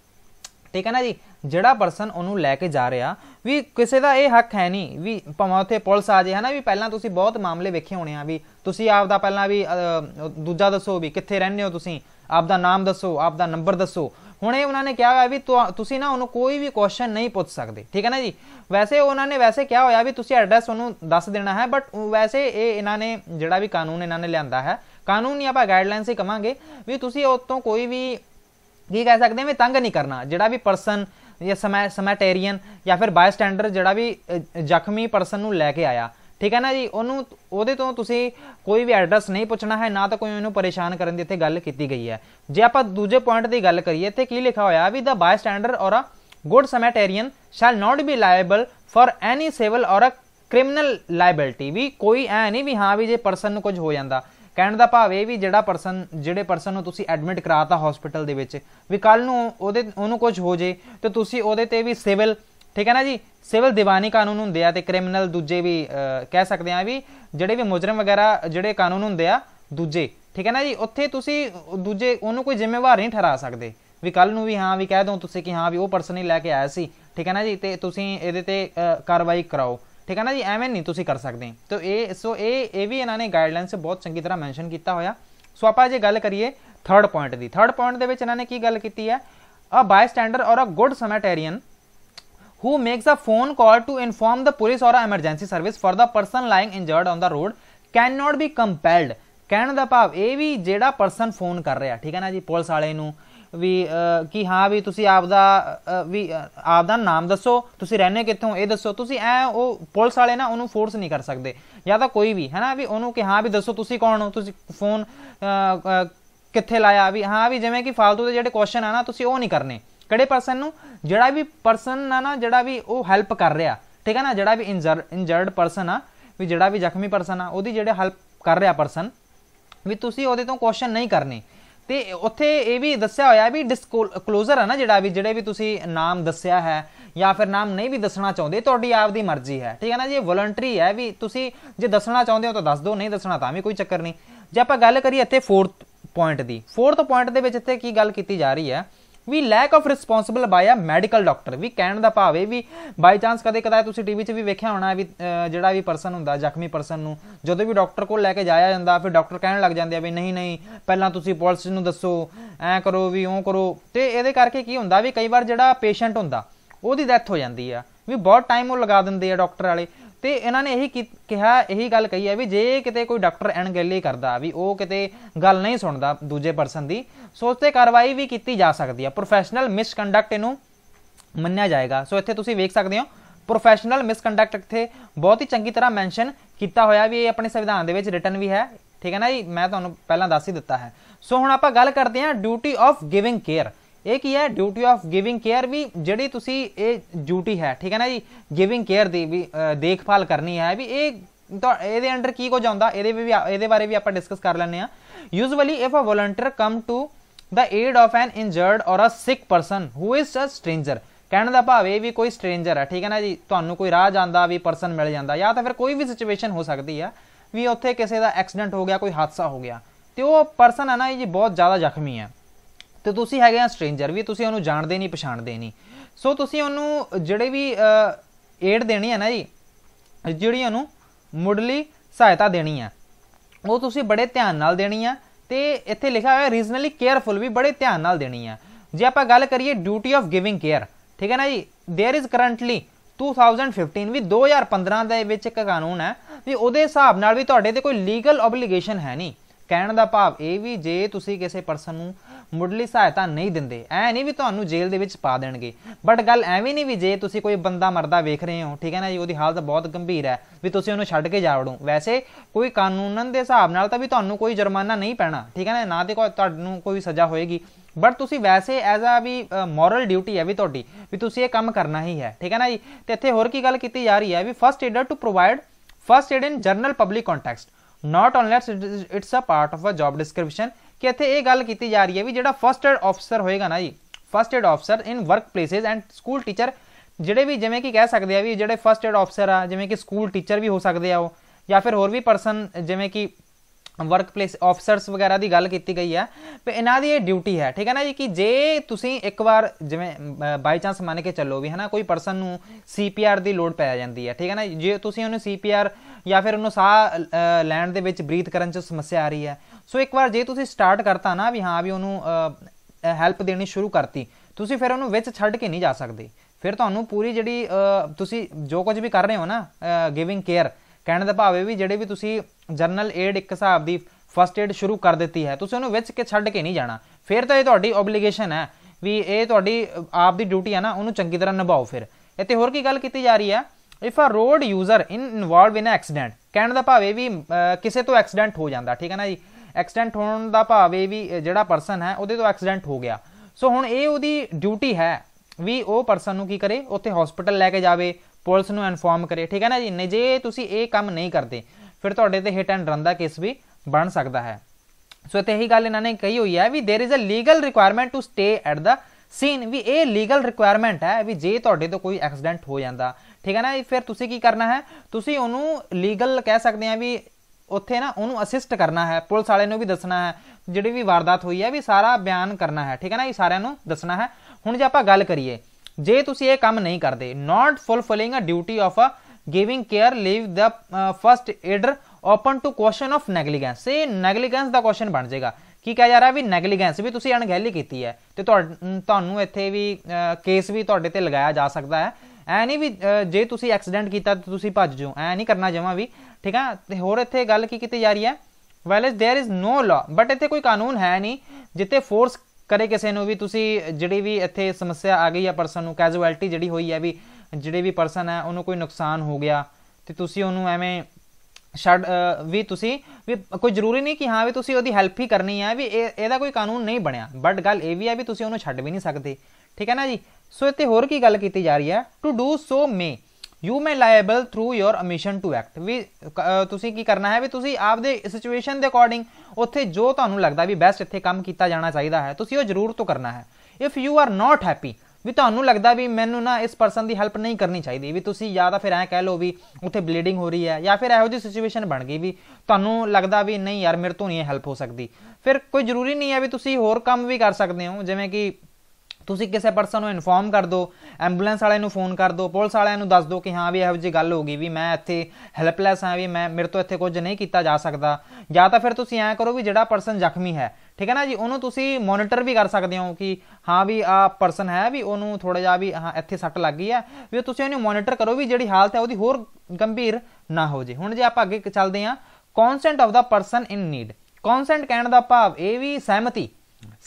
ਠੀਕ ਹੈ ਨਾ ਜੀ ਜਿਹੜਾ ਪਰਸਨ ਉਹਨੂੰ ਲੈ ਕੇ ਜਾ ਰਿਹਾ ਵੀ ਕਿਸੇ ਦਾ ਇਹ ਹੱਕ ਹੈ ਨਹੀਂ ਵੀ ਭਾਵੇਂ ਉੱਥੇ ਪੁਲਿਸ ਆ ਜੇ ਹਨਾ ਵੀ ਪਹਿਲਾਂ ਤੁਸੀਂ ਬਹੁਤ ਮਾਮਲੇ ਵੇਖੇ ਹੋਣੇ ਆ ਵੀ ਤੁਸੀਂ ਆਪ ਦਾ ਪਹਿਲਾਂ ਵੀ ਦੂਜਾ ਦੱਸੋ ਵੀ ਕਿੱਥੇ ਰਹਿੰਦੇ ਹੋ ਤੁਸੀਂ ਆਪ ਦਾ ਨਾਮ ਦੱਸੋ ਆਪ ਦਾ ਨੰਬਰ ਦੱਸੋ ਹੁਣ ਇਹ ਉਹਨਾਂ ਨੇ ਕਿਹਾ ਹੋਇਆ ਵੀ ਤੁਸੀਂ ਨਾ ਉਹਨੂੰ ਕੋਈ ਵੀ ਕੁਐਸਚਨ ਨਹੀਂ ਪੁੱਛ ਸਕਦੇ ਠੀਕ ਹੈ ਨਾ ਜੀ ਵੈਸੇ ਉਹਨਾਂ ਨੇ ਵੈਸੇ ਕਿਹਾ ਹੋਇਆ ਵੀ ਤੁਸੀਂ ਐਡਰੈਸ ਉਹਨੂੰ ਦੱਸ ਦੇਣਾ ਹੈ ਬਟ ਵੈਸੇ ਇਹ ਇਹਨਾਂ ਨੇ ਜਿਹੜਾ ਵੀ ਕਾਨੂੰਨ ਇਹਨਾਂ ਨੇ ਲਿਆਂਦਾ ਹੈ ਕਾਨੂੰਨ ਨਹੀਂ ਆਪਾਂ ਗਾਈਡਲਾਈਨਸ ਹੀ ਕਵਾਂਗੇ ਵੀ ਤੁਸੀਂ ਉਹ ਤੋਂ ਕੋਈ ਵੀ ਕੀ ਕਹਿ ਸਕਦੇ ਵੀ ਤੰਗ ਨਹੀਂ ਕਰਨਾ ਜਿਹੜਾ ਵੀ ਪਰਸਨ ਜਾਂ ਸਮੈਟੇਰੀਅਨ ਜਾਂ ਫਿਰ ਬਾਇਸਟੈਂਡਰ ਜਿਹੜਾ ਵੀ ਜ਼ਖਮੀ ਪਰਸਨ ਨੂੰ ਲੈ ਕੇ ਆਇਆ ਠੀਕ ਹੈ ਨਾ ਜੀ ਉਹਨੂੰ ਉਹਦੇ ਤੋਂ ਤੁਸੀਂ ਕੋਈ ਵੀ ਐਡਰੈਸ ਨਹੀਂ ਪੁੱਛਣਾ ਹੈ ਨਾ ਤਾਂ ਕੋਈ ਉਹਨੂੰ ਪਰੇਸ਼ਾਨ ਕਰਨ ਦੀ ਇੱਥੇ ਗੱਲ ਕੀਤੀ ਗਈ ਹੈ ਜੇ ਆਪਾਂ ਦੂਜੇ ਪੁਆਇੰਟ ਦੀ ਗੱਲ ਕਰੀਏ ਇੱਥੇ ਕੀ ਲਿਖਿਆ ਹੋਇਆ ਵੀ ਦਾ bystander or a good Samaritan shall not be liable for any civil or a criminal liability ਵੀ ਕੋਈ ਐ ਨਹੀਂ ਵੀ ਹਾਂ ਵੀ ਜੇ ਪਰਸਨ ਨੂੰ ਕੁਝ ਹੋ ਜਾਂਦਾ ਕਹਿਣ ਦਾ ਭਾਵ ਇਹ ਵੀ ਜਿਹੜਾ ਪਰਸਨ ਜਿਹੜੇ ਪਰਸਨ ਨੂੰ ਤੁਸੀਂ ਐਡਮਿਟ ਕਰਾਤਾ ਹਸਪੀਟਲ ਦੇ ਵਿੱਚ ਵੀ ਕੱਲ ਨੂੰ ਉਹਦੇ ਉਹਨੂੰ ਕੁਝ ਹੋ ਜੇ ਤੇ ਤੁਸੀਂ ਉਹਦੇ ਤੇ ਵੀ ਸਿਵਲ ਠੀਕ ਹੈ ਨਾ ਜੀ ਸਿਵਲ ਦੀਵਾਨੀ ਕਾਨੂੰਨ ਹੁੰਦੇ ਆ ਤੇ ਕ੍ਰਿਮੀਨਲ ਦੂਜੇ ਵੀ ਕਹਿ ਸਕਦੇ ਆ ਵੀ ਜਿਹੜੇ ਵੀ ਮੁਜਰਮ ਵਗੈਰਾ ਜਿਹੜੇ ਕਾਨੂੰਨ ਹੁੰਦੇ ਆ ਦੂਜੇ ਠੀਕ ਹੈ ਨਾ ਜੀ ਉੱਥੇ ਤੁਸੀਂ ਦੂਜੇ ਉਹਨੂੰ ਕੋਈ ਜ਼ਿੰਮੇਵਾਰ ਨਹੀਂ ਠਹਿਰਾ ਸਕਦੇ ਵੀ ਕੱਲ ਨੂੰ ਵੀ ਹਾਂ ਵੀ ਕਹਿ ਦੋ ਤੁਸੀਂ ਕਿ ਹਾਂ ਵੀ ਉਹ ਪਰਸਨ ਹੀ ਲੈ ਕੇ ਆਇਆ ਸੀ ਠੀਕ ਹੈ ਨਾ ਜੀ ਤੇ ਤੁਸੀਂ ਇਹਦੇ ਤੇ ਕਾਰਵਾਈ ਕਰਾਓ ਠੀਕ ਹੈ ਨਾ ਜੀ ਐਵੇਂ ਨਹੀਂ ਤੁਸੀਂ ਕਰ ਸਕਦੇ ਤੋ ਇਹ ਸੋ ਇਹ ਇਹ ਵੀ ਇਹਨਾਂ ਨੇ ਗਾਈਡਲਾਈਨਸ ਬਹੁਤ ਚੰਗੀ ਤਰ੍ਹਾਂ ਮੈਂਸ਼ਨ ਕੀਤਾ ਹੋਇਆ ਸੋ ਆਪਾਂ ਜੇ ਗੱਲ ਕਰੀਏ ਥਰਡ ਪੁਆਇੰਟ ਦੀ ਥਰਡ ਪੁਆਇੰਟ ਦੇ ਵਿੱਚ ਇਹਨਾਂ ਨੇ ਕੀ ਗੱਲ ਕੀਤੀ ਹੈ a bystander or a good Samaritan who makes a phone call to inform the police or a emergency service for the person lying injured on the road cannot be compelled ਕਹਿਣ ਦਾ ਭਾਵ ਇਹ ਵੀ ਜਿਹੜਾ ਪਰਸਨ ਫੋਨ ਕਰ ਰਿਹਾ ਠੀਕ ਹੈ ਨਾ ਜੀ ਪੁਲਿਸ ਵਾਲੇ ਨੂੰ ਵੀ ਕੀ ਹਾਂ ਵੀ ਤੁਸੀਂ ਆਪ ਦਾ ਵੀ ਆਪ ਦਾ ਨਾਮ ਦੱਸੋ ਤੁਸੀਂ ਰਹਿੰਦੇ ਕਿੱਥੋਂ ਇਹ ਦੱਸੋ ਤੁਸੀਂ ਐ ਉਹ ਪੁਲਿਸ ਵਾਲੇ ਨਾ ਉਹਨੂੰ ਫੋਰਸ ਨਹੀਂ ਕਰ ਸਕਦੇ ਜਾਂ ਤਾਂ ਕੋਈ ਵੀ ਹੈ ਨਾ ਵੀ ਉਹਨੂੰ ਕਿ ਹਾਂ ਵੀ ਦੱਸੋ ਤੁਸੀਂ ਕੌਣ ਹੋ ਤੁਸੀਂ ਫੋਨ ਕਿੱਥੇ ਲਾਇਆ ਵੀ ਹਾਂ ਵੀ ਜਿਵੇਂ ਕਿ ਫालतू ਦੇ ਜਿਹੜੇ ਕੁਐਸਚਨ ਆ ਨਾ ਤੁਸੀਂ ਉਹ ਨਹੀਂ ਕਰਨੇ ਕਿਹੜੇ ਪਰਸਨ ਨੂੰ ਜਿਹੜਾ ਵੀ ਪਰਸਨ ਨਾ ਨਾ ਜਿਹੜਾ ਵੀ ਉਹ ਹੈਲਪ ਕਰ ਰਿਹਾ ਠੀਕ ਹੈ ਨਾ ਜਿਹੜਾ ਵੀ ਇੰਜਰਡ ਪਰਸਨ ਆ ਵੀ ਜਿਹੜਾ ਵੀ ਜ਼ਖਮੀ ਪਰਸਨ ਆ ਉਹਦੀ ਜਿਹੜੇ ਹੈਲਪ ਕਰ ਰਿਹਾ ਪਰਸਨ ਵੀ ਤੁਸੀਂ ਉਹਦੇ ਤੋਂ ਕੁਐਸਚਨ ਨਹੀਂ ਕਰਨੇ ਤੇ ਉੱਥੇ ਇਹ ਵੀ ਦੱਸਿਆ ਹੋਇਆ ਵੀ ਡਿਸਕਲੋਜ਼ਰ ਆ ਨਾ ਜਿਹੜਾ ਵੀ ਜਿਹੜੇ ਵੀ ਤੁਸੀਂ ਨਾਮ ਦੱਸਿਆ ਹੈ ਜਾਂ ਫਿਰ ਨਾਮ ਨਹੀਂ ਵੀ ਦੱਸਣਾ ਚਾਹੁੰਦੇ ਤੁਹਾਡੀ ਆਪ ਦੀ ਮਰਜ਼ੀ ਹੈ ਠੀਕ ਹੈ ਨਾ ਜੀ ਵੋਲੰਟਰੀ ਹੈ ਵੀ ਤੁਸੀਂ ਜੇ ਦੱਸਣਾ ਚਾਹੁੰਦੇ ਹੋ ਤਾਂ ਦੱਸ ਦਿਓ ਨਹੀਂ ਦੱਸਣਾ ਤਾਂ ਵੀ ਕੋਈ ਚੱਕਰ ਨਹੀਂ ਜੇ ਆਪਾਂ ਗੱਲ ਕਰੀਏ ਇੱਥੇ 4th ਪੁਆਇੰਟ ਦੀ 4th ਪੁਆਇੰਟ ਦੇ ਵਿੱਚ ਇੱਥੇ ਕੀ ਗੱਲ ਕੀਤੀ ਜਾ ਰਹੀ ਹੈ ਵੀ ਲੈਕ ਆਫ ਰਿਸਪੌਂਸਿਬਲ ਬਾਈ ਆ ਮੈਡੀਕਲ ਡਾਕਟਰ ਵੀ ਕਹਿਣ ਦਾ ਭਾਵ ਇਹ ਵੀ ਬਾਈ ਚਾਂਸ ਕਦੇ ਕਦਾਏ ਤੁਸੀਂ ਟੀਵੀ 'ਚ ਵੀ ਵੇਖਿਆ ਹੋਣਾ ਵੀ ਜਿਹੜਾ ਵੀ ਪਰਸਨ ਹੁੰਦਾ ਜ਼ਖਮੀ ਪਰਸਨ ਨੂੰ ਜਦੋਂ ਵੀ ਡਾਕਟਰ ਕੋਲ ਲੈ ਕੇ ਜਾਇਆ ਜਾਂਦਾ ਫਿਰ ਡਾਕਟਰ ਕਹਿਣ ਲੱਗ ਜਾਂਦੇ ਆ ਵੀ ਨਹੀਂ ਨਹੀਂ ਪਹਿਲਾਂ ਤੁਸੀਂ ਪੁਲਿਸ ਨੂੰ ਦੱਸੋ ਐ ਕਰੋ ਵੀ ਉਹ ਕਰੋ ਤੇ ਇਹਦੇ ਕਰਕੇ ਕੀ ਹੁੰਦਾ ਵੀ ਕਈ ਵਾਰ ਜਿਹੜਾ ਪੇਸ਼ੈਂਟ ਹੁੰਦਾ ਉਹਦੀ ਡੈਥ ਹੋ ਜਾਂਦੀ ਆ ਵੀ ਬਹੁਤ ਟਾਈਮ ਉਹ ਲਗਾ ਦਿੰਦੇ ਆ ਡਾਕਟਰ ਵਾਲੇ ਤੇ ਇਹਨਾਂ ਨੇ ਇਹੀ ਕਿਹਾ ਇਹੀ ਗੱਲ ਕਹੀ ਹੈ ਵੀ ਜੇ ਕਿਤੇ ਕੋਈ ਡਾਕਟਰ ਅਣਗਹਿਲੀ ਕਰਦਾ ਵੀ ਉਹ ਕਿਤੇ ਗੱਲ ਨਹੀਂ ਸੁਣਦਾ ਦੂਜੇ ਪਰਸਨ ਦੀ ਸੋ ਉਸ ਤੇ ਕਾਰਵਾਈ ਵੀ ਕੀਤੀ ਜਾ ਸਕਦੀ ਹੈ ਪ੍ਰੋਫੈਸ਼ਨਲ ਮਿਸਕੰਡਕਟ ਇਹਨੂੰ ਮੰਨਿਆ ਜਾਏਗਾ ਸੋ ਇੱਥੇ ਤੁਸੀਂ ਵੇਖ ਸਕਦੇ ਹੋ ਪ੍ਰੋਫੈਸ਼ਨਲ ਮਿਸਕੰਡਕਟ ਇੱਥੇ ਬਹੁਤ ਹੀ ਚੰਗੀ ਤਰ੍ਹਾਂ ਮੈਂਸ਼ਨ ਕੀਤਾ ਹੋਇਆ ਵੀ ਇਹ ਆਪਣੇ ਸੰਵਿਧਾਨ ਦੇ ਵਿੱਚ ਰਿਟਨ ਵੀ ਹੈ ਠੀਕ ਹੈ ਨਾ ਜੀ ਮੈਂ ਤੁਹਾਨੂੰ ਪਹਿਲਾਂ ਦੱਸ ਹੀ ਦਿੱਤਾ ਹੈ ਸੋ ਹੁਣ ਆਪਾਂ ਗੱਲ ਕਰਦੇ ਹਾਂ ਡਿਊਟੀ ਆਫ ਗਿਵਿੰਗ ਕੇਅਰ ਇਹ ਕੀ ਹੈ ਡਿਊਟੀ ਆਫ ਗਿਵਿੰਗ ਕੇਅਰ ਵੀ ਜਿਹੜੀ ਤੁਸੀਂ ਇਹ ਡਿਊਟੀ ਹੈ ਠੀਕ ਹੈ ਨਾ ਜੀ ਗਿਵਿੰਗ ਕੇਅਰ ਦੀ ਵੀ ਦੇਖਭਾਲ ਕਰਨੀ ਹੈ ਵੀ ਇਹ ਤਾਂ ਇਹਦੇ ਅੰਡਰ ਕੀ ਕੁਝ ਆਉਂਦਾ ਇਹਦੇ ਵੀ ਇਹਦੇ ਬਾਰੇ ਵੀ ਆਪਾਂ ਡਿਸਕਸ ਕਰ ਲੈਣੇ ਆ usually if a volunteer come to the aid of an injured or a sick person who is a stranger ਕਹਿਣ ਦਾ ਭਾਵ ਇਹ ਵੀ ਕੋਈ ਸਟ੍ਰੇਂਜਰ ਹੈ ਠੀਕ ਹੈ ਨਾ ਜੀ ਤੁਹਾਨੂੰ ਕੋਈ ਰਾਹ ਜਾਂਦਾ ਵੀ ਪਰਸਨ ਮਿਲ ਜਾਂਦਾ ਜਾਂ ਤਾਂ ਫਿਰ ਕੋਈ ਵੀ ਸਿਚੁਏਸ਼ਨ ਹੋ ਸਕਦੀ ਆ ਵੀ ਉੱਥੇ ਕਿਸੇ ਦਾ ਐਕਸੀਡੈਂਟ ਹੋ ਗਿਆ ਕੋਈ ਹਾਦਸਾ ਹੋ ਗਿਆ ਤੇ ਉਹ ਪਰਸਨ ਹੈ ਨਾ ਜੀ ਬਹੁਤ ਜ਼ਿਆਦਾ ਜ਼ਖਮੀ ਹੈ ਤੇ ਤੁਸੀਂ ਹੈਗੇ ਆ ਸਟ੍ਰੇਂਜਰ ਵੀ ਤੁਸੀਂ ਉਹਨੂੰ ਜਾਣਦੇ ਨਹੀਂ ਪਛਾਣਦੇ ਨਹੀਂ ਸੋ ਤੁਸੀਂ ਉਹਨੂੰ ਜਿਹੜੇ ਵੀ ਏਡ ਦੇਣੀ ਹੈ ਨਾ ਜੀ ਜਿਹੜੀ ਉਹਨੂੰ ਮੁੱਢਲੀ ਸਹਾਇਤਾ ਦੇਣੀ ਆ ਉਹ ਤੁਸੀਂ ਬੜੇ ਧਿਆਨ ਨਾਲ ਦੇਣੀ ਆ ਤੇ ਇੱਥੇ ਲਿਖਿਆ ਹੋਇਆ ਰੀਜ਼ਨਲੀ ਕੇਅਰਫੁਲ ਵੀ ਬੜੇ ਧਿਆਨ ਨਾਲ ਦੇਣੀ ਆ ਜੇ ਆਪਾਂ ਗੱਲ ਕਰੀਏ ਡਿਊਟੀ ਆਫ ਗਿਵਿੰਗ ਕੇਅਰ ਠੀਕ ਹੈ ਨਾ ਜੀ देयर इज ਕਰੰਟਲੀ 2015 ਵੀ 2015 ਦੇ ਵਿੱਚ ਇੱਕ ਕਾਨੂੰਨ ਹੈ ਵੀ ਉਹਦੇ ਹਿਸਾਬ ਨਾਲ ਵੀ ਤੁਹਾਡੇ ਤੇ ਕੋਈ ਲੀਗਲ ਆਬਲੀਗੇਸ਼ਨ ਹੈ ਨਹੀਂ ਕਹਿਣ ਦਾ ਭਾਵ ਇਹ ਵੀ ਜੇ ਤੁਸੀਂ ਕਿਸੇ ਪਰਸਨ ਨੂੰ ਮੁੱਢਲੀ ਸਹਾਇਤਾ ਨਹੀਂ ਦਿੰਦੇ ਐ ਨਹੀਂ ਵੀ ਤੁਹਾਨੂੰ ਜੇਲ੍ਹ ਦੇ ਵਿੱਚ ਪਾ ਦੇਣਗੇ ਬਟ ਗੱਲ ਐਵੇਂ ਨਹੀਂ ਵੀ ਜੇ ਤੁਸੀਂ ਕੋਈ ਬੰਦਾ ਮਰਦਾ ਵੇਖ ਰਹੇ ਹੋ ਠੀਕ ਹੈ ਨਾ ਜੀ ਉਹਦੀ ਹਾਲਤ ਬਹੁਤ ਗੰਭੀਰ ਹੈ ਵੀ ਤੁਸੀਂ ਉਹਨੂੰ ਛੱਡ ਕੇ ਜਾਵੜੋ ਵੈਸੇ ਕੋਈ ਕਾਨੂੰਨਨ ਦੇ ਹਿਸਾਬ ਨਾਲ ਤਾਂ ਵੀ ਤੁਹਾਨੂੰ ਕੋਈ ਜੁਰਮਾਨਾ ਨਹੀਂ ਪੈਣਾ ਠੀਕ ਹੈ ਨਾ ਨਾ ਤੇ ਤੁਹਾਨੂੰ ਕੋਈ ਸਜ਼ਾ ਹੋਏਗੀ ਬਟ ਤੁਸੀਂ ਵੈਸੇ as a we moral duty ਹੈ ਵੀ ਤੁਹਾਡੀ ਵੀ ਤੁਸੀਂ ਇਹ ਕੰਮ ਕਰਨਾ ਹੀ ਹੈ ਠੀਕ ਹੈ ਨਾ ਜੀ ਤੇ ਇੱਥੇ ਹੋਰ ਕੀ ਗੱਲ ਕੀਤੀ ਜਾ ਰਹੀ ਹੈ ਵੀ first aider to provide first aid in general public context not unless it's a part of a job description ਕਿ ਇੱਥੇ ਇਹ ਗੱਲ ਕੀਤੀ ਜਾ ਰਹੀ ਹੈ ਵੀ ਜਿਹੜਾ ਫਰਸਟ ਏਡ ਆਫਸਰ ਹੋਏਗਾ ਨਾ ਜੀ first aid officer in workplaces and school teacher ਜਿਹੜੇ ਵੀ ਜਿਵੇਂ ਕਿ ਕਹਿ ਸਕਦੇ ਆ ਵੀ ਜਿਹੜੇ ਫਰਸਟ ਏਡ ਆਫਸਰ ਆ ਜਿਵੇਂ ਕਿ ਸਕੂਲ ਟੀਚਰ ਵੀ ਹੋ ਸਕਦੇ ਆ ਉਹ ਜਾਂ ਫਿਰ ਹੋਰ ਵੀ ਪਰਸਨ ਜਿਵੇਂ ਕਿ ਵਰਕ ਪਲੇਸ ਆਫਸਰਸ ਵਗੈਰਾ ਦੀ ਗੱਲ ਕੀਤੀ ਗਈ ਹੈ ਤੇ ਇਹਨਾਂ ਦੀ ਇਹ ਡਿਊਟੀ ਹੈ ਠੀਕ ਹੈ ਨਾ ਜੀ ਕਿ ਜੇ ਤੁਸੀਂ ਇੱਕ ਵਾਰ ਜਿਵੇਂ ਬਾਈ ਚਾਂਸ ਮੰਨ ਕੇ ਚੱਲੋ ਵੀ ਹੈ ਨਾ ਕੋਈ ਪਰਸਨ ਨੂੰ ਸੀਪੀਆਰ ਦੀ ਲੋੜ ਪੈ ਜਾਂਦੀ ਹੈ ਠੀਕ ਹੈ ਨਾ ਜੇ ਤੁਸੀਂ ਉਹਨੂੰ ਸੀਪੀਆਰ ਜਾਂ ਫਿਰ ਉਹਨੂੰ ਸਾਹ ਲੈਣ ਦੇ ਵਿੱਚ ਬਰੀਥ ਕਰਨ 'ਚ ਸਮੱਸਿਆ ਆ ਰਹੀ ਹੈ ਸੋ ਇੱਕ ਵਾਰ ਜੇ ਤੁਸੀਂ ਸਟਾਰਟ ਕਰਤਾ ਨਾ ਵੀ ਹਾਂ ਵੀ ਉਹਨੂੰ ਹੈਲਪ ਦੇਣੀ ਸ਼ੁਰੂ ਕਰਤੀ ਤੁਸੀਂ ਫਿਰ ਉਹਨੂੰ ਵਿੱਚ ਛੱਡ ਕੇ ਨਹੀਂ ਜਾ ਸਕਦੇ ਫਿਰ ਤੁਹਾਨੂੰ ਪੂਰੀ ਜਿਹੜੀ ਤੁਸੀਂ ਜੋ ਕੁਝ ਵੀ ਕਰ ਰਹੇ ਹੋ ਨਾ ਗਿਵਿੰਗ ਕੇਅਰ ਕਹਿਣ ਦਾ ਭਾਵ ਇਹ ਵੀ ਜਿਹੜੇ ਵੀ ਤੁਸੀਂ ਜਰਨਲ ਏਡ ਇੱਕ ਹਿਸਾਬ ਦੀ ਫਰਸਟ ਏਡ ਸ਼ੁਰੂ ਕਰ ਦਿੱਤੀ ਹੈ ਤੁਸੀਂ ਉਹਨੂੰ ਵਿੱਚ ਕੇ ਛੱਡ ਕੇ ਨਹੀਂ ਜਾਣਾ ਫਿਰ ਤਾਂ ਇਹ ਤੁਹਾਡੀ ਓਬਲੀਗੇਸ਼ਨ ਹੈ ਵੀ ਇਹ ਤੁਹਾਡੀ ਆਪ ਦੀ ਡਿਊਟੀ ਹੈ ਨਾ ਉਹਨੂੰ ਚੰਗੀ ਤਰ੍ਹਾਂ ਨਿਭਾਓ ਫਿਰ ਇੱਥੇ ਹੋਰ ਕੀ ਗੱਲ ਕੀਤੀ ਜਾ ਰਹੀ ਹੈ if a road user in involve in accident ਕਹਿਣ ਦਾ ਭਾਵੇਂ ਵੀ ਕਿਸੇ ਤੋਂ ਐਕਸੀਡੈਂਟ ਹੋ ਜਾਂਦਾ ਠੀਕ ਹੈ ਨਾ ਜੀ ਐਕਸੀਡੈਂਟ ਹੋਣ ਦਾ ਭਾਵੇਂ ਵੀ ਜਿਹੜਾ ਪਰਸਨ ਹੈ ਉਹਦੇ ਤੋਂ ਐਕਸੀਡੈਂਟ ਹੋ ਗਿਆ ਸੋ ਹੁਣ ਇਹ ਉਹਦੀ ਡਿਊਟੀ ਹੈ ਵੀ ਉਹ ਪਰਸਨ ਨੂੰ ਕੀ ਕਰੇ ਉੱਥੇ ਹਸਪੀਟਲ ਲੈ ਕੇ ਜਾਵੇ ਪੁਲਿਸ ਨੂੰ ਇਨਫੋਰਮ ਕਰੇ ਠੀਕ ਹੈ ਨਾ ਜੀ ਨਹੀਂ ਜੇ ਤੁਸੀਂ ਇਹ ਕੰਮ ਨਹੀਂ ਕਰਦੇ ਫਿਰ ਤੁਹਾਡੇ ਤੇ ਹਿਟ ਐਂਡ ਰਨ ਦਾ ਕੇਸ ਵੀ ਬਣ ਸਕਦਾ ਹੈ ਸੋ ਤੇ ਇਹੀ ਗੱਲ ਇਹਨਾਂ ਨੇ ਕਹੀ ਹੋਈ ਹੈ ਵੀ there is a legal requirement to stay at the scene ਵੀ ਇਹ ਲੀਗਲ ਰਿਕੁਆਇਰਮੈਂਟ ਹੈ ਵੀ ਜੇ ਤੁਹਾਡੇ ਤੋਂ ਕੋਈ ਐਕਸੀਡੈਂਟ ਹੋ ਜਾਂਦਾ ਠੀਕ ਹੈ ਨਾ ਫਿਰ ਤੁਸੀਂ ਕੀ ਕਰਨਾ ਹੈ ਤੁਸੀਂ ਉਹਨੂੰ ਲੀਗਲ ਕਹਿ ਸਕਦੇ ਆ ਵੀ ਉੱਥੇ ਨਾ ਉਹਨੂੰ ਅਸਿਸਟ ਕਰਨਾ ਹੈ ਪੁਲਿਸ ਵਾਲੇ ਨੂੰ ਵੀ ਦੱਸਣਾ ਹੈ ਜਿਹੜੀ ਵੀ ਵਾਰਦਾਤ ਹੋਈ ਹੈ ਵੀ ਸਾਰਾ ਬਿਆਨ ਕਰਨਾ ਹੈ ਠੀਕ ਹੈ ਨਾ ਇਹ ਸਾਰਿਆਂ ਨੂੰ ਦੱਸਣਾ ਹੈ ਹੁਣ ਜੇ ਆਪਾਂ ਗੱਲ ਕਰੀਏ ਜੇ ਤੁਸੀਂ ਇਹ ਕੰਮ ਨਹੀਂ ਕਰਦੇ not fulfilling a duty of a giving care leave the first aider open to question of negligence ਇਹ ਨੈਗਲੀਜੈਂਸ ਦਾ ਕੁਐਸਚਨ ਬਣ ਜਾਏਗਾ ਕੀ ਕਿਹਾ ਜਾ ਰਿਹਾ ਵੀ ਨੈਗਲੀਜੈਂਸ ਵੀ ਤੁਸੀਂ ਅਣਗਹਿਲੀ ਕੀਤੀ ਹੈ ਤੇ ਤੁਹਾਨੂੰ ਇੱਥੇ ਵੀ ਕੇਸ ਵੀ ਤੁਹਾਡੇ ਤੇ ਲਗਾਇਆ ਜਾ ਸਕਦਾ ਹੈ ਐ ਨਹੀਂ ਵੀ ਜੇ ਤੁਸੀਂ ਐਕਸੀਡੈਂਟ ਕੀਤਾ ਤਾਂ ਤੁਸੀਂ ਭੱਜ ਜਾਓ ਐ ਨਹੀਂ ਕਰਨਾ ਜਮਾ ਵੀ ਠੀਕ ਆ ਤੇ ਹੋਰ ਇੱਥੇ ਗੱਲ ਕੀ ਕੀਤੀ ਜਾ ਰਹੀ ਹੈ ਵੈਲ ਇਸ there is no law but ਇੱਥੇ ਕੋਈ ਕਾਨੂੰਨ ਹੈ ਨਹੀਂ ਜਿੱਤੇ ਫੋਰਸ ਕਰੇ ਕਿਸੇ ਨੂੰ ਵੀ ਤੁਸੀਂ ਜਿਹੜੀ ਵੀ ਇੱਥੇ ਸਮੱਸਿਆ ਆ ਗਈ ਆ ਪਰਸਨ ਨੂੰ ਕੈਜੂਅਲਟੀ ਜਿਹੜੀ ਹੋਈ ਹੈ ਵੀ ਜਿਹੜੇ ਵੀ ਪਰਸਨ ਹੈ ਉਹਨੂੰ ਕੋਈ ਨੁਕਸਾਨ ਹੋ ਗਿਆ ਤੇ ਤੁਸੀਂ ਉਹਨੂੰ ਐਵੇਂ ਛੱਡ ਵੀ ਤੁਸੀਂ ਵੀ ਕੋਈ ਜ਼ਰੂਰੀ ਨਹੀਂ ਕਿ ਹਾਂ ਵੀ ਤੁਸੀਂ ਉਹਦੀ ਹੈਲਪ ਹੀ ਕਰਨੀ ਹੈ ਵੀ ਇਹਦਾ ਕੋਈ ਕਾਨੂੰਨ ਨਹੀਂ ਬਣਿਆ ਬਟ ਗੱਲ ਇਹ ਵੀ ਹੈ ਵੀ ਤੁਸੀਂ ਉਹਨੂੰ ਛੱਡ ਵੀ ਨਹੀਂ ਸਕਦੇ ਠੀਕ ਹੈ ਨਾ ਜੀ ਸੋ ਇੱਥੇ ਹੋਰ ਕੀ ਗੱਲ ਕੀਤੀ ਜਾ ਰਹੀ ਹੈ to do so may you may liable through your omission to act ਵੀ ਤੁਸੀਂ ਕੀ ਕਰਨਾ ਹੈ ਵੀ ਤੁਸੀਂ ਆਪਦੇ ਸਿਚੁਏਸ਼ਨ ਦੇ ਅਕੋਰਡਿੰਗ ਉੱਥੇ ਜੋ ਤੁਹਾਨੂੰ ਲੱਗਦਾ ਵੀ ਬੈਸਟ ਇੱਥੇ ਕੰਮ ਕੀਤਾ ਜਾਣਾ ਚਾਹੀਦਾ ਹੈ ਤੁਸੀਂ ਉਹ ਜ਼ਰੂਰ ਤੋਂ ਕਰਨਾ ਹੈ if you are not happy ਵੀ ਤੁਹਾਨੂੰ ਲੱਗਦਾ ਵੀ ਮੈਨੂੰ ਨਾ ਇਸ ਪਰਸਨ ਦੀ ਹੈਲਪ ਨਹੀਂ ਕਰਨੀ ਚਾਹੀਦੀ ਵੀ ਤੁਸੀਂ ਜਾਂ ਤਾਂ ਫਿਰ ਐ ਕਹਿ ਲਓ ਵੀ ਉੱਥੇ ਬਲੀਡਿੰਗ ਹੋ ਰਹੀ ਹੈ ਜਾਂ ਫਿਰ ਇਹੋ ਜਿਹੀ ਸਿਚੁਏਸ਼ਨ ਬਣ ਗਈ ਵੀ ਤੁਹਾਨੂੰ ਲੱਗਦਾ ਵੀ ਨਹੀਂ ਯਾਰ ਮੇਰੇ ਤੋਂ ਨਹੀਂ ਹੈਲਪ ਹੋ ਸਕਦੀ ਫਿਰ ਕੋਈ ਜ਼ਰੂਰੀ ਨਹੀਂ ਹੈ ਵੀ ਤੁਸੀਂ ਹੋਰ ਕੰਮ ਵੀ ਕਰ ਸਕਦੇ ਹੋ ਜਿਵੇਂ ਕਿ ਤੁਸੀਂ ਕਿਸੇ ਪਰਸਨ ਨੂੰ ਇਨਫੋਰਮ ਕਰ ਦਿਓ ਐਂਬੂਲੈਂਸ ਵਾਲਿਆਂ ਨੂੰ ਫੋਨ ਕਰ ਦਿਓ ਪੁਲਿਸ ਵਾਲਿਆਂ ਨੂੰ ਦੱਸ ਦਿਓ ਕਿ ਹਾਂ ਵੀ ਇਹੋ ਜਿਹੀ ਗੱਲ ਹੋ ਗਈ ਵੀ ਮੈਂ ਇੱਥੇ ਹੈਲਪਲੈਸ ਆ ਵੀ ਮੈਂ ਮੇਰੇ ਤੋਂ ਇੱਥੇ ਕੁਝ ਨਹੀਂ ਕੀਤਾ ਜਾ ਸਕਦਾ ਜਾਂ ਤਾਂ ਫਿਰ ਤੁਸੀਂ ਐਂ ਕਰੋ ਵੀ ਜਿਹੜਾ ਪਰਸਨ ਜ਼ਖਮੀ ਹੈ ਠੀਕ ਹੈ ਨਾ ਜੀ ਉਹਨੂੰ ਤੁਸੀਂ ਮੋਨੀਟਰ ਵੀ ਕਰ ਸਕਦੇ ਹੋ ਕਿ ਹਾਂ ਵੀ ਆ ਪਰਸਨ ਹੈ ਵੀ ਉਹਨੂੰ ਥੋੜਾ ਜਿਹਾ ਵੀ ਹਾਂ ਇੱਥੇ ਸੱਟ ਲੱਗ ਗਈ ਹੈ ਵੀ ਤੁਸੀਂ ਉਹਨੂੰ ਮੋਨੀਟਰ ਕਰੋ ਵੀ ਜਿਹੜੀ ਹਾਲਤ ਹੈ ਉਹਦੀ ਹੋਰ ਗੰਭੀਰ ਨਾ ਹੋ ਜੇ ਹੁਣ ਜੇ ਆਪਾਂ ਅੱਗੇ ਚੱਲਦੇ ਹਾਂ consent of the person in need consent ਕਹਿਣ ਦਾ ਭਾਵ ਇਹ ਵੀ ਸਹਿਮਤੀ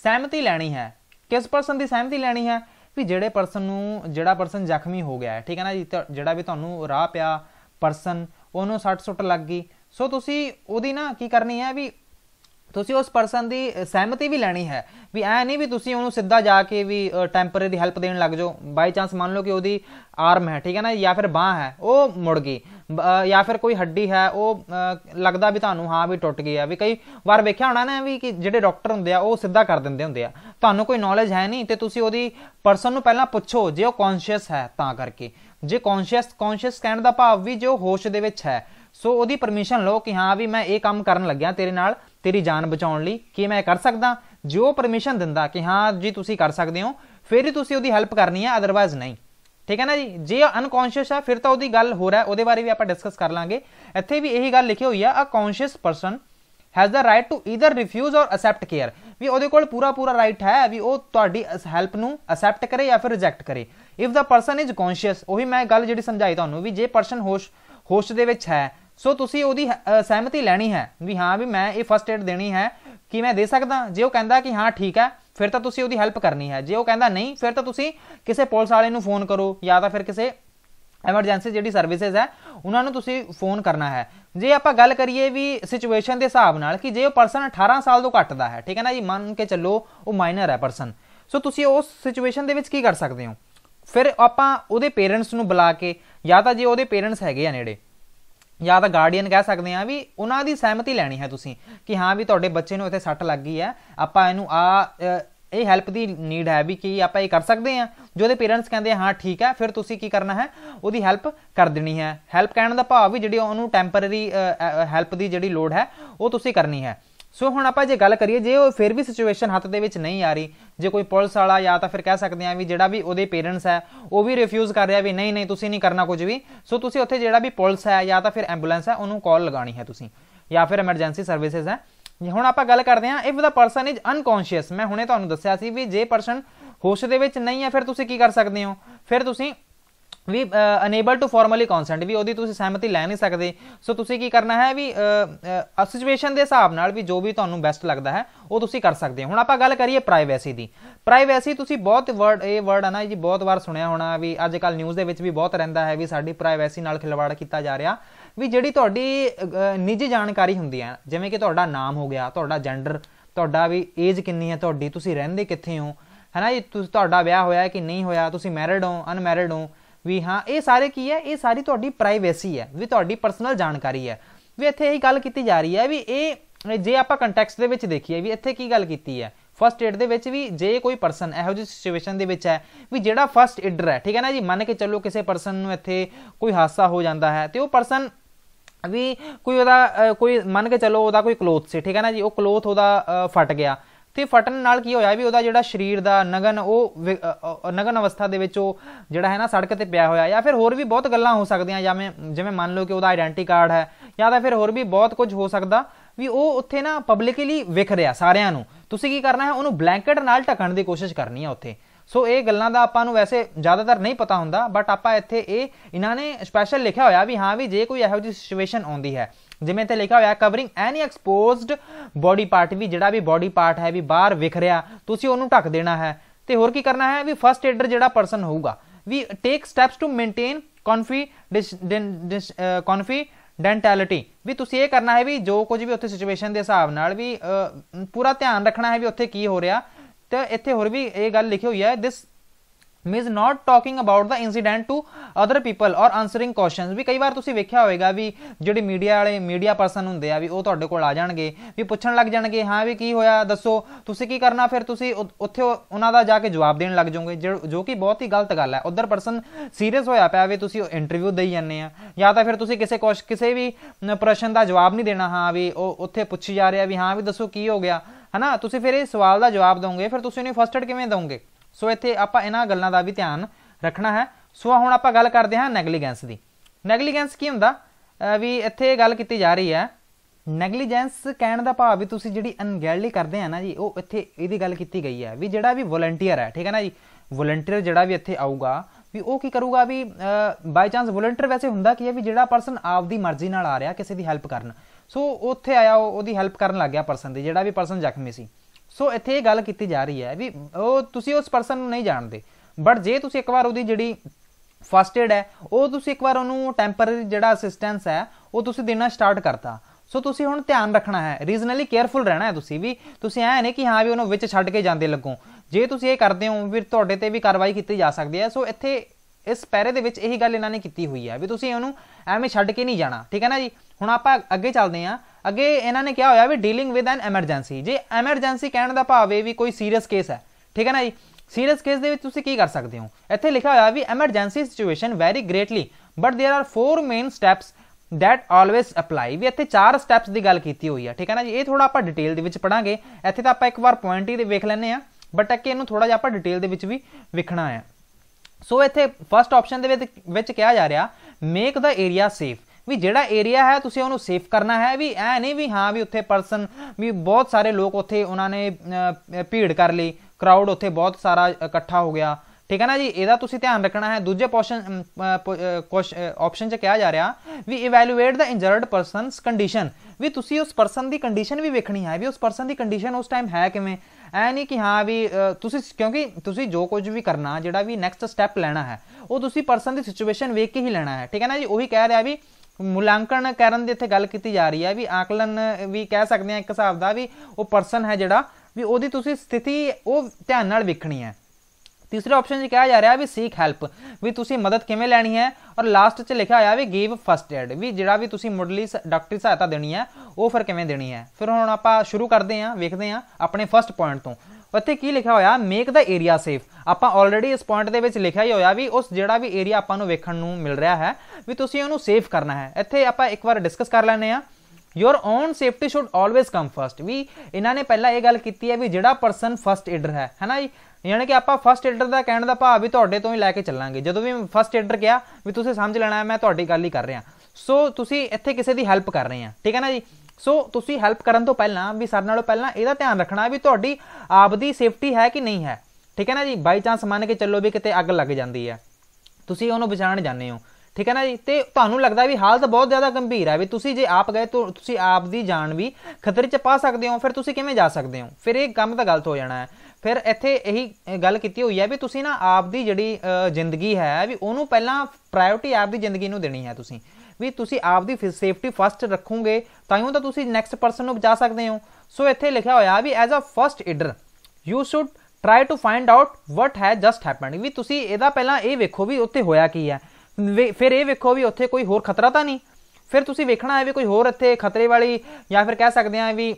ਸਹਿਮਤੀ ਲੈਣੀ ਹੈ ਕਿਸ ਪਰਸਨ ਦੀ ਸਹਿਮਤੀ ਲੈਣੀ ਹੈ ਵੀ ਜਿਹੜੇ ਪਰਸਨ ਨੂੰ ਜਿਹੜਾ ਪਰਸਨ ਜ਼ਖਮੀ ਹੋ ਗਿਆ ਹੈ ਠੀਕ ਹੈ ਨਾ ਜੀ ਜਿਹੜਾ ਵੀ ਤੁਹਾਨੂੰ ਰਾਹ ਪਿਆ ਪਰਸਨ ਉਹਨੂੰ ਸੱਟ ਸੁੱਟ ਲੱਗ ਗਈ ਸੋ ਤੁਸੀਂ ਉਹਦੀ ਨਾ ਕੀ ਕਰਨੀ ਹੈ ਵੀ ਤੁਸੀਂ ਉਸ ਪਰਸਨ ਦੀ ਸਹਿਮਤੀ ਵੀ ਲੈਣੀ ਹੈ ਵੀ ਐ ਨਹੀਂ ਵੀ ਤੁਸੀਂ ਉਹਨੂੰ ਸਿੱਧਾ ਜਾ ਕੇ ਵੀ ਟੈਂਪਰੇਰੀ ਹੈਲਪ ਦੇਣ ਲੱਗ ਜਾਓ ਬਾਈ ਚਾਂਸ ਮੰਨ ਲਓ ਕਿ ਉਹਦੀ ਆਰਮ ਹੈ ਠੀਕ ਹੈ ਨਾ ਜਾਂ ਫਿਰ ਬਾਹ ਹੈ ਉਹ ਮੁੜ ਗਈ ਜਾਂ ਫਿਰ ਕੋਈ ਹੱਡੀ ਹੈ ਉਹ ਲੱਗਦਾ ਵੀ ਤੁਹਾਨੂੰ ਹਾਂ ਵੀ ਟੁੱਟ ਗਈ ਆ ਵੀ ਕਈ ਵਾਰ ਵੇਖਿਆ ਹੋਣਾ ਨਾ ਵੀ ਕਿ ਜਿਹੜੇ ਡਾਕਟਰ ਹੁੰਦੇ ਆ ਉਹ ਸਿੱਧਾ ਕਰ ਦਿੰਦੇ ਹੁੰਦੇ ਆ ਤੁਹਾਨੂੰ ਕੋਈ ਨੌਲੇਜ ਹੈ ਨਹੀਂ ਤੇ ਤੁਸੀਂ ਉਹਦੀ ਪਰਸਨ ਨੂੰ ਪਹਿਲਾਂ ਪੁੱਛੋ ਜੇ ਉਹ ਕੌਨਸ਼ੀਅਸ ਹੈ ਤਾਂ ਕਰਕੇ ਜੇ ਕੌਨਸ਼ੀਅਸ ਕੌਨਸ਼ੀਅਸ ਕਹਿਣ ਦਾ ਭਾਵ ਵੀ ਜੋ ਹੋਸ਼ ਦੇ ਵਿੱਚ ਹੈ ਸੋ ਉਹਦੀ ਪਰਮਿਸ਼ਨ ਲਓ ਕਿ ਹਾਂ ਵੀ ਮੈਂ ਇਹ ਕੰਮ ਕਰਨ ਲੱਗਿਆ ਤੇਰੇ ਨਾਲ ਤੇਰੀ ਜਾਨ ਬਚਾਉਣ ਲਈ ਕੀ ਮੈਂ ਕਰ ਸਕਦਾ ਜੋ ਪਰਮਿਸ਼ਨ ਦਿੰਦਾ ਕਿ ਹਾਂ ਜੀ ਤੁਸੀਂ ਕਰ ਸਕਦੇ ਹੋ ਫਿਰ ਹੀ ਤੁਸੀਂ ਉਹਦੀ ਹੈਲਪ ਕਰਨੀ ਹੈ ਅਦਰਵਾਇਜ਼ ਨਹੀਂ ਠੀਕ ਹੈ ਨਾ ਜੀ ਜੇ ਅਨਕੌਂਸ਼ੀਅਸ ਹੈ ਫਿਰ ਤਾਂ ਉਹਦੀ ਗੱਲ ਹੋ ਰਹਾ ਉਹਦੇ ਬਾਰੇ ਵੀ ਆਪਾਂ ਡਿਸਕਸ ਕਰ ਲਾਂਗੇ ਇੱਥੇ ਵੀ ਇਹੀ ਗੱਲ ਲਿਖੀ ਹੋਈ ਆ a conscious person has the right to either refuse or accept care ਵੀ ਉਹਦੇ ਕੋਲ ਪੂਰਾ ਪੂਰਾ ਰਾਈਟ ਹੈ ਵੀ ਉਹ ਤੁਹਾਡੀ ਹੈਲਪ ਨੂੰ ਅਸੈਪਟ ਕਰੇ ਜਾਂ ਫਿਰ ਰਿਜੈਕਟ ਕਰੇ if the person is conscious ਉਹੀ ਮੈਂ ਗੱਲ ਜਿਹੜੀ ਸਮਝਾਈ ਤੁਹਾਨੂੰ ਵੀ ਜੇ ਪਰਸਨ ਹੋਸ਼ ਹੋਸ਼ ਦੇ ਵਿੱਚ ਹੈ ਸੋ ਤੁਸੀਂ ਉਹਦੀ ਸਹਿਮਤੀ ਲੈਣੀ ਹੈ ਵੀ ਹਾਂ ਵੀ ਮੈਂ ਇਹ ਫਰਸਟ ਏਡ ਦੇਣੀ ਹੈ ਕਿ ਮੈਂ ਦੇ ਸਕਦਾ ਜੇ ਉਹ ਕਹਿੰਦਾ ਕਿ ਹਾਂ ਠੀਕ ਹੈ ਫਿਰ ਤਾਂ ਤੁਸੀਂ ਉਹਦੀ ਹੈਲਪ ਕਰਨੀ ਹੈ ਜੇ ਉਹ ਕਹਿੰਦਾ ਨਹੀਂ ਫਿਰ ਤਾਂ ਤੁਸੀਂ ਕਿਸੇ ਪੁਲਿਸ ਵਾਲੇ ਨੂੰ ਫੋਨ ਕਰੋ ਜਾਂ ਤਾਂ ਫਿਰ ਕਿਸੇ ਐਮਰਜੈਂਸੀ ਜਿਹੜੀ ਸਰਵਿਸਿਜ਼ ਹੈ ਉਹਨਾਂ ਨੂੰ ਤੁਸੀਂ ਫੋਨ ਕਰਨਾ ਹੈ ਜੇ ਆਪਾਂ ਗੱਲ ਕਰੀਏ ਵੀ ਸਿਚੁਏਸ਼ਨ ਦੇ ਹਿਸਾਬ ਨਾਲ ਕਿ ਜੇ ਉਹ ਪਰਸਨ 18 ਸਾਲ ਤੋਂ ਘੱਟ ਦਾ ਹੈ ਠੀਕ ਹੈ ਨਾ ਜੀ ਮੰਨ ਕੇ ਚੱਲੋ ਉਹ ਮਾਈਨਰ ਹੈ ਪਰਸਨ ਸੋ ਤੁਸੀਂ ਉਸ ਸਿਚੁਏਸ਼ਨ ਦੇ ਵਿੱਚ ਕੀ ਕਰ ਸਕਦੇ ਹੋ ਫਿਰ ਆਪਾਂ ਉਹਦੇ ਪੇਰੈਂਟਸ ਨੂੰ ਬੁਲਾ ਕੇ ਜਾਂ ਤਾਂ ਜੇ ਉਹਦੇ ਪੇਰੈਂਟਸ ਹੈਗੇ ਆ ਨੇੜੇ ਜਾਂ ਤਾਂ ਗਾਰਡੀਅਨ ਕਹਿ ਸਕਦੇ ਆ ਵੀ ਉਹਨਾਂ ਦੀ ਸਹਿਮਤੀ ਲੈਣੀ ਹੈ ਤੁਸੀਂ ਕਿ ਹਾਂ ਵੀ ਤੁਹਾਡੇ ਬੱਚੇ ਨੂੰ ਇੱਥੇ ਸੱਟ ਲੱਗੀ ਹੈ ਆਪਾਂ ਇਹਨੂੰ ਆ ਇਹ ਹੈਲਪ ਦੀ ਨੀਡ ਹੈ ਵੀ ਕੀ ਆਪਾਂ ਇਹ ਕਰ ਸਕਦੇ ਆ ਜੋ ਉਹਦੇ ਪੇਰੈਂਟਸ ਕਹਿੰਦੇ ਹਾਂ ਠੀਕ ਹੈ ਫਿਰ ਤੁਸੀਂ ਕੀ ਕਰਨਾ ਹੈ ਉਹਦੀ ਹੈਲਪ ਕਰ ਦੇਣੀ ਹੈ ਹੈਲਪ ਕਹਿਣ ਦਾ ਭਾਵ ਵੀ ਜਿਹੜੀ ਉਹਨੂੰ ਟੈਂਪਰਰੀ ਹੈਲਪ ਦੀ ਜਿਹੜੀ ਲੋੜ ਹੈ ਉਹ ਤੁਸੀਂ ਕਰਨੀ ਹੈ ਸੋ ਹੁਣ ਆਪਾਂ ਜੇ ਗੱਲ ਕਰੀਏ ਜੇ ਉਹ ਫਿਰ ਵੀ ਸਿਚੁਏਸ਼ਨ ਹੱਥ ਦੇ ਵਿੱਚ ਨਹੀਂ ਆ ਰਹੀ ਜੇ ਕੋਈ ਪੁਲਿਸ ਵਾਲਾ ਜਾਂ ਤਾਂ ਫਿਰ ਕਹਿ ਸਕਦੇ ਆ ਵੀ ਜਿਹੜਾ ਵੀ ਉਹਦੇ ਪੇਰੈਂਟਸ ਹੈ ਉਹ ਵੀ ਰਿਫਿਊਜ਼ ਕਰ ਰਿਹਾ ਵੀ ਨਹੀਂ ਨਹੀਂ ਤੁਸੀਂ ਨਹੀਂ ਕਰਨਾ ਕੁਝ ਵੀ ਸੋ ਤੁਸੀਂ ਉੱਥੇ ਜਿਹੜਾ ਵੀ ਪੁਲਿਸ ਹੈ ਜਾਂ ਤਾਂ ਫਿਰ ਐਂਬੂਲੈਂਸ ਹੈ ਉਹਨੂੰ ਕਾਲ ਲਗਾਣੀ ਹੈ ਤੁਸੀਂ ਜਾਂ ਫਿਰ ਐਮਰਜੈਂਸੀ ਸਰਵਿਸਿਜ਼ ਹੈ ਹੁਣ ਆਪਾਂ ਗੱਲ ਕਰਦੇ ਆ if the person is unconscious ਮੈਂ ਹੁਣੇ ਤੁਹਾਨੂੰ ਦੱਸਿਆ ਸੀ ਵੀ ਜੇ ਪਰਸਨ ਹੋਸ਼ ਦੇ ਵਿੱਚ ਨਹੀਂ ਹੈ ਫਿਰ ਤੁਸੀਂ ਕੀ ਕਰ ਸਕਦੇ ਹੋ ਫਿਰ ਤੁਸੀਂ ਵੀ ਅਨੇਬਲ ਟੂ ਫਾਰਮਲੀ ਕਨਸੈਂਟ ਵੀ ਉਹਦੀ ਤੁਸੀਂ ਸਹਿਮਤੀ ਲੈ ਨਹੀਂ ਸਕਦੇ ਸੋ ਤੁਸੀਂ ਕੀ ਕਰਨਾ ਹੈ ਵੀ ਅ ਸਿਚੁਏਸ਼ਨ ਦੇ ਹਿਸਾਬ ਨਾਲ ਵੀ ਜੋ ਵੀ ਤੁਹਾਨੂੰ ਬੈਸਟ ਲੱਗਦਾ ਹੈ ਉਹ ਤੁਸੀਂ ਕਰ ਸਕਦੇ ਹੋ ਹੁਣ ਆਪਾਂ ਗੱਲ ਕਰੀਏ ਪ੍ਰਾਈਵੇਸੀ ਦੀ ਪ੍ਰਾਈਵੇਸੀ ਤੁਸੀਂ ਬਹੁਤ ਵਰਡ ਇਹ ਵਰਡ ਹੈ ਨਾ ਜੀ ਬਹੁਤ ਵਾਰ ਸੁਣਿਆ ਹੋਣਾ ਵੀ ਅੱਜ ਕੱਲ ਨਿਊਜ਼ ਦੇ ਵਿੱਚ ਵੀ ਬਹੁਤ ਰਹਿੰਦਾ ਹੈ ਵੀ ਸਾਡੀ ਪ੍ਰਾਈਵੇਸੀ ਨਾਲ ਖਿਲਵਾੜ ਕੀਤਾ ਜਾ ਰਿਹਾ ਵੀ ਜਿਹੜੀ ਤੁਹਾਡੀ ਨਿੱਜੀ ਜਾਣਕਾਰੀ ਹੁੰਦੀ ਹੈ ਜਿਵੇਂ ਕਿ ਤੁਹਾਡਾ ਨਾਮ ਹੋ ਗਿਆ ਤੁਹਾਡਾ ਜੈਂਡਰ ਤੁਹਾਡਾ ਵੀ ਏਜ ਕਿੰਨੀ ਹੈ ਤੁਹਾਡੀ ਤੁਸੀਂ ਰਹਿੰਦੇ ਕਿੱਥੇ ਹੋ ਹੈ ਨਾ ਜੀ ਤੁਹਾਡਾ ਵਿਆਹ ਹੋਇਆ ਹੈ ਕਿ ਨਹੀਂ ਹੋਇਆ ਤੁਸੀਂ ਮੈਰਿਡ ਹੋ ਅਨਮੈਰਿਡ ਹੋ ਵੀ ਹਾਂ ਇਹ ਸਾਰੇ ਕੀ ਹੈ ਇਹ ਸਾਰੀ ਤੁਹਾਡੀ ਪ੍ਰਾਈਵੇਸੀ ਹੈ ਵੀ ਤੁਹਾਡੀ ਪਰਸਨਲ ਜਾਣਕਾਰੀ ਹੈ ਵੀ ਇੱਥੇ ਇਹ ਗੱਲ ਕੀਤੀ ਜਾ ਰਹੀ ਹੈ ਵੀ ਇਹ ਜੇ ਆਪਾਂ ਕੰਟੈਕਸਟ ਦੇ ਵਿੱਚ ਦੇਖੀਏ ਵੀ ਇੱਥੇ ਕੀ ਗੱਲ ਕੀਤੀ ਹੈ ਫਰਸਟ ਏਡ ਦੇ ਵਿੱਚ ਵੀ ਜੇ ਕੋਈ ਪਰਸਨ ਇਹੋ ਜਿਹੀ ਸਿਚੁਏਸ਼ਨ ਦੇ ਵਿੱਚ ਹੈ ਵੀ ਜਿਹੜਾ ਫਰਸਟ ਏਡਰ ਹੈ ਠੀਕ ਹੈ ਨਾ ਜੀ ਮੰਨ ਕੇ ਚੱਲੋ ਕਿਸੇ ਪਰਸਨ ਨੂੰ ਇੱਥੇ ਕੋਈ ਹਾਦਸਾ ਹੋ ਜਾਂਦਾ ਹੈ ਤੇ ਉਹ ਪਰਸਨ ਵੀ ਕੋਈ ਉਹਦਾ ਕੋਈ ਮੰਨ ਕੇ ਚੱਲੋ ਉਹਦਾ ਕੋਈ ਕਲੋਥ ਸੀ ਠੀਕ ਹੈ ਨਾ ਜੀ ਉਹ ਕਲੋਥ ਉਹਦਾ ਫਟ ਗਿਆ ਤੇ ਫਟਣ ਨਾਲ ਕੀ ਹੋਇਆ ਵੀ ਉਹਦਾ ਜਿਹੜਾ ਸਰੀਰ ਦਾ ਨਗਨ ਉਹ ਨਗਨ ਅਵਸਥਾ ਦੇ ਵਿੱਚ ਉਹ ਜਿਹੜਾ ਹੈ ਨਾ ਸੜਕ ਤੇ ਪਿਆ ਹੋਇਆ ਜਾਂ ਫਿਰ ਹੋਰ ਵੀ ਬਹੁਤ ਗੱਲਾਂ ਹੋ ਸਕਦੀਆਂ ਜਿਵੇਂ ਜਿਵੇਂ ਮੰਨ ਲਓ ਕਿ ਉਹਦਾ ਆਇਡੈਂਟੀ ਕਾਰਡ ਹੈ ਜਾਂ ਤਾਂ ਫਿਰ ਹੋਰ ਵੀ ਬਹੁਤ ਕੁਝ ਹੋ ਸਕਦਾ ਵੀ ਉਹ ਉੱਥੇ ਨਾ ਪਬਲਿਕਲੀ ਵਿਖ ਰਿਹਾ ਸਾਰਿਆਂ ਨੂੰ ਤੁਸੀਂ ਕੀ ਕਰਨਾ ਹੈ ਉਹਨੂੰ ਬਲੈਂਕਟ ਨਾਲ ਢੱਕਣ ਦੀ ਕੋਸ਼ਿਸ਼ ਕਰਨੀ ਹੈ ਉੱਥੇ ਸੋ ਇਹ ਗੱਲਾਂ ਦਾ ਆਪਾਂ ਨੂੰ ਵੈਸੇ ਜ਼ਿਆਦਾਤਰ ਨਹੀਂ ਪਤਾ ਹੁੰਦਾ ਬਟ ਆਪਾਂ ਇੱਥੇ ਇਹ ਇਹਨਾਂ ਨੇ ਸਪੈਸ਼ਲ ਲਿਖਿਆ ਹੋਇਆ ਵੀ ਹਾਂ ਵੀ ਜੇ ਕੋਈ ਇਹੋ ਜਿਹੀ ਸਿਚੁਏਸ਼ਨ ਆਉਂਦੀ ਹੈ ਜਿਵੇਂ ਤੇ ਲਿਖਿਆ ਹੋਇਆ covering any exposed body part ਵੀ ਜਿਹੜਾ ਵੀ ਬੋਡੀ ਪਾਰਟ ਹੈ ਵੀ ਬਾਹਰ ਵਿਖ ਰਿਹਾ ਤੁਸੀਂ ਉਹਨੂੰ ਢੱਕ ਦੇਣਾ ਹੈ ਤੇ ਹੋਰ ਕੀ ਕਰਨਾ ਹੈ ਵੀ ਫਰਸਟ ਏਡਰ ਜਿਹੜਾ ਪਰਸਨ ਹੋਊਗਾ ਵੀ take steps to maintain confidence confidentiality ਵੀ ਤੁਸੀਂ ਇਹ ਕਰਨਾ ਹੈ ਵੀ ਜੋ ਕੁਝ ਵੀ ਉੱਥੇ ਸਿਚੁਏਸ਼ਨ ਦੇ ਹਿਸਾਬ ਨਾਲ ਵੀ ਪੂਰਾ ਧਿਆਨ ਰੱਖਣਾ ਹੈ ਵੀ ਉੱਥੇ ਕੀ ਹੋ ਰਿਹਾ ਤੇ ਇੱਥੇ ਹੋਰ ਵੀ ਇਹ ਗੱਲ ਲਿਖੀ ਹੋਈ ਹੈ this means not talking about the incident to other people or answering questions ਵੀ ਕਈ ਵਾਰ ਤੁਸੀਂ ਵੇਖਿਆ ਹੋਵੇਗਾ ਵੀ ਜਿਹੜੇ ਮੀਡੀਆ ਵਾਲੇ ਮੀਡੀਆ ਪਰਸਨ ਹੁੰਦੇ ਆ ਵੀ ਉਹ ਤੁਹਾਡੇ ਕੋਲ ਆ ਜਾਣਗੇ ਵੀ ਪੁੱਛਣ ਲੱਗ ਜਾਣਗੇ ਹਾਂ ਵੀ ਕੀ ਹੋਇਆ ਦੱਸੋ ਤੁਸੀਂ ਕੀ ਕਰਨਾ ਫਿਰ ਤੁਸੀਂ ਉੱਥੇ ਉਹਨਾਂ ਦਾ ਜਾ ਕੇ ਜਵਾਬ ਦੇਣ ਲੱਗ ਜਾਓਗੇ ਜੋ ਕਿ ਬਹੁਤ ਹੀ ਗਲਤ ਗੱਲ ਹੈ ਉਧਰ ਪਰਸਨ ਸੀਰੀਅਸ ਹੋਇਆ ਪਿਆ ਵੀ ਤੁਸੀਂ ਇੰਟਰਵਿਊ ਦੇਈ ਜਾਂਦੇ ਆ ਜਾਂ ਤਾਂ ਫਿਰ ਤੁਸੀਂ ਕਿਸੇ ਕਿਸੇ ਵੀ ਪ੍ਰਸ਼ਨ ਦਾ ਜਵਾਬ ਨਹੀਂ ਦੇਣਾ ਹਾਂ ਵੀ ਉਹ ਉੱਥੇ ਪੁੱਛੀ ਜਾ ਰਿਹਾ ਵੀ ਹਾਂ ਵੀ ਦੱਸੋ ਕੀ ਹੋ ਗਿਆ ਹਨਾ ਤੁਸੀਂ ਫਿਰ ਇਹ ਸਵਾਲ ਦਾ ਜਵਾਬ ਦੋਗੇ ਫਿਰ ਤੁਸੀਂ ਉਹਨੂੰ ਫਸਟ ਐਡ ਕਿਵੇਂ ਦੋਗੇ ਸੋ ਇੱਥੇ ਆਪਾਂ ਇਹਨਾਂ ਗੱਲਾਂ ਦਾ ਵੀ ਧਿਆਨ ਰੱਖਣਾ ਹੈ ਸੋ ਹੁਣ ਆਪਾਂ ਗੱਲ ਕਰਦੇ ਹਾਂ ਨੈਗਲੀਜੈਂਸ ਦੀ ਨੈਗਲੀਜੈਂਸ ਕੀ ਹੁੰਦਾ ਵੀ ਇੱਥੇ ਗੱਲ ਕੀਤੀ ਜਾ ਰਹੀ ਹੈ ਨੈਗਲੀਜੈਂਸ ਕਹਿਣ ਦਾ ਭਾਵ ਵੀ ਤੁਸੀਂ ਜਿਹੜੀ ਅਨਗੈਲੀ ਕਰਦੇ ਆ ਨਾ ਜੀ ਉਹ ਇੱਥੇ ਇਹਦੀ ਗੱਲ ਕੀਤੀ ਗਈ ਹੈ ਵੀ ਜਿਹੜਾ ਵੀ ਵੋਲੰਟੀਅਰ ਹੈ ਠੀਕ ਹੈ ਨਾ ਜੀ ਵੋਲੰਟੀਅਰ ਜਿਹੜਾ ਵੀ ਇੱਥੇ ਆਊਗਾ ਵੀ ਉਹ ਕੀ ਕਰੂਗਾ ਵੀ ਬਾਈ ਚਾਂਸ ਵੋਲੰਟੀਅਰ ਵੈਸੇ ਹੁੰਦਾ ਕੀ ਹੈ ਵੀ ਜਿਹੜਾ ਪਰਸਨ ਆਪਦੀ ਮਰਜ਼ੀ ਨਾਲ ਆ ਰਿਹਾ ਕਿਸੇ ਦੀ ਹੈਲਪ ਕਰਨ ਸੋ ਉੱਥੇ ਆਇਆ ਉਹਦੀ ਹੈਲਪ ਕਰਨ ਲੱਗ ਗਿਆ ਪਰਸਨ ਦੀ ਜਿਹੜਾ ਵੀ ਪਰਸਨ ਜ਼ਖਮੀ ਸੀ ਸੋ ਇੱਥੇ ਇਹ ਗੱਲ ਕੀਤੀ ਜਾ ਰਹੀ ਹੈ ਵੀ ਉਹ ਤੁਸੀਂ ਉਸ ਪਰਸਨ ਨੂੰ ਨਹੀਂ ਜਾਣਦੇ ਬਟ ਜੇ ਤੁਸੀਂ ਇੱਕ ਵਾਰ ਉਹਦੀ ਜਿਹੜੀ ਫਸਟ ਏਡ ਹੈ ਉਹ ਤੁਸੀਂ ਇੱਕ ਵਾਰ ਉਹਨੂੰ ਟੈਂਪਰੇਰੀ ਜਿਹੜਾ ਅਸਿਸਟੈਂਸ ਹੈ ਉਹ ਤੁਸੀਂ ਦੇਣਾ ਸਟਾਰਟ ਕਰਤਾ ਸੋ ਤੁਸੀਂ ਹੁਣ ਧਿਆਨ ਰੱਖਣਾ ਹੈ ਰੀਜ਼ਨਲੀ ਕੇਅਰਫੁਲ ਰਹਿਣਾ ਹੈ ਤੁਸੀਂ ਵੀ ਤੁਸੀਂ ਐ ਨਹੀਂ ਕਿ ਹਾਂ ਵੀ ਉਹਨੂੰ ਵਿੱਚ ਛੱਡ ਕੇ ਜਾਂਦੇ ਲੱਗੋ ਜੇ ਤੁਸੀਂ ਇਹ ਕਰਦੇ ਹੋ ਫਿਰ ਤੁਹਾਡੇ ਤੇ ਵੀ ਕਾਰਵਾਈ ਕੀਤੀ ਜਾ ਸਕਦੀ ਹੈ ਸੋ ਇੱਥੇ ਇਸ ਪੈਰੇ ਦੇ ਵਿੱਚ ਇਹੀ ਗੱਲ ਇਹਨਾਂ ਨੇ ਕੀਤੀ ਹੋਈ ਹੈ ਵੀ ਤੁਸੀਂ ਉਹਨੂੰ ਐਵੇਂ ਛੱਡ ਕੇ ਨਹੀਂ ਜਾਣਾ ਠੀਕ ਹੈ ਨਾ ਜੀ ਹੁਣ ਆਪਾਂ ਅੱਗੇ ਚੱਲਦੇ ਆਂ ਅੱਗੇ ਇਹਨਾਂ ਨੇ ਕਿਹਾ ਹੋਇਆ ਵੀ ਡੀਲਿੰਗ ਵਿਦ ਐਨ ਐਮਰਜੈਂਸੀ ਜੇ ਐਮਰਜੈਂਸੀ ਕਹਿਣ ਦਾ ਭਾਵ ਇਹ ਵੀ ਕੋਈ ਸੀਰੀਅਸ ਕੇਸ ਹੈ ਠੀਕ ਹੈ ਨਾ ਜੀ ਸੀਰੀਅਸ ਕੇਸ ਦੇ ਵਿੱਚ ਤੁਸੀਂ ਕੀ ਕਰ ਸਕਦੇ ਹੋ ਇੱਥੇ ਲਿਖਿਆ ਹੋਇਆ ਵੀ emergency situation vary greatly but there are four main steps that always apply ਵੀ ਇੱਥੇ ਚਾਰ ਸਟੈਪਸ ਦੀ ਗੱਲ ਕੀਤੀ ਹੋਈ ਹੈ ਠੀਕ ਹੈ ਨਾ ਜੀ ਇਹ ਥੋੜਾ ਆਪਾਂ ਡਿਟੇਲ ਦੇ ਵਿੱਚ ਪੜਾਂਗੇ ਇੱਥੇ ਤਾਂ ਆਪਾਂ ਇੱਕ ਵਾਰ ਪੁਆਇੰਟ ਹੀ ਦੇ ਵੇਖ ਲੈਨੇ ਆ ਬਟ ਅੱਕੇ ਇਹਨੂੰ ਥੋੜਾ ਜਿਹਾ ਆਪਾਂ ਡਿਟੇਲ ਦੇ ਵਿੱਚ ਵੀ ਵਿਖਣਾ ਹੈ ਸੋ ਇੱਥੇ ਫਸਟ ਆਪਸ਼ਨ ਦੇ ਵਿੱਚ ਕਿਹਾ ਜਾ ਰਿਹਾ ਮੇਕ ਦਾ ਏਰੀਆ ਸੇਫ ਵੀ ਜਿਹੜਾ ਏਰੀਆ ਹੈ ਤੁਸੀਂ ਉਹਨੂੰ ਸੇਫ ਕਰਨਾ ਹੈ ਵੀ ਐ ਨਹੀਂ ਵੀ ਹਾਂ ਵੀ ਉੱਥੇ ਪਰਸਨ ਵੀ ਬਹੁਤ ਸਾਰੇ ਲੋਕ ਉੱਥੇ ਉਹਨਾਂ ਨੇ ਭੀੜ ਕਰ ਲਈ ਕਰਾਊਡ ਉੱਥੇ ਬਹੁਤ ਸਾਰਾ ਇਕੱਠਾ ਹੋ ਗਿਆ ਠੀਕ ਹੈ ਨਾ ਜੀ ਇਹਦਾ ਤੁਸੀਂ ਧਿਆਨ ਰੱਖਣਾ ਹੈ ਦੂਜੇ ਪੋਸ਼ਨ ਆਪਸ਼ਨ 'ਚ ਕਿਹਾ ਜਾ ਰਿਹਾ ਵੀ evaluate the injured person's condition ਵੀ ਤੁਸੀਂ ਉਸ ਪਰਸਨ ਦੀ ਕੰਡੀਸ਼ਨ ਵੀ ਵੇਖਣੀ ਹੈ ਵੀ ਉਸ ਪਰਸਨ ਦੀ ਕੰਡੀਸ਼ਨ ਉਸ ਟਾਈਮ ਹੈ ਕਿਵੇਂ ਐ ਨਹੀਂ ਕਿ ਹਾਂ ਵੀ ਤੁਸੀਂ ਕਿਉਂਕਿ ਤੁਸੀਂ ਜੋ ਕੁਝ ਵੀ ਕਰਨਾ ਜਿਹੜਾ ਵੀ ਨੈਕਸਟ ਸਟੈਪ ਲੈਣਾ ਹੈ ਉਹ ਤੁਸੀਂ ਪਰਸਨ ਦੀ ਸਿਚੁਏਸ਼ਨ ਵੇਖ ਕੇ ਹੀ ਲੈਣਾ ਹੈ ਠੀਕ ਹੈ ਨਾ ਜੀ ਉਹੀ ਕਹਿ ਰਿਹਾ ਵੀ ਮੁਲਾਂਕਣ ਕਰਨ ਦੀ ਇੱਥੇ ਗੱਲ ਕੀਤੀ ਜਾ ਰਹੀ ਹੈ ਵੀ ਆਕਲਨ ਵੀ ਕਹਿ ਸਕਦੇ ਆ ਇੱਕ ਹਿਸਾਬ ਦਾ ਵੀ ਉਹ ਪਰਸਨ ਹੈ ਜਿਹੜਾ ਵੀ ਉਹਦੀ ਤੁਸੀਂ ਸਥਿਤੀ ਉਹ ਧਿਆਨ ਨਾਲ ਵੇਖਣੀ ਹੈ ਤੀਸਰੇ ਆਪਸ਼ਨ 'ਚ ਕਿਹਾ ਜਾ ਰਿਹਾ ਵੀ ਸੀਕ ਹੈਲਪ ਵੀ ਤੁਸੀਂ ਮਦਦ ਕਿਵੇਂ ਲੈਣੀ ਹੈ ਔਰ ਲਾਸਟ 'ਚ ਲਿਖਿਆ ਹੋਇਆ ਵੀ ਗਿਵ ਫਸਟ ਏਡ ਵੀ ਜਿਹੜਾ ਵੀ ਤੁਸੀਂ ਮੁੱਢਲੀ ਡਾਕਟਰੀ ਸਹਾਇਤਾ ਦੇਣੀ ਹੈ ਉਹ ਫਿਰ ਕਿਵੇਂ ਦੇਣੀ ਹੈ ਫਿਰ ਹੁਣ ਆਪਾਂ ਸ਼ੁਰੂ ਕਰਦੇ ਹਾਂ ਵੇਖਦੇ ਹਾਂ ਆਪਣੇ ਫਸਟ ਪੁਆਇੰਟ ਤੋਂ ਉੱਥੇ ਕੀ ਲਿਖਿਆ ਹੋਇਆ ਮੇਕ ਦਾ ਏਰੀਆ ਸੇਫ ਆਪਾਂ ਆਲਰੇਡੀ ਇਸ ਪੁਆਇੰਟ ਦੇ ਵਿੱਚ ਲਿਖਿਆ ਹੀ ਹੋਇਆ ਵੀ ਉਸ ਜਿਹੜਾ ਵੀ ਏਰੀਆ ਆਪਾਂ ਨੂੰ ਵੇਖਣ ਨੂੰ ਮਿਲ ਰਿਹਾ ਹੈ ਵੀ ਤੁਸੀਂ ਉਹਨੂੰ ਸੇਫ ਕਰਨਾ ਹੈ ਇੱਥੇ ਆਪਾਂ ਇੱਕ ਵਾਰ ਡਿਸਕਸ ਕਰ ਲੈਣੇ ਆ your own safety should always come first ਵੀ ਇਹਨਾਂ ਨੇ ਪਹਿਲਾਂ ਇਹ ਗੱਲ ਕੀਤੀ ਹੈ ਵੀ ਜਿਹੜਾ ਪਰਸਨ ਫਰਸਟ ਏਡਰ ਹੈ ਹੈਨਾ ਜੀ ਯਾਨੀ ਕਿ ਆਪਾਂ ਫਰਸਟ ਏਡਰ ਦਾ ਕਹਿਣ ਦਾ ਭਾਵ ਵੀ ਤੁਹਾਡੇ ਤੋਂ ਹੀ ਲੈ ਕੇ ਚੱਲਾਂਗੇ ਜਦੋਂ ਵੀ ਫਰਸਟ ਏਡਰ ਕਿਹਾ ਵੀ ਤੁਸੀਂ ਸਮਝ ਲੈਣਾ ਮੈਂ ਤੁਹਾਡੀ ਗੱਲ ਹੀ ਕਰ ਰਿਹਾ ਸੋ ਤੁਸੀਂ ਇੱਥੇ ਕਿਸੇ ਦੀ ਹੈਲਪ ਕਰ ਰਹੇ ਆ ਠੀਕ ਹੈ ਨਾ ਜੀ ਸੋ ਤੁਸੀਂ ਹੈਲਪ ਕਰਨ ਤੋਂ ਪਹਿਲਾਂ ਵੀ ਸਰ ਨਾਲੋਂ ਪਹਿਲਾਂ ਇਹਦਾ ਧਿਆਨ ਰੱਖਣਾ ਵੀ ਤੁਹਾਡੀ ਆਪਦੀ ਸੇਫਟੀ ਹੈ ਕਿ ਨਹੀਂ ਹੈ ਠੀਕ ਹੈ ਨਾ ਜੀ ਬਾਈ ਚਾਂਸ ਮੰਨ ਕੇ ਚੱਲੋ ਵੀ ਕਿਤੇ ਅੱਗ ਲੱਗ ਜਾਂਦੀ ਹੈ ਤੁਸੀਂ ਉਹਨੂੰ ਬਚਾਉਣ ਜਾਂਦੇ ਹੋ ਠੀਕ ਹੈ ਨਾ ਜੀ ਤੇ ਤੁਹਾਨੂੰ ਲੱਗਦਾ ਵੀ ਹਾਲਤ ਬਹੁਤ ਜ਼ਿਆਦਾ ਗੰਭੀਰ ਹੈ ਵੀ ਤੁਸੀਂ ਜੇ ਆਪ ਗਏ ਤਾਂ ਤੁਸੀਂ ਆਪ ਦੀ ਜਾਨ ਵੀ ਖਤਰੇ 'ਚ ਪਾ ਸਕਦੇ ਹੋ ਫਿਰ ਤੁਸੀਂ ਕਿਵੇਂ ਜਾ ਸਕਦੇ ਹੋ ਫਿਰ ਇਹ ਕੰਮ ਤਾਂ ਗਲਤ ਹੋ ਜਾਣਾ ਹੈ ਫਿਰ ਇੱਥੇ ਇਹੀ ਗੱਲ ਕੀਤੀ ਹੋਈ ਹੈ ਵੀ ਤੁਸੀਂ ਨਾ ਆਪ ਦੀ ਜਿਹੜੀ ਜ਼ਿੰਦਗੀ ਹੈ ਵੀ ਉਹਨੂੰ ਪਹਿਲਾਂ ਪ੍ਰਾਇੋਰਟੀ ਆਪ ਦੀ ਜ਼ਿੰਦਗੀ ਨੂੰ ਦੇਣੀ ਹੈ ਤੁਸੀਂ ਵੀ ਤੁਸੀਂ ਆਪਦੀ ਸੇਫਟੀ ਫਸਟ ਰੱਖੋਗੇ ਤਾਂ ਹੀ ਤਾਂ ਤੁਸੀਂ ਨੈਕਸਟ ਪਰਸਨ ਨੂੰ ਬਚਾ ਸਕਦੇ ਹੋ ਸੋ ਇੱਥੇ ਲਿਖਿਆ ਹੋਇਆ ਵੀ as a first aider you should try to find out what ਹੈ ਜਸਟ ਹੈਪਨਡ ਵੀ ਤੁਸੀਂ ਇਹਦਾ ਪਹਿਲਾਂ ਇਹ ਵੇਖੋ ਵੀ ਉੱਥੇ ਹੋਇਆ ਕੀ ਹੈ ਫਿਰ ਇਹ ਵੇਖੋ ਵੀ ਉੱਥੇ ਕੋਈ ਹੋਰ ਖਤਰਾ ਤਾਂ ਨਹੀਂ ਫਿਰ ਤੁਸੀਂ ਵੇਖਣਾ ਹੈ ਵੀ ਕੋਈ ਹੋਰ ਇੱਥੇ ਖਤਰੇ ਵਾਲੀ ਜਾਂ ਫਿਰ ਕਹਿ ਸਕਦੇ ਆ ਵੀ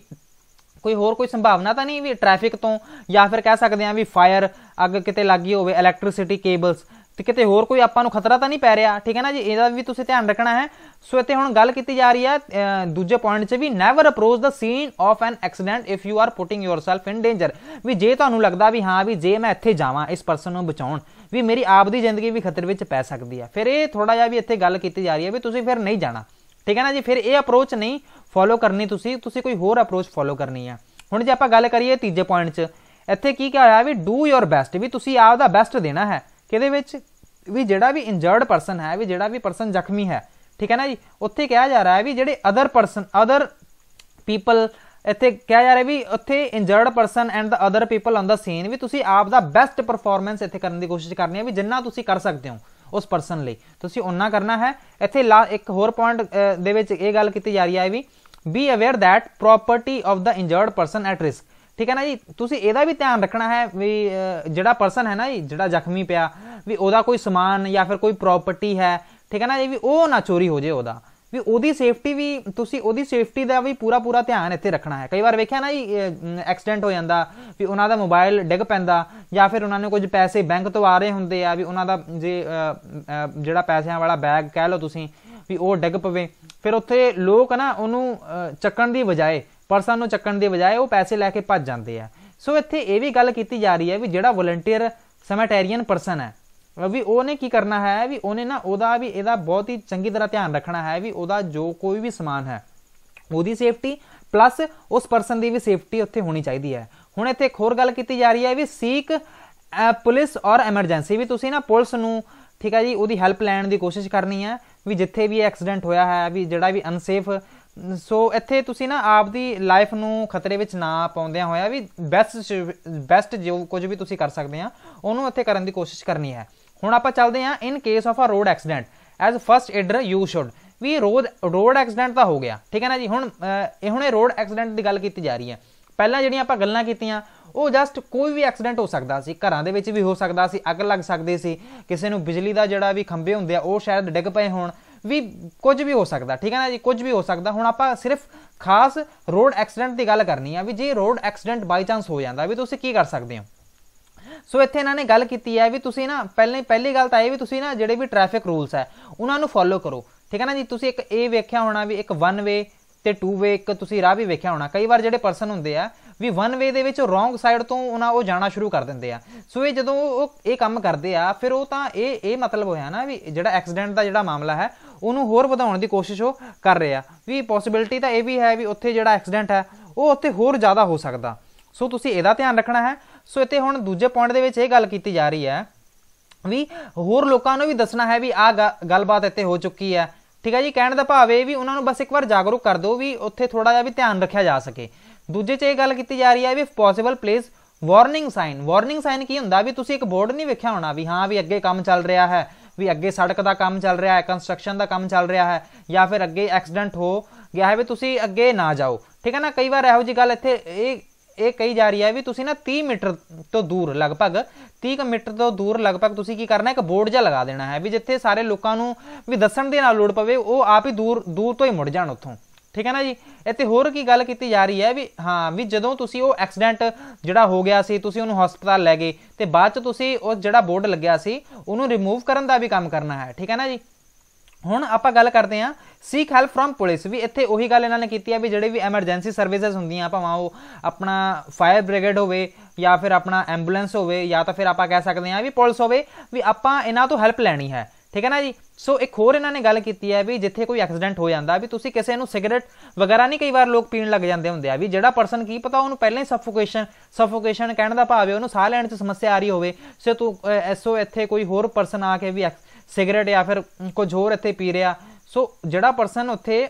ਕੋਈ ਹੋਰ ਕੋਈ ਸੰਭਾਵਨਾ ਤਾਂ ਨਹੀਂ ਵੀ ਟ੍ਰੈਫਿਕ ਤੋਂ ਜਾਂ ਫਿਰ ਕਹਿ ਸਕਦੇ ਆ ਵੀ ਫਾਇਰ ਅੱਗ ਕਿਤੇ ਲੱਗੀ ਹੋਵੇ ਇਲੈਕਟ੍ਰਿਸਿਟੀ ਕੇਬਲਸ ਤੇ ਕਿਤੇ ਹੋਰ ਕੋਈ ਆਪਾਂ ਨੂੰ ਖਤਰਾ ਤਾਂ ਨਹੀਂ ਪੈ ਰਿਹਾ ਠੀਕ ਹੈ ਨਾ ਜੀ ਇਹਦਾ ਵੀ ਤੁਸੀਂ ਧਿਆਨ ਰੱਖਣਾ ਹੈ ਸੋ ਇੱਥੇ ਹੁਣ ਗੱਲ ਕੀਤੀ ਜਾ ਰਹੀ ਹੈ ਦੂਜੇ ਪੁਆਇੰਟ 'ਚ ਵੀ never approach the scene of an accident if you are putting yourself in danger ਵੀ ਜੇ ਤੁਹਾਨੂੰ ਲੱਗਦਾ ਵੀ ਹਾਂ ਵੀ ਜੇ ਮੈਂ ਇੱਥੇ ਜਾਵਾਂ ਇਸ ਪਰਸਨ ਨੂੰ ਬਚਾਉਣ ਵੀ ਮੇਰੀ ਆਪ ਦੀ ਜ਼ਿੰਦਗੀ ਵੀ ਖਤਰੇ ਵਿੱਚ ਪੈ ਸਕਦੀ ਹੈ ਫਿਰ ਇਹ ਥੋੜਾ ਜਿਹਾ ਵੀ ਇੱਥੇ ਗੱਲ ਕੀਤੀ ਜਾ ਰਹੀ ਹੈ ਵੀ ਤੁਸੀਂ ਫਿਰ ਨਹੀਂ ਜਾਣਾ ਠੀਕ ਹੈ ਨਾ ਜੀ ਫਿਰ ਇਹ ਅਪਰੋਚ ਨਹੀਂ ਫੋਲੋ ਕਰਨੀ ਤੁਸੀਂ ਤੁਸੀਂ ਕੋਈ ਹੋਰ ਅਪਰੋਚ ਫੋਲੋ ਕਰਨੀ ਹੈ ਹੁਣ ਜੇ ਆਪਾਂ ਗੱਲ ਕਰੀਏ ਤੀਜੇ ਪੁਆਇੰਟ 'ਚ ਇੱਥੇ ਕੀ ਕਿਹਾ ਹੋਇਆ ਵੀ ਡੂ ਯੋਰ ਬੈਸਟ ਵੀ ਤੁਸੀਂ ਆਪ ਦਾ ਬੈਸਟ ਦੇਣਾ ਹੈ ਕਿਹਦੇ ਵਿੱਚ ਵੀ ਜਿਹੜਾ ਵੀ ਇੰਜਰਡ ਪਰਸਨ ਹੈ ਵੀ ਜਿਹੜਾ ਵੀ ਪਰਸਨ ਜ਼ਖਮੀ ਹੈ ਠੀਕ ਹੈ ਨਾ ਜੀ ਉੱਥੇ ਕਿਹਾ ਜਾ ਰਿਹਾ ਹੈ ਵੀ ਜਿਹੜੇ ਅਦਰ ਪਰਸਨ ਅਦਰ ਪੀਪਲ ਇੱਥੇ ਕਿਹਾ ਜਾ ਰਿਹਾ ਵੀ ਉੱਥੇ injured person and the other people on the scene ਵੀ ਤੁਸੀਂ ਆਪ ਦਾ ਬੈਸਟ ਪਰਫਾਰਮੈਂਸ ਇੱਥੇ ਕਰਨ ਦੀ ਕੋਸ਼ਿਸ਼ ਕਰਨੀ ਹੈ ਵੀ ਜਿੰਨਾ ਤੁਸੀਂ ਕਰ ਸਕਦੇ ਹੋ ਉਸ ਪਰਸਨ ਲਈ ਤੁਸੀਂ ਉਹਨਾਂ ਕਰਨਾ ਹੈ ਇੱਥੇ ਇੱਕ ਹੋਰ ਪੁਆਇੰਟ ਦੇ ਵਿੱਚ ਇਹ ਗੱਲ ਕੀਤੀ ਜਾ ਰਹੀ ਹੈ ਵੀ be aware that property of the injured person at risk ਠੀਕ ਹੈ ਨਾ ਜੀ ਤੁਸੀਂ ਇਹਦਾ ਵੀ ਧਿਆਨ ਰੱਖਣਾ ਹੈ ਵੀ ਜਿਹੜਾ ਪਰਸਨ ਹੈ ਨਾ ਜੀ ਜਿਹੜਾ ਜ਼ਖਮੀ ਪਿਆ ਵੀ ਉਹਦਾ ਕੋਈ ਸਮਾਨ ਜਾਂ ਫਿਰ ਕੋਈ ਪ੍ਰਾਪਰਟੀ ਹੈ ਠੀਕ ਹੈ ਨਾ ਜੀ ਵੀ ਉਹ ਨਾ ਚੋਰੀ ਹੋ ਜੇ ਉਹਦਾ ਵੀ ਉਹਦੀ ਸੇਫਟੀ ਵੀ ਤੁਸੀਂ ਉਹਦੀ ਸੇਫਟੀ ਦਾ ਵੀ ਪੂਰਾ ਪੂਰਾ ਧਿਆਨ ਇੱਥੇ ਰੱਖਣਾ ਹੈ ਕਈ ਵਾਰ ਵੇਖਿਆ ਨਾ ਜੀ ਐਕਸੀਡੈਂਟ ਹੋ ਜਾਂਦਾ ਵੀ ਉਹਨਾਂ ਦਾ ਮੋਬਾਈਲ ਡਿੱਗ ਪੈਂਦਾ ਜਾਂ ਫਿਰ ਉਹਨਾਂ ਨੇ ਕੁਝ ਪੈਸੇ ਬੈਂਕ ਤੋਂ ਆ ਰਹੇ ਹੁੰਦੇ ਆ ਵੀ ਉਹਨਾਂ ਦਾ ਜੇ ਜਿਹੜਾ ਪੈਸਿਆਂ ਵਾਲਾ ਬੈਗ ਕਹਿ ਲਓ ਤੁਸੀਂ ਵੀ ਉਹ ਡਿੱਗ ਪਵੇ ਫਿਰ ਉੱਥੇ ਲੋਕ ਨਾ ਉਹਨੂੰ ਚੱਕਣ ਦੀ ਬਜਾਏ ਪਰਸਨ ਨੂੰ ਚੱਕਣ ਦੀ ਬਜਾਏ ਉਹ ਪੈਸੇ ਲੈ ਕੇ ਭੱਜ ਜਾਂਦੇ ਆ ਸੋ ਇੱਥੇ ਇਹ ਵੀ ਗੱਲ ਕੀਤੀ ਜਾ ਰਹੀ ਹੈ ਵੀ ਜਿਹੜਾ ਵਲੰਟੀਅਰ ਸਮੈਟੇਰੀਅਨ ਪਰਸਨ ਹੈ ਵੀ ਉਹਨੇ ਕੀ ਕਰਨਾ ਹੈ ਵੀ ਉਹਨੇ ਨਾ ਉਹਦਾ ਵੀ ਇਹਦਾ ਬਹੁਤ ਹੀ ਚੰਗੀ ਤਰ੍ਹਾਂ ਧਿਆਨ ਰੱਖਣਾ ਹੈ ਵੀ ਉਹਦਾ ਜੋ ਕੋਈ ਵੀ ਸਮਾਨ ਹੈ ਉਹਦੀ ਸੇਫਟੀ ਪਲੱਸ ਉਸ ਪਰਸਨ ਦੀ ਵੀ ਸੇਫਟੀ ਉੱਥੇ ਹੋਣੀ ਚਾਹੀਦੀ ਹੈ ਹੁਣ ਇੱਥੇ ਇੱਕ ਹੋਰ ਗੱਲ ਕੀਤੀ ਜਾ ਰਹੀ ਹੈ ਵੀ ਸੀਕ ਪੁਲਿਸ ਔਰ ਐਮਰਜੈਂਸੀ ਵੀ ਤੁਸੀਂ ਨਾ ਪੁਲਿਸ ਨੂੰ ਠੀਕ ਹੈ ਜੀ ਉਹਦੀ ਹੈਲਪ ਲੈਣ ਦੀ ਕੋਸ਼ਿਸ਼ ਕਰਨੀ ਹੈ ਵੀ ਜਿੱਥੇ ਵੀ ਐਕਸੀਡੈਂਟ ਹੋਇਆ ਹੈ ਵੀ ਜਿਹੜਾ ਵੀ ਅਨਸੇਫ ਸੋ ਇੱਥੇ ਤੁਸੀਂ ਨਾ ਆਪਦੀ ਲਾਈਫ ਨੂੰ ਖਤਰੇ ਵਿੱਚ ਨਾ ਪਾਉਂਦਿਆਂ ਹੋਇਆ ਵੀ ਬੈਸਟ ਬੈਸਟ ਜੋ ਕੁਝ ਵੀ ਤੁਸੀਂ ਕਰ ਸਕਦੇ ਆ ਉਹਨੂੰ ਇੱਥੇ ਕਰਨ ਦੀ ਕੋਸ਼ਿਸ਼ ਕਰਨੀ ਹੈ ਹੁਣ ਆਪਾਂ ਚੱਲਦੇ ਆ in case of a road accident as first aider you should ਵੀ ਰੋਡ ਰੋਡ ਐਕਸੀਡੈਂਟ ਤਾਂ ਹੋ ਗਿਆ ਠੀਕ ਹੈ ਨਾ ਜੀ ਹੁਣ ਇਹ ਹੁਣੇ ਰੋਡ ਐਕਸੀਡੈਂਟ ਦੀ ਗੱਲ ਕੀਤੀ ਜਾ ਰਹੀ ਹੈ ਪਹਿਲਾਂ ਜਿਹੜੀਆਂ ਆਪਾਂ ਗੱਲਾਂ ਕੀਤੀਆਂ ਉਹ ਜਸਟ ਕੋਈ ਵੀ ਐਕਸੀਡੈਂਟ ਹੋ ਸਕਦਾ ਸੀ ਘਰਾਂ ਦੇ ਵਿੱਚ ਵੀ ਹੋ ਸਕਦਾ ਸੀ ਅੱਗ ਲੱਗ ਸਕਦੀ ਸੀ ਕਿਸੇ ਨੂੰ ਬਿਜਲੀ ਦਾ ਜਿਹੜਾ ਵੀ ਖੰਭੇ ਹੁੰਦੇ ਆ ਉਹ ਸ਼ਾਇਦ ਡਿੱਗ ਪਏ ਹੋਣ ਵੀ ਕੁਝ ਵੀ ਹੋ ਸਕਦਾ ਠੀਕ ਹੈ ਨਾ ਜੀ ਕੁਝ ਵੀ ਹੋ ਸਕਦਾ ਹੁਣ ਆਪਾਂ ਸਿਰਫ ਖਾਸ ਰੋਡ ਐਕਸੀਡੈਂਟ ਦੀ ਗੱਲ ਕਰਨੀ ਆ ਵੀ ਜੇ ਰੋਡ ਐਕਸੀਡੈਂਟ ਬਾਈ ਚਾਂਸ ਹੋ ਜਾਂਦਾ ਵੀ ਤੁਸੀਂ ਕੀ ਕਰ ਸਕਦੇ ਹੋ ਸੋ ਇੱਥੇ ਇਹਨਾਂ ਨੇ ਗੱਲ ਕੀਤੀ ਹੈ ਵੀ ਤੁਸੀਂ ਨਾ ਪਹਿਲੇ ਪਹਿਲੀ ਗੱਲ ਤਾਂ ਇਹ ਵੀ ਤੁਸੀਂ ਨਾ ਜਿਹੜੇ ਵੀ ਟ੍ਰੈਫਿਕ ਰੂਲਸ ਹੈ ਉਹਨਾਂ ਨੂੰ ਫੋਲੋ ਕਰੋ ਠੀਕ ਹੈ ਨਾ ਜੀ ਤੁਸੀਂ ਇੱਕ ਇਹ ਵੇਖਿਆ ਹੋਣਾ ਵੀ ਇੱਕ ਵਨ ਵੇ ਤੇ ਟੂ ਵੇ ਇੱਕ ਤੁਸੀਂ ਰਾਹ ਵੀ ਵੇਖਿਆ ਹੋਣਾ ਕਈ ਵਾਰ ਜਿਹੜੇ ਪਰਸਨ ਹੁੰਦੇ ਆ ਵੀ ਵਨ ਵੇ ਦੇ ਵਿੱਚ ਰੋਂਗ ਸਾਈਡ ਤੋਂ ਉਹਨਾਂ ਉਹ ਜਾਣਾ ਸ਼ੁਰੂ ਕਰ ਦਿੰਦੇ ਆ ਸੋ ਇਹ ਜਦੋਂ ਉਹ ਇਹ ਕੰਮ ਕਰਦੇ ਆ ਫਿਰ ਉਹ ਤਾਂ ਇਹ ਇਹ ਮਤਲਬ ਹੋਇਆ ਨਾ ਵੀ ਜਿਹੜਾ ਐਕਸੀਡੈਂਟ ਦਾ ਜਿਹੜਾ ਮਾਮਲਾ ਹੈ ਉਹਨੂੰ ਹੋਰ ਵਧਾਉਣ ਦੀ ਕੋਸ਼ਿਸ਼ ਉਹ ਕਰ ਰਿਹਾ ਵੀ ਪੋਸਿਬਿਲਟੀ ਤਾਂ ਇਹ ਵੀ ਹੈ ਵੀ ਉੱਥੇ ਜਿਹੜਾ ਐਕਸੀਡੈਂਟ ਹੈ ਉਹ ਉੱਥੇ ਹੋਰ ਜ਼ਿਆਦਾ ਹੋ ਸਕਦਾ ਸੋ ਤੁਸੀਂ ਇਹਦਾ ਧਿਆਨ ਰੱਖਣਾ ਹੈ ਸੋ ਇੱਥੇ ਹੁਣ ਦੂਜੇ ਪੁਆਇੰਟ ਦੇ ਵਿੱਚ ਇਹ ਗੱਲ ਕੀਤੀ ਜਾ ਰਹੀ ਹੈ ਵੀ ਹੋਰ ਲੋਕਾਂ ਨੂੰ ਵੀ ਦੱਸਣਾ ਹੈ ਵੀ ਆ ਗੱਲਬਾਤ ਇੱਥੇ ਹੋ ਚੁੱਕੀ ਹੈ ਠੀਕ ਹੈ ਜੀ ਕਹਿਣ ਦਾ ਭਾਵ ਇਹ ਵੀ ਉਹਨਾਂ ਨੂੰ ਬਸ ਇੱਕ ਵਾਰ ਜਾਗਰੂਕ ਕਰ ਦਿਓ ਵੀ ਉੱਥੇ ਥੋੜਾ ਜਿਹਾ ਵੀ ਧਿਆਨ ਰੱਖਿਆ ਜਾ ਸਕੇ ਦੂਜੇ 'ਚ ਇਹ ਗੱਲ ਕੀਤੀ ਜਾ ਰਹੀ ਹੈ ਵੀ possible place warning sign warning sign ਕੀ ਹੁੰਦਾ ਵੀ ਤੁਸੀਂ ਇੱਕ ਬੋਰਡ ਨਹੀਂ ਵੇਖਿਆ ਹੋਣਾ ਵੀ ਹਾਂ ਵੀ ਅੱਗੇ ਕੰਮ ਚੱਲ ਰਿਹਾ ਹੈ ਵੀ ਅੱਗੇ ਸੜਕ ਦਾ ਕੰਮ ਚੱਲ ਰਿਹਾ ਹੈ ਕੰਸਟਰਕਸ਼ਨ ਦਾ ਕੰਮ ਚੱਲ ਰਿਹਾ ਹੈ ਜਾਂ ਫਿਰ ਅੱਗੇ ਐਕਸੀਡੈਂਟ ਹੋ ਗਿਆ ਹੈ ਵੀ ਤੁਸੀਂ ਅੱਗੇ ਨਾ ਜਾਓ ਠੀਕ ਹੈ ਨਾ ਕਈ ਵਾਰ ਇਹੋ ਜੀ ਗੱਲ ਇੱਥੇ ਇਹ ਇਹ ਕਹੀ ਜਾ ਰਹੀ ਹੈ ਵੀ ਤੁਸੀਂ ਨਾ 30 ਮੀਟਰ ਤੋਂ ਦੂਰ ਲਗਭਗ 30 ਮੀਟਰ ਤੋਂ ਦੂਰ ਲਗਭਗ ਤੁਸੀਂ ਕੀ ਕਰਨਾ ਇੱਕ ਬੋਰਡ ਜਿਹਾ ਲਗਾ ਦੇਣਾ ਹੈ ਵੀ ਜਿੱਥੇ ਸਾਰੇ ਲੋਕਾਂ ਨੂੰ ਵੀ ਦੱਸਣ ਦੇ ਨਾਲ ਲੋੜ ਪਵੇ ਉਹ ਆਪ ਹੀ ਦੂਰ ਦੂਰ ਤੋਂ ਹੀ ਮੁੜ ਜਾਣ ਉੱਥੋਂ ਠੀਕ ਹੈ ਨਾ ਜੀ ਇੱਥੇ ਹੋਰ ਕੀ ਗੱਲ ਕੀਤੀ ਜਾ ਰਹੀ ਹੈ ਵੀ ਹਾਂ ਵੀ ਜਦੋਂ ਤੁਸੀਂ ਉਹ ਐਕਸੀਡੈਂਟ ਜਿਹੜਾ ਹੋ ਗਿਆ ਸੀ ਤੁਸੀਂ ਉਹਨੂੰ ਹਸਪਤਾਲ ਲੈ ਗਏ ਤੇ ਬਾਅਦ ਚ ਤੁਸੀਂ ਉਹ ਜਿਹੜਾ ਬੋਰਡ ਲੱਗਿਆ ਸੀ ਉਹਨੂੰ ਰਿਮੂਵ ਕਰਨ ਦਾ ਵੀ ਕੰਮ ਕਰਨਾ ਹੈ ਠੀਕ ਹੈ ਨਾ ਜੀ ਹੁਣ ਆਪਾਂ ਗੱਲ ਕਰਦੇ ਆਂ ਸੀਕ ਹੈਲਪ ਫਰਮ ਪੁਲਿਸ ਵੀ ਇੱਥੇ ਉਹੀ ਗੱਲ ਇਹਨਾਂ ਨੇ ਕੀਤੀ ਹੈ ਵੀ ਜਿਹੜੇ ਵੀ ਐਮਰਜੈਂਸੀ ਸਰਵਿਸਿਜ਼ ਹੁੰਦੀਆਂ ਭਾਵੇਂ ਉਹ ਆਪਣਾ ਫਾਇਰ ਬ੍ਰਿਗੇਡ ਹੋਵੇ ਜਾਂ ਫਿਰ ਆਪਣਾ ਐਂਬੂਲੈਂਸ ਹੋਵੇ ਜਾਂ ਤਾਂ ਫਿਰ ਆਪਾਂ ਕਹਿ ਸਕਦੇ ਆਂ ਵੀ ਪੁਲਿਸ ਹੋਵੇ ਵੀ ਆਪਾਂ ਇਹਨਾਂ ਤੋਂ ਹੈਲਪ ਲੈਣੀ ਹੈ ਠੀਕ ਹੈ ਨਾ ਜੀ ਸੋ ਇੱਕ ਹੋਰ ਇਹਨਾਂ ਨੇ ਗੱਲ ਕੀਤੀ ਹੈ ਵੀ ਜਿੱਥੇ ਕੋਈ ਐਕਸੀਡੈਂਟ ਹੋ ਜਾਂਦਾ ਵੀ ਤੁਸੀਂ ਕਿਸੇ ਨੂੰ ਸਿਗਰਟ ਵਗੈਰਾ ਨਹੀਂ ਕਈ ਵਾਰ ਲੋਕ ਪੀਣ ਲੱਗ ਜਾਂਦੇ ਹੁੰਦੇ ਆ ਵੀ ਜਿਹੜਾ ਪਰਸਨ ਕੀ ਪਤਾ ਉਹਨੂੰ ਪਹਿਲਾਂ ਹੀ ਸਫੋਕੇਸ਼ਨ ਸਫੋਕੇਸ਼ਨ ਕਹਿਣ ਦਾ ਭਾਵ ਹੈ ਉਹਨੂੰ ਸਾਹ ਲੈਣ 'ਚ ਸਮੱਸਿਆ ਆ ਰਹੀ ਹੋਵੇ ਸੋ ਤੂੰ ਐਸੋ ਇੱਥੇ ਕੋਈ ਹੋਰ ਪਰਸਨ ਆ ਕੇ ਵੀ ਸਿਗਰਟ ਜਾਂ ਫਿਰ ਕੁਝ ਹੋਰ ਇੱਥੇ ਪੀ ਰਿਹਾ ਸੋ ਜਿਹੜਾ ਪਰਸਨ ਉੱਥੇ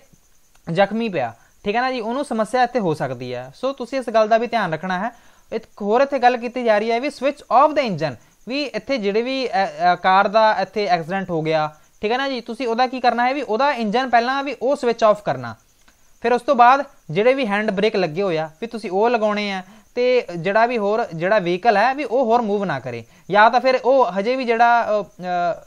ਜ਼ਖਮੀ ਪਿਆ ਠੀਕ ਹੈ ਨਾ ਜੀ ਉਹਨੂੰ ਸਮੱਸਿਆ ਇੱਥੇ ਹੋ ਸਕਦੀ ਹੈ ਸੋ ਤੁਸੀਂ ਇਸ ਗੱਲ ਦਾ ਵੀ ਧਿਆਨ ਰੱਖਣਾ ਹੈ ਇੱਕ ਹੋਰ ਇੱਥੇ ਗੱਲ ਕੀਤੀ ਜਾ ਰਹੀ ਹੈ ਵੀ ਸਵਿਚ ਆਫ ਦਾ ਇੰਜਨ ਵੀ ਇੱਥੇ ਜਿਹੜੇ ਵੀ ਕਾਰ ਦਾ ਇੱਥੇ ਐਕਸੀਡੈਂਟ ਹੋ ਗਿਆ ਠੀਕ ਹੈ ਨਾ ਜੀ ਤੁਸੀਂ ਉਹਦਾ ਕੀ ਕਰਨਾ ਹੈ ਵੀ ਉਹਦਾ ਇੰਜਨ ਪਹਿਲਾਂ ਵੀ ਉਹ ਸਵਿਚ ਆਫ ਕਰਨਾ ਫਿਰ ਉਸ ਤੋਂ ਬਾਅਦ ਜਿਹੜੇ ਵੀ ਹੈਂਡ ਬ੍ਰੇਕ ਲੱਗੇ ਹੋਇਆ ਵੀ ਤੁਸੀਂ ਉਹ ਲਗਾਉਣੇ ਆ ਤੇ ਜਿਹੜਾ ਵੀ ਹੋਰ ਜਿਹੜਾ ਵਹੀਕਲ ਹੈ ਵੀ ਉਹ ਹੋਰ ਮੂਵ ਨਾ ਕਰੇ ਜਾਂ ਤਾਂ ਫਿਰ ਉਹ ਹਜੇ ਵੀ ਜਿਹੜਾ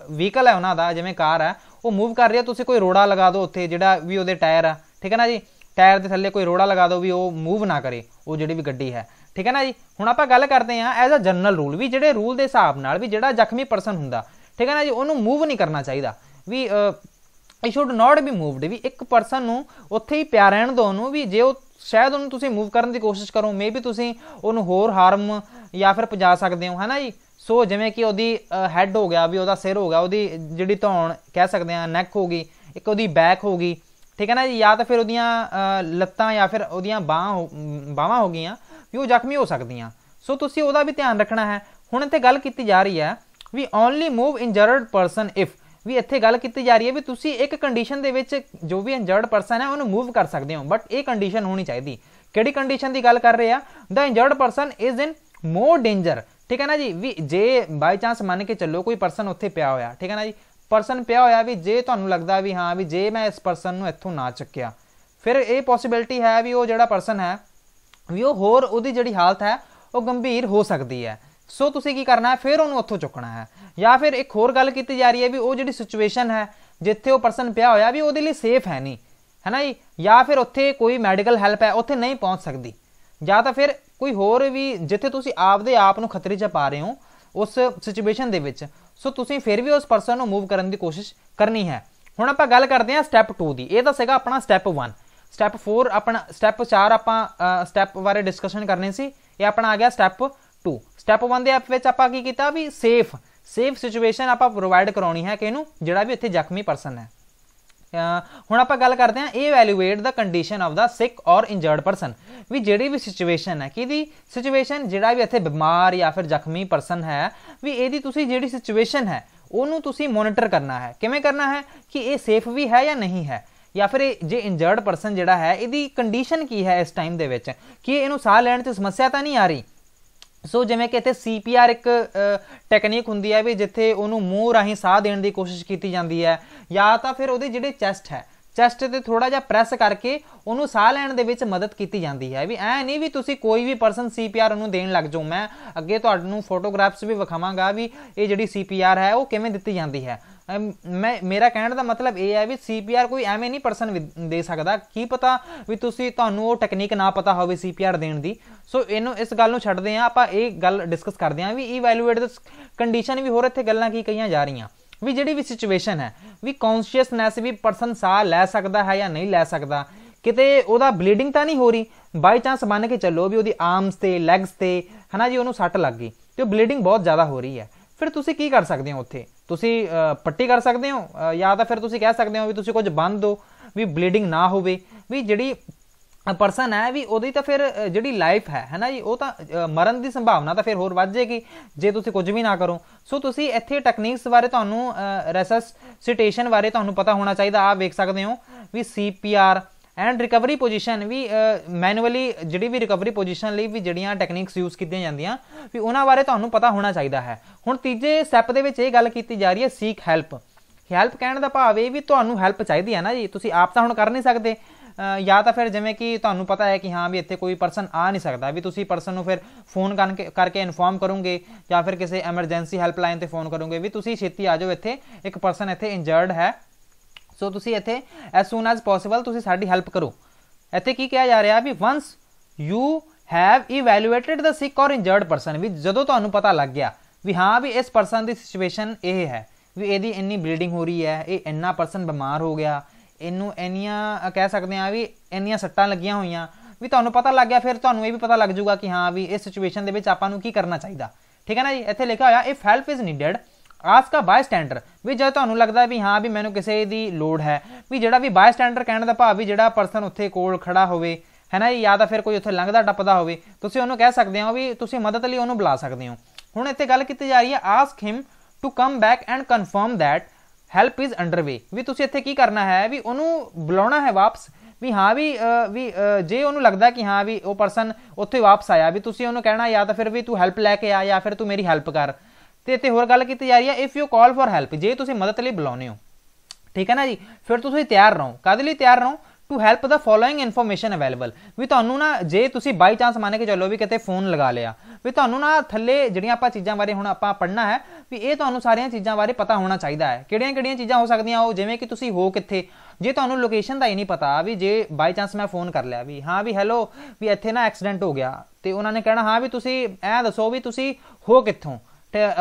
ਵਹੀਕਲ ਹੈ ਉਹਨਾਂ ਦਾ ਜਿਵੇਂ ਕਾਰ ਹੈ ਉਹ ਮੂਵ ਕਰ ਰਿਹਾ ਤੁਸੀਂ ਕੋਈ ਰੋੜਾ ਲਗਾ ਦਿਓ ਉੱਥੇ ਜਿਹੜਾ ਵੀ ਉਹਦੇ ਟਾਇਰ ਆ ਠੀਕ ਹੈ ਨਾ ਜੀ ਟਾਇਰ ਦੇ ਥੱਲੇ ਕੋਈ ਰੋੜਾ ਲਗਾ ਦਿਓ ਵੀ ਉਹ ਮੂਵ ਨਾ ਕਰੇ ਉਹ ਜਿਹੜੀ ਵੀ ਗੱਡੀ ਹੈ ਠੀਕ ਹੈ ਨਾ ਜੀ ਹੁਣ ਆਪਾਂ ਗੱਲ ਕਰਦੇ ਆ ਐਜ਼ ਅ ਜਨਰਲ ਰੂਲ ਵੀ ਜਿਹੜੇ ਰੂਲ ਦੇ ਹਿਸਾਬ ਨਾਲ ਵੀ ਜਿਹੜਾ ਜ਼ਖਮੀ ਪਰਸਨ ਹੁੰਦਾ ਠੀਕ ਹੈ ਨਾ ਜੀ ਉਹਨੂੰ ਮੂਵ ਨਹੀਂ ਕਰਨਾ ਚਾਹੀਦਾ ਵੀ it should not be moved ਵੀ ਇੱਕ ਪਰਸਨ ਨੂੰ ਉੱਥੇ ਹੀ ਪਿਆ ਰਹਿਣ ਦਿਓ ਉਹਨੂੰ ਵੀ ਜੇ ਉਹ ਸ਼ਾਇਦ ਉਹਨੂੰ ਤੁਸੀਂ ਮੂਵ ਕਰਨ ਦੀ ਕੋਸ਼ਿਸ਼ ਕਰੋ ਮੇਬੀ ਤੁਸੀਂ ਉਹਨੂੰ ਹੋਰ ਹਾਰਮ ਜਾਂ ਫਿਰ ਪਹੁੰਚਾ ਸਕਦੇ ਹੋ ਹਨਾ ਜੀ ਸੋ ਜਿਵੇਂ ਕਿ ਉਹਦੀ ਹੈੱਡ ਹੋ ਗਿਆ ਵੀ ਉਹਦਾ ਸਿਰ ਹੋ ਗਿਆ ਉਹਦੀ ਜਿਹੜੀ ਧੌਣ ਕਹਿ ਸਕਦੇ ਆ ਨੈਕ ਹੋ ਗਈ ਇੱਕ ਉਹਦੀ ਬੈਕ ਹੋ ਗਈ ਠੀਕ ਹੈ ਨਾ ਜੀ ਜਾਂ ਤਾਂ ਫਿਰ ਉਹਦੀਆਂ ਲੱਤਾਂ ਜਾਂ ਫਿਰ ਉਹਦੀਆਂ ਬਾਹਾਂ ਬਾਹਾਂ ਹੋ ਗਈਆਂ ਵੀ ਉਹ ਜ਼ਖਮੀ ਹੋ ਸਕਦੀਆਂ ਸੋ ਤੁਸੀਂ ਉਹਦਾ ਵੀ ਧਿਆਨ ਰੱਖਣਾ ਹੈ ਹੁਣ ਇੱਥੇ ਗੱਲ ਕੀਤੀ ਜਾ ਰਹੀ ਹੈ ਵੀ only move injured person if ਵੀ ਇੱਥੇ ਗੱਲ ਕੀਤੀ ਜਾ ਰਹੀ ਹੈ ਵੀ ਤੁਸੀਂ ਇੱਕ ਕੰਡੀਸ਼ਨ ਦੇ ਵਿੱਚ ਜੋ ਵੀ ਇੰਜਰਡ ਪਰਸਨ ਹੈ ਉਹਨੂੰ ਮੂਵ ਕਰ ਸਕਦੇ ਹੋ ਬਟ ਇਹ ਕੰਡੀਸ਼ਨ ਹੋਣੀ ਚਾਹੀਦੀ ਕਿਹੜੀ ਕੰਡੀਸ਼ਨ ਦੀ ਗੱਲ ਕਰ ਰਹੇ ਆ the injured person is in more danger ਠੀਕ ਹੈ ਨਾ ਜੀ ਵੀ ਜੇ ਬਾਈ ਚਾਂਸ ਮੰਨ ਕੇ ਚੱਲੋ ਕੋਈ ਪਰਸਨ ਉੱਥੇ ਪਿਆ ਹੋਇਆ ਠੀਕ ਹੈ ਨਾ ਜੀ ਪਰਸਨ ਪਿਆ ਹੋਇਆ ਵੀ ਜੇ ਤੁਹਾਨੂੰ ਲੱਗਦਾ ਵੀ ਹਾਂ ਵੀ ਜੇ ਮੈਂ ਇਸ ਪਰਸਨ ਨੂੰ ਇੱਥੋਂ ਨਾ ਚੱਕਿਆ ਫਿਰ ਇਹ ਪੋਸਿਬਿਲਟੀ ਹੈ ਵੀ ਉਹ ਜਿਹੜਾ ਪਰਸਨ ਹੈ ਵੀ ਉਹ ਹੋਰ ਉਹਦੀ ਜਿਹੜੀ ਹਾਲਤ ਹੈ ਉਹ ਗੰਭੀਰ ਹੋ ਸਕਦੀ ਹੈ ਸੋ ਤੁਸੀਂ ਕੀ ਕਰਨਾ ਹੈ ਫਿਰ ਉਹਨੂੰ ਉੱਥੋਂ ਚੁੱਕਣਾ ਹੈ ਜਾਂ ਫਿਰ ਇੱਕ ਹੋਰ ਗੱਲ ਕੀਤੀ ਜਾ ਰਹੀ ਹੈ ਵੀ ਉਹ ਜਿਹੜੀ ਸਿਚੁਏਸ਼ਨ ਹੈ ਜਿੱਥੇ ਉਹ ਪਰਸਨ ਪਿਆ ਹੋਇਆ ਵੀ ਉਹਦੇ ਲਈ ਸੇਫ ਹੈ ਨਹੀਂ ਹੈ ਨਾ ਜੀ ਜਾਂ ਫਿਰ ਉੱਥੇ ਕੋਈ ਮੈਡੀਕਲ ਹੈਲਪ ਹੈ ਉੱਥੇ ਨਹੀਂ ਪਹੁੰਚ ਸਕਦੀ ਜਾਂ ਤਾਂ ਫਿਰ ਕੋਈ ਹੋਰ ਵੀ ਜਿੱਥੇ ਤੁਸੀਂ ਆਪਦੇ ਆਪ ਨੂੰ ਖਤਰੇ 'ਚ ਪਾ ਰਹੇ ਹੋ ਉਸ ਸਿਚੁਏਸ਼ਨ ਦੇ ਵਿੱਚ ਸੋ ਤੁਸੀਂ ਫਿਰ ਵੀ ਉਸ ਪਰਸਨ ਨੂੰ ਮੂਵ ਕਰਨ ਦੀ ਕੋਸ਼ਿਸ਼ ਕਰਨੀ ਹੈ ਹੁਣ ਆਪਾਂ ਗੱਲ ਕਰਦੇ ਹਾਂ ਸਟੈਪ 2 ਦੀ ਇਹ ਤਾਂ ਸੀਗਾ ਆਪਣਾ ਸਟੈਪ 1 ਸਟੈਪ 4 ਆਪਣਾ ਸਟੈਪ 4 ਆਪਾਂ ਸਟੈਪ ਬਾਰੇ ਡਿਸਕਸ਼ਨ ਕਰਨੀ ਸੀ ਇਹ ਆਪਣਾ ਆ ਗਿਆ ਸਟੈਪ 2 ਸਟੈਪ 1 ਦੇ ਐਪ ਵਿੱਚ ਆਪਾਂ ਕੀ ਕੀਤਾ ਵੀ ਸੇਫ ਸੇਫ ਸਿਚੁਏਸ਼ਨ ਆਪਾਂ ਪ੍ਰੋਵਾਈਡ ਕਰਾਉਣੀ ਹੈ ਕਿ ਇਹਨੂੰ ਜਿਹੜਾ ਵੀ ਇੱਥੇ ਜ਼ਖਮੀ ਪਰਸਨ ਹੈ ਹੁਣ ਆਪਾਂ ਗੱਲ ਕਰਦੇ ਹਾਂ evaluate the condition of the sick or injured person ਵੀ ਜਿਹੜੀ ਵੀ ਸਿਚੁਏਸ਼ਨ ਹੈ ਕਿਦੀ ਸਿਚੁਏਸ਼ਨ ਜਿਹੜਾ ਵੀ ਇੱਥੇ ਬਿਮਾਰ ਜਾਂ ਫਿਰ ਜ਼ਖਮੀ ਪਰਸਨ ਹੈ ਵੀ ਇਹਦੀ ਤੁਸੀਂ ਜਿਹੜੀ ਸਿਚੁਏਸ਼ਨ ਹੈ ਉਹਨੂੰ ਤੁਸੀਂ ਮੋਨੀਟਰ ਕਰਨਾ ਹੈ ਕਿਵੇਂ ਕਰਨਾ ਹੈ ਕਿ ਇਹ ਸੇਫ ਵੀ ਹੈ ਜਾਂ ਨਹੀਂ ਹੈ ਜਾਂ ਫਿਰ ਜੇ ਇੰਜਰਡ ਪਰਸਨ ਜਿਹੜਾ ਹੈ ਇਹਦੀ ਕੰਡੀਸ਼ਨ ਕੀ ਹੈ ਇਸ ਟਾਈਮ ਦੇ ਵਿੱਚ ਕਿ ਇਹਨੂੰ ਸਾਹ ਲੈਣ 'ਚ ਸਮੱਸਿਆ ਤਾਂ ਨਹੀਂ ਆ ਰਹੀ ਸੋ ਜਿਵੇਂ ਕਿ ਇੱਥੇ ਸੀਪੀਆਰ ਇੱਕ ਟੈਕਨੀਕ ਹੁੰਦੀ ਹੈ ਵੀ ਜਿੱਥੇ ਉਹਨੂੰ ਮੂੰਹ ਰਾਹੀਂ ਸਾਹ ਦੇਣ ਦੀ ਕੋਸ਼ਿਸ਼ ਕੀਤੀ ਜਾਂਦੀ ਹੈ ਜਾਂ ਤਾਂ ਫਿਰ ਉਹਦੇ ਜਿਹੜੇ ਚੈਸਟ ਹੈ ਚੈਸਟ ਤੇ ਥੋੜਾ ਜਿਹਾ ਪ੍ਰੈਸ ਕਰਕੇ ਉਹਨੂੰ ਸਾਹ ਲੈਣ ਦੇ ਵਿੱਚ ਮਦਦ ਕੀਤੀ ਜਾਂਦੀ ਹੈ ਵੀ ਐ ਨਹੀਂ ਵੀ ਤੁਸੀਂ ਕੋਈ ਵੀ ਪਰਸਨ ਸੀਪੀਆਰ ਉਹਨੂੰ ਦੇਣ ਲੱਗ ਜਾਓ ਮੈਂ ਅੱਗੇ ਤੁਹਾਨੂੰ ਫੋਟੋਗ੍ਰਾਫਸ ਵੀ ਵਿਖਾਵਾਂਗਾ ਵੀ ਇਹ ਜਿਹੜੀ ਸੀਪੀਆਰ ਹੈ ਉਹ ਕਿਵੇਂ ਦਿੱਤੀ ਜਾਂਦੀ ਹੈ ਮੈਂ ਮੇਰਾ ਕਹਿਣ ਦਾ ਮਤਲਬ ਇਹ ਹੈ ਵੀ ਸੀਪੀਆਰ ਕੋਈ ਐਵੇਂ ਨਹੀਂ ਪਰਸਨ ਦੇ ਸਕਦਾ ਕੀ ਪਤਾ ਵੀ ਤੁਸੀਂ ਤੁਹਾਨੂੰ ਉਹ ਟੈਕਨੀਕ ਨਾ ਪਤਾ ਹੋਵੇ ਸੀਪੀਆਰ ਦੇਣ ਦੀ ਸੋ ਇਹਨੂੰ ਇਸ ਗੱਲ ਨੂੰ ਛੱਡਦੇ ਆ ਆਪਾਂ ਇਹ ਗੱਲ ਡਿਸਕਸ ਕਰਦੇ ਆ ਵੀ ਇਵੈਲੂਏਟ ਦ ਕੰਡੀਸ਼ਨ ਵੀ ਹੋਰ ਇੱਥੇ ਗੱਲਾਂ ਕੀ ਕਹੀਆਂ ਜਾ ਰਹੀਆਂ ਵੀ ਜਿਹੜੀ ਵੀ ਸਿਚੁਏਸ਼ਨ ਹੈ ਵੀ ਕੌਨਸ਼ੀਅਸਨੈਸ ਵੀ ਪਰਸਨ ਸਾਹ ਲੈ ਸਕਦਾ ਹੈ ਜਾਂ ਨਹੀਂ ਲੈ ਸਕਦਾ ਕਿਤੇ ਉਹਦਾ ਬਲੀਡਿੰਗ ਤਾਂ ਨਹੀਂ ਹੋ ਰਹੀ ਬਾਈ ਚਾਂਸ ਮੰਨ ਕੇ ਚੱਲੋ ਵੀ ਉਹਦੀ ਆਰਮਸ ਤੇ ਲੈਗਸ ਤੇ ਹਨਾ ਜੀ ਉਹਨੂੰ ਸੱਟ ਲੱਗ ਗਈ ਤੇ ਉਹ ਬਲੀਡਿੰਗ ਬਹੁਤ ਜ਼ਿਆਦਾ ਹੋ ਰਹੀ ਹੈ ਫਿਰ ਤੁਸੀਂ ਕੀ ਕਰ ਸਕਦੇ ਹੋ ਉੱਥੇ ਤੁਸੀਂ ਪੱਟੀ ਕਰ ਸਕਦੇ ਹੋ ਜਾਂ ਤਾਂ ਫਿਰ ਤੁਸੀਂ ਕਹਿ ਸਕਦੇ ਹੋ ਵੀ ਤੁਸੀਂ ਕੁਝ ਬੰਨ ਦਿਓ ਵੀ ਬਲੀਡਿੰਗ ਨਾ ਹੋਵੇ ਵੀ ਜਿਹੜੀ ਪਰਸਨ ਹੈ ਵੀ ਉਹਦੀ ਤਾਂ ਫਿਰ ਜਿਹੜੀ ਲਾਈਫ ਹੈ ਹੈਨਾ ਜੀ ਉਹ ਤਾਂ ਮਰਨ ਦੀ ਸੰਭਾਵਨਾ ਤਾਂ ਫਿਰ ਹੋਰ ਵੱਧ ਜਾਏਗੀ ਜੇ ਤੁਸੀਂ ਕੁਝ ਵੀ ਨਾ ਕਰੋ ਸੋ ਤੁਸੀਂ ਇੱਥੇ ਟੈਕਨੀਕਸ ਬਾਰੇ ਤੁਹਾਨੂੰ ਰੈਸਸ ਸਿਟੇਸ਼ਨ ਬਾਰੇ ਤੁਹਾਨੂੰ ਪਤਾ ਹੋਣਾ ਚਾਹੀਦਾ ਆਪ ਵੇਖ ਸਕਦੇ ਹੋ ਵੀ ਸੀਪੀਆਰ ਐਂਡ ਰਿਕਵਰੀ ਪੋਜੀਸ਼ਨ ਵੀ ਮੈਨੂਅਲੀ ਜਿਹੜੀ ਵੀ ਰਿਕਵਰੀ ਪੋਜੀਸ਼ਨ ਲਈ ਵੀ ਜਿਹੜੀਆਂ ਟੈਕਨੀਕਸ ਯੂਜ਼ ਕੀਤੀਆਂ ਜਾਂਦੀਆਂ ਵੀ ਉਹਨਾਂ ਬਾਰੇ ਤੁਹਾਨੂੰ ਪਤਾ ਹੋਣਾ ਚਾਹੀਦਾ ਹੈ ਹੁਣ ਤੀਜੇ ਸਟੈਪ ਦੇ ਵਿੱਚ ਇਹ ਗੱਲ ਕੀਤੀ ਜਾ ਰਹੀ ਹੈ ਸੀਕ ਹੈਲਪ ਹੈਲਪ ਕਹਿਣ ਦਾ ਭਾਵ ਇਹ ਵੀ ਤੁਹਾਨੂੰ ਹੈਲਪ ਚਾਹੀਦੀ ਹੈ ਨਾ ਜੀ ਤੁਸੀਂ ਆਪ ਤਾਂ ਹੁਣ ਕਰ ਨਹੀਂ ਸਕਦੇ ਜਾਂ ਤਾਂ ਫਿਰ ਜਿਵੇਂ ਕਿ ਤੁਹਾਨੂੰ ਪਤਾ ਹੈ ਕਿ ਹਾਂ ਵੀ ਇੱਥੇ ਕੋਈ ਪਰਸਨ ਆ ਨਹੀਂ ਸਕਦਾ ਵੀ ਤੁਸੀਂ ਪਰਸਨ ਨੂੰ ਫਿਰ ਫੋਨ ਕਰਕੇ ਇਨਫੋਰਮ ਕਰੋਗੇ ਜਾਂ ਫਿਰ ਕਿਸੇ ਐਮਰਜੈਂਸੀ ਹੈਲਪਲਾਈਨ ਤੇ ਫੋਨ ਕਰੋਗੇ ਵੀ ਤੁਸੀਂ ਛੇਤੀ ਆ ਜਾਓ ਇੱਥੇ ਇੱਕ ਪਰਸਨ ਇੱਥੇ ਇੰਜਰਡ ਹੈ ਸੋ ਤੁਸੀਂ ਇੱਥੇ ਐਸ ਸੂਨ ਐਸ ਪੋਸੀਬਲ ਤੁਸੀਂ ਸਾਡੀ ਹੈਲਪ ਕਰੋ ਇੱਥੇ ਕੀ ਕਿਹਾ ਜਾ ਰਿਹਾ ਵੀ once you have evaluated the sick or injured person ਵੀ ਜਦੋਂ ਤੁਹਾਨੂੰ ਪਤਾ ਲੱਗ ਗਿਆ ਵੀ ਹਾਂ ਵੀ ਇਸ ਪਰਸਨ ਦੀ ਸਿਚੁਏਸ਼ਨ ਇਹ ਹੈ ਵੀ ਇਹਦੀ ਇੰਨੀ ਬਲੀਡਿੰਗ ਹੋ ਰਹੀ ਹੈ ਇਹ ਇੰਨਾ ਪਰਸਨ ਬਿਮਾਰ ਹੋ ਗਿਆ ਇਹਨੂੰ ਇੰਨੀਆਂ ਕਹਿ ਸਕਦੇ ਆ ਵੀ ਇੰਨੀਆਂ ਸੱਟਾਂ ਲੱਗੀਆਂ ਹੋਈਆਂ ਵੀ ਤੁਹਾਨੂੰ ਪਤਾ ਲੱਗ ਗਿਆ ਫਿਰ ਤੁਹਾਨੂੰ ਇਹ ਵੀ ਪਤਾ ਲੱਗ ਜਾਊਗਾ ਕਿ ਹਾਂ ਵੀ ਇਸ ਸਿਚੁਏਸ਼ਨ ਦੇ ਵਿੱਚ ਆਪਾਂ ਨੂੰ ਕੀ ਕਰਨਾ ਚਾਹੀਦਾ ਠੀਕ ਹੈ ਨਾ ਜੀ ਇੱਥੇ ਲਿਖਿਆ ਹੋਇਆ ਇਫ ਹੈਲਪ ਇਜ਼ ਨੀਡਡ ਆਸ ਦਾ ਬਾਈ ਸਟੈਂਡਰ ਵੀ ਜੇ ਤੁਹਾਨੂੰ ਲੱਗਦਾ ਵੀ ਹਾਂ ਵੀ ਮੈਨੂੰ ਕਿਸੇ ਦੀ ਲੋੜ ਹੈ ਵੀ ਜਿਹੜਾ ਵੀ ਬਾਈ ਸਟੈਂਡਰ ਕਹਿਣ ਦਾ ਭਾਵ ਵੀ ਜਿਹੜਾ ਪਰਸਨ ਉੱਥੇ ਕੋਲ ਖੜਾ ਹੋਵੇ ਹੈ ਨਾ ਜਾਂ ਤਾਂ ਫਿਰ ਕੋਈ ਉੱਥੇ ਲੰਘਦਾ ਟੱਪਦਾ ਹੋਵੇ ਤੁਸੀਂ ਉਹਨੂੰ ਕਹਿ ਸਕਦੇ ਹੋ ਵੀ ਤੁਸੀਂ ਮਦਦ ਲਈ ਉਹਨੂੰ ਬੁਲਾ ਸਕਦੇ ਹੋ ਹੁਣ ਇੱਥੇ ਗੱਲ ਕੀਤੀ ਜਾ ਰਹੀ ਹੈ ask him to come back and confirm that help is underway ਵੀ ਤੁਸੀਂ ਇੱਥੇ ਕੀ ਕਰਨਾ ਹੈ ਵੀ ਉਹਨੂੰ ਬੁਲਾਉਣਾ ਹੈ ਵਾਪਸ ਵੀ ਹਾਂ ਵੀ ਵੀ ਜੇ ਉਹਨੂੰ ਲੱਗਦਾ ਕਿ ਹਾਂ ਵੀ ਉਹ ਪਰਸਨ ਉੱਥੇ ਵਾਪਸ ਆਇਆ ਵੀ ਤੁਸੀਂ ਉਹਨੂੰ ਕਹਿਣਾ ਜਾਂ ਤਾਂ ਫਿਰ ਵੀ ਤੂੰ ਹੈਲਪ ਲੈ ਕੇ ਆ ਜਾਂ ਫਿਰ ਤੂੰ ਮੇਰੀ ਹੈਲਪ ਕਰ ਤੇ ਇੱਥੇ ਹੋਰ ਗੱਲ ਕੀਤੀ ਜਾ ਰਹੀ ਹੈ if you call for help ਜੇ ਤੁਸੀਂ ਮਦਦ ਲਈ ਬੁਲਾਉਨੇ ਹੋ ਠੀਕ ਹੈ ਨਾ ਜੀ ਫਿਰ ਤੁਸੀਂ ਤਿਆਰ ਰਹੋ ਕਦ ਲਈ ਤਿਆਰ ਰਹੋ to help the following information available ਵੀ ਤੁਹਾਨੂੰ ਨਾ ਜੇ ਤੁਸੀਂ ਬਾਈ ਚਾਂਸ ਮੰਨ ਕੇ ਚੱਲੋ ਵੀ ਕਿਤੇ ਫੋਨ ਲਗਾ ਲਿਆ ਵੀ ਤੁਹਾਨੂੰ ਨਾ ਥੱਲੇ ਜਿਹੜੀਆਂ ਆਪਾਂ ਚੀਜ਼ਾਂ ਬਾਰੇ ਹੁਣ ਆਪਾਂ ਪੜ੍ਹਨਾ ਹੈ ਵੀ ਇਹ ਤੁਹਾਨੂੰ ਸਾਰੀਆਂ ਚੀਜ਼ਾਂ ਬਾਰੇ ਪਤਾ ਹੋਣਾ ਚਾਹੀਦਾ ਹੈ ਕਿਹੜੀਆਂ-ਕਿਹੜੀਆਂ ਚੀਜ਼ਾਂ ਹੋ ਸਕਦੀਆਂ ਉਹ ਜਿਵੇਂ ਕਿ ਤੁਸੀਂ ਹੋ ਕਿੱਥੇ ਜੇ ਤੁਹਾਨੂੰ ਲੋਕੇਸ਼ਨ ਦਾ ਹੀ ਨਹੀਂ ਪਤਾ ਵੀ ਜੇ ਬਾਈ ਚਾਂਸ ਮੈਂ ਫੋਨ ਕਰ ਲਿਆ ਵੀ ਹਾਂ ਵੀ ਹੈਲੋ ਵੀ ਇੱਥੇ ਨਾ ਐਕਸੀਡੈਂਟ ਹੋ ਗਿਆ ਤੇ ਉਹਨਾਂ ਨੇ ਕਹਿਣਾ ਹਾਂ ਵੀ ਤੁਸੀਂ ਐ ਦੱਸੋ ਵੀ ਤੁਸੀਂ ਹੋ ਕਿੱਥੋਂ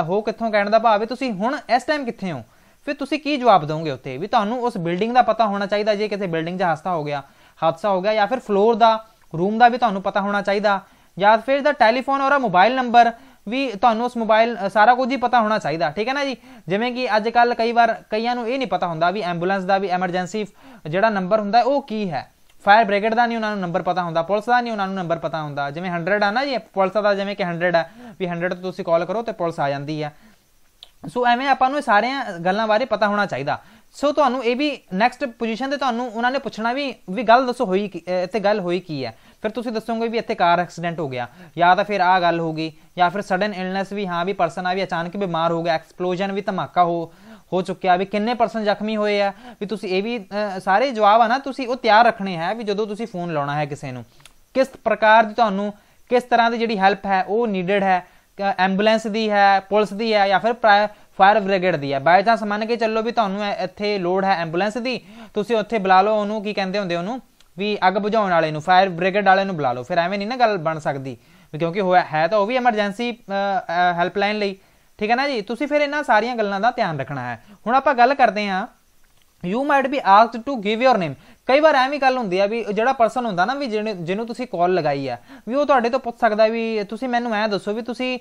ਹੋ ਕਿੱਥੋਂ ਕਹਿਣ ਦਾ ਭਾਵ ਹੈ ਤੁਸੀਂ ਹੁਣ ਇਸ ਟਾਈਮ ਕਿੱਥੇ ਹੋ ਫਿਰ ਤੁਸੀਂ ਕੀ ਜਵਾਬ ਦੋਗੇ ਉੱਤੇ ਵੀ ਤੁਹਾਨੂੰ ਉਸ ਬਿਲਡਿੰਗ ਦਾ ਪਤਾ ਹੋਣਾ ਚਾਹੀਦਾ ਜੇ ਕਿਸੇ ਬਿਲਡਿੰਗ 'ਚ ਹਾਦਸਾ ਹੋ ਗਿਆ ਹਾਦਸਾ ਹੋ ਗਿਆ ਜਾਂ ਫਿਰ ਫਲੋਰ ਦਾ ਰੂਮ ਦਾ ਵੀ ਤੁਹਾਨੂੰ ਪਤਾ ਹੋਣਾ ਚਾਹੀਦਾ ਜਾਂ ਫਿਰ the telephone or mobile number ਵੀ ਤੁਹਾਨੂੰ ਉਸ ਮੋਬਾਈਲ ਸਾਰਾ ਕੁਝ ਹੀ ਪਤਾ ਹੋਣਾ ਚਾਹੀਦਾ ਠੀਕ ਹੈ ਨਾ ਜੀ ਜਿਵੇਂ ਕਿ ਅੱਜ ਕੱਲ ਕਈ ਵਾਰ ਕਈਆਂ ਨੂੰ ਇਹ ਨਹੀਂ ਪਤਾ ਹੁੰਦਾ ਵੀ ਐਂਬੂਲੈਂਸ ਦਾ ਵੀ ਐਮਰਜੈਂਸੀ ਜਿਹੜਾ ਨੰਬਰ ਹੁੰਦਾ ਉਹ ਕੀ ਹੈ ਫਾਇਰ ਬ੍ਰਿਗੇਡ ਦਾ ਨਹੀਂ ਉਹਨਾਂ ਨੂੰ ਨੰਬਰ ਪਤਾ ਹੁੰਦਾ ਪੁਲਿਸ ਦਾ ਨਹੀਂ ਉਹਨਾਂ ਨੂੰ ਨੰਬਰ ਪਤਾ ਹੁੰਦਾ ਜਿਵੇਂ 100 ਆ ਨਾ ਜੀ ਪੁਲਿਸ ਦਾ ਜਿਵੇਂ ਕਿ 100 ਆ ਵੀ 100 ਤੋਂ ਤੁਸੀਂ ਕਾਲ ਕਰੋ ਤੇ ਪੁਲਿਸ ਆ ਜਾਂਦੀ ਆ ਸੋ ਐਵੇਂ ਆਪਾਂ ਨੂੰ ਸਾਰਿਆਂ ਗੱਲਾਂ ਬਾਰੇ ਪਤਾ ਹੋਣਾ ਚਾਹੀਦਾ ਸੋ ਤੁਹਾਨੂੰ ਇਹ ਵੀ ਨੈਕਸਟ ਪੋਜੀਸ਼ਨ ਤੇ ਤੁਹਾਨੂੰ ਉਹਨਾਂ ਨੇ ਪੁੱਛਣਾ ਵੀ ਵੀ ਗੱਲ ਦੱਸੋ ਹੋਈ ਇੱਥੇ ਗੱਲ ਹੋਈ ਕੀ ਹੈ ਫਿਰ ਤੁਸੀਂ ਦੱਸੋਗੇ ਵੀ ਇੱਥੇ ਕਾਰ ਐਕਸੀਡੈਂਟ ਹੋ ਗਿਆ ਜਾਂ ਤਾਂ ਫਿਰ ਆਹ ਗੱਲ ਹੋ ਗਈ ਜਾਂ ਫਿਰ ਸਡਨ ਇਲਨੈਸ ਵੀ ਹਾਂ ਵੀ ਪਰਸਨ ਆ ਵੀ ਅਚਾਨਕ ਬਿਮਾਰ ਹੋ ਗਿਆ ਐਕਸਪਲੋਜਨ ਵੀ ਧਮਾਕਾ ਹੋ ਹੋ ਚੁੱਕਿਆ ਵੀ ਕਿੰਨੇ ਪਰਸਨ ਜ਼ਖਮੀ ਹੋਏ ਆ ਵੀ ਤੁਸੀਂ ਇਹ ਵੀ ਸਾਰੇ ਜਵਾਬ ਆ ਨਾ ਤੁਸੀਂ ਉਹ ਤਿਆਰ ਰੱਖਣੇ ਹੈ ਵੀ ਜਦੋਂ ਤੁਸੀਂ ਫੋਨ ਲਾਉਣਾ ਹੈ ਕਿਸੇ ਨੂੰ ਕਿਸ ਪ੍ਰਕਾਰ ਦੀ ਤੁਹਾਨੂੰ ਕਿਸ ਤਰ੍ਹਾਂ ਦੀ ਜਿਹੜੀ ਹੈਲਪ ਹੈ ਉਹ ਨੀਡਡ ਹੈ ਐਂਬੂਲੈਂਸ ਦੀ ਹੈ ਪੁਲਿਸ ਦੀ ਹੈ ਜਾਂ ਫਿਰ ਫਾਇਰ ਬ੍ਰਿਗੇਡ ਦੀ ਹੈ ਬਾਈ ਚਾਂਸ ਮੰਨ ਕੇ ਚੱਲੋ ਵੀ ਤੁਹਾਨੂੰ ਇੱਥੇ ਲੋਡ ਹੈ ਐਂਬੂਲੈਂਸ ਦੀ ਤੁਸੀਂ ਉੱਥੇ ਬੁਲਾ ਲਓ ਉਹਨੂੰ ਕੀ ਕਹਿੰਦੇ ਹੁੰਦੇ ਉਹਨੂੰ ਵੀ ਅੱਗ ਬੁਝਾਉਣ ਵਾਲੇ ਨੂੰ ਫਾਇਰ ਬ੍ਰਿਗੇਡ ਵਾਲੇ ਨੂੰ ਬੁਲਾ ਲਓ ਫਿਰ ਐਵੇਂ ਨਹੀਂ ਨਾ ਗੱਲ ਬਣ ਸਕਦੀ ਕਿਉਂਕਿ ਹੋਇਆ ਹੈ ਤਾਂ ਉਹ ਵੀ ਐਮਰਜੈਂਸੀ ਹੈਲਪਲਾਈਨ ਲਈ ਠੀਕ ਹੈ ਨਾ ਜੀ ਤੁਸੀਂ ਫਿਰ ਇਹਨਾਂ ਸਾਰੀਆਂ ਗੱਲਾਂ ਦਾ ਧਿਆਨ ਰੱਖਣਾ ਹੈ ਹੁਣ ਆਪਾਂ ਗੱਲ ਕਰਦੇ ਹਾਂ you might be asked to give your name ਕਈ ਵਾਰ ਐਵੇਂ ਗੱਲ ਹੁੰਦੀ ਆ ਵੀ ਜਿਹੜਾ ਪਰਸਨ ਹੁੰਦਾ ਨਾ ਵੀ ਜਿਹਨੂੰ ਤੁਸੀਂ ਕਾਲ ਲਗਾਈ ਆ ਵੀ ਉਹ ਤੁਹਾਡੇ ਤੋਂ ਪੁੱਛ ਸਕਦਾ ਵੀ ਤੁਸੀਂ ਮੈਨੂੰ ਐ ਦੱਸੋ ਵੀ ਤੁਸੀਂ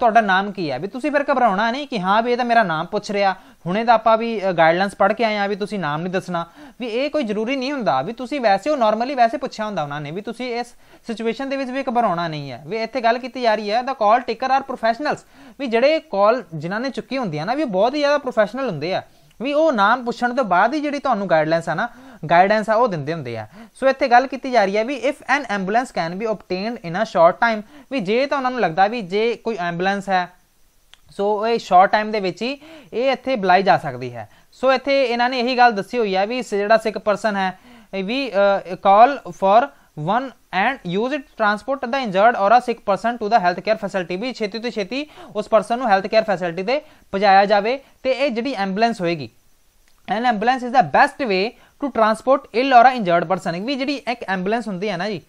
ਤੁਹਾਡਾ ਨਾਮ ਕੀ ਆ ਵੀ ਤੁਸੀਂ ਫਿਰ ਘਬਰਾਉਣਾ ਨਹੀਂ ਕਿ ਹਾਂ ਵੀ ਇਹ ਤਾਂ ਮੇਰਾ ਨਾਮ ਪੁੱਛ ਰਿਹਾ ਹੁਣੇ ਤਾਂ ਆਪਾਂ ਵੀ ਗਾਈਡਲਾਈਨਸ ਪੜ੍ਹ ਕੇ ਆਏ ਆ ਵੀ ਤੁਸੀਂ ਨਾਮ ਨਹੀਂ ਦੱਸਣਾ ਵੀ ਇਹ ਕੋਈ ਜ਼ਰੂਰੀ ਨਹੀਂ ਹੁੰਦਾ ਵੀ ਤੁਸੀਂ ਵੈਸੇ ਉਹ ਨਾਰਮਲੀ ਵੈਸੇ ਪੁੱਛਿਆ ਹੁੰਦਾ ਉਹਨਾਂ ਨੇ ਵੀ ਤੁਸੀਂ ਇਸ ਸਿਚੁਏਸ਼ਨ ਦੇ ਵਿੱਚ ਵੀ ਘਬਰਾਉਣਾ ਨਹੀਂ ਹੈ ਵੀ ਇੱਥੇ ਗੱਲ ਕੀਤੀ ਜਾ ਰਹੀ ਹੈ the call taker are professionals ਵੀ ਜਿਹੜੇ ਕਾਲ ਜਿਨ੍ਹਾਂ ਨੇ ਚੁੱਕੀ ਹੁੰਦੀਆਂ ਨਾ ਵੀ ਬਹੁਤ ਹੀ ਜ਼ਿਆਦਾ ਪ੍ਰੋਫੈਸ਼ਨਲ ਹੁੰਦੇ ਆ ਵੀ ਉਹ ਨਾਮ ਪੁੱਛਣ ਤੋਂ ਬਾਅਦ ਹੀ ਜਿਹੜੀ ਤੁਹਾਨੂੰ ਗਾਈਡਲਾਈਨਸ ਆ ਨਾ ਗਾਈਡੈਂਸ ਆ ਉਹ ਦਿੰਦੇ ਹੁੰਦੇ ਆ ਸੋ ਇੱਥੇ ਗੱਲ ਕੀਤੀ ਜਾ ਰਹੀ ਹੈ ਵੀ if an ambulance can be obtained in a short time ਵੀ ਜੇ ਤਾਂ ਉਹਨਾਂ ਨੂੰ ਲੱਗਦਾ ਵੀ ਜੇ ਕੋਈ ਐਂਬੂਲੈਂਸ ਹੈ ਸੋ ਇਹ ਸ਼ਾਰਟ ਟਾਈਮ ਦੇ ਵਿੱਚ ਹੀ ਇਹ ਇੱਥੇ ਬੁਲਾਈ ਜਾ ਸਕਦੀ ਹੈ ਸੋ ਇੱਥੇ ਇਹਨਾਂ ਨੇ ਇਹੀ ਗੱਲ ਦੱਸੀ ਹੋਈ ਹੈ ਵੀ ਜਿਹੜਾ ਸਿੱਖ ਪਰਸਨ ਹੈ ਵੀ call for one and use it transport the injured or a sick person to the health care facility ਵੀ ਛੇਤੀ ਤੋਂ ਛੇਤੀ ਉਸ ਪਰਸਨ ਨੂੰ ਹੈਲਥ ਕੇਅਰ ਫੈਸਿਲਿਟੀ ਤੇ ਪਹੁੰਚਾਇਆ ਜਾਵੇ ਤੇ ਇਹ ਜਿਹੜੀ ਐਂਬੂਲੈਂਸ ਹੋਏਗੀ an ambulance is the best way to transport ill or injured person ਵੀ ਜਿਹੜੀ ਇੱਕ ਐਂਬੂਲੈਂਸ ਹੁੰਦੀ ਹੈ ਨਾ ਜੀ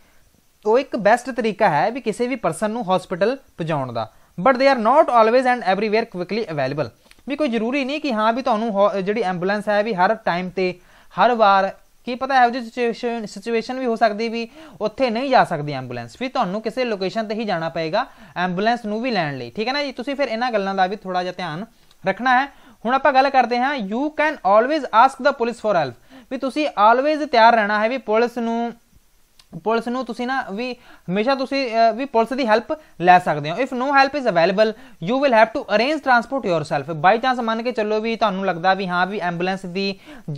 ਉਹ ਇੱਕ ਬੈਸਟ ਤਰੀਕਾ ਹੈ ਵੀ ਕਿਸੇ ਵੀ ਪਰਸਨ ਨੂੰ ਹਸਪੀਟਲ ਪਹੁੰਚਾਉਣ ਦਾ but they are not always and everywhere quickly available ਵੀ ਕੋਈ ਜ਼ਰੂਰੀ ਨਹੀਂ ਕਿ ਹਾਂ ਵੀ ਤੁਹਾਨੂੰ ਜਿਹੜੀ ਐਂਬੂਲੈਂਸ ਹੈ ਵੀ ਹਰ ਟਾਈਮ ਤੇ ਹਰ ਵਾਰ ਕੀ ਪਤਾ ਹੈ ਉਹ ਜੀ ਸਿਚੁਏਸ਼ਨ ਵੀ ਹੋ ਸਕਦੀ ਵੀ ਉੱਥੇ ਨਹੀਂ ਜਾ ਸਕਦੀ ਐਂਬੂਲੈਂਸ ਵੀ ਤੁਹਾਨੂੰ ਕਿਸੇ ਲੋਕੇਸ਼ਨ ਤੇ ਹੀ ਜਾਣਾ ਪਏਗਾ ਐਂਬੂਲੈਂਸ ਨੂੰ ਵੀ ਲੈਣ ਲਈ ਠੀਕ ਹੈ ਨਾ ਜੀ ਤੁਸੀਂ ਫਿਰ ਇਹਨਾਂ ਗੱਲਾਂ ਦਾ ਵੀ ਥੋੜਾ ਜਿਹਾ ਧਿਆਨ ਰੱਖਣਾ ਹੈ ਹੁਣ ਆਪਾਂ ਗੱਲ ਕਰਦੇ ਹਾਂ you can always ask the police for help ਵੀ ਤੁਸੀਂ ਆਲਵੇਜ਼ ਤਿਆਰ ਰਹਿਣਾ ਹੈ ਵੀ ਪੁਲਿਸ ਨੂੰ ਪੁਲਿਸ ਨੂੰ ਤੁਸੀਂ ਨਾ ਵੀ ਹਮੇਸ਼ਾ ਤੁਸੀਂ ਵੀ ਪੁਲਿਸ ਦੀ ਹੈਲਪ ਲੈ ਸਕਦੇ ਹੋ if no help is available you will have to arrange transport yourself by chance ਮੰਨ ਕੇ ਚੱਲੋ ਵੀ ਤੁਹਾਨੂੰ ਲੱਗਦਾ ਵੀ ਹਾਂ ਵੀ ਐਂਬੂਲੈਂਸ ਦੀ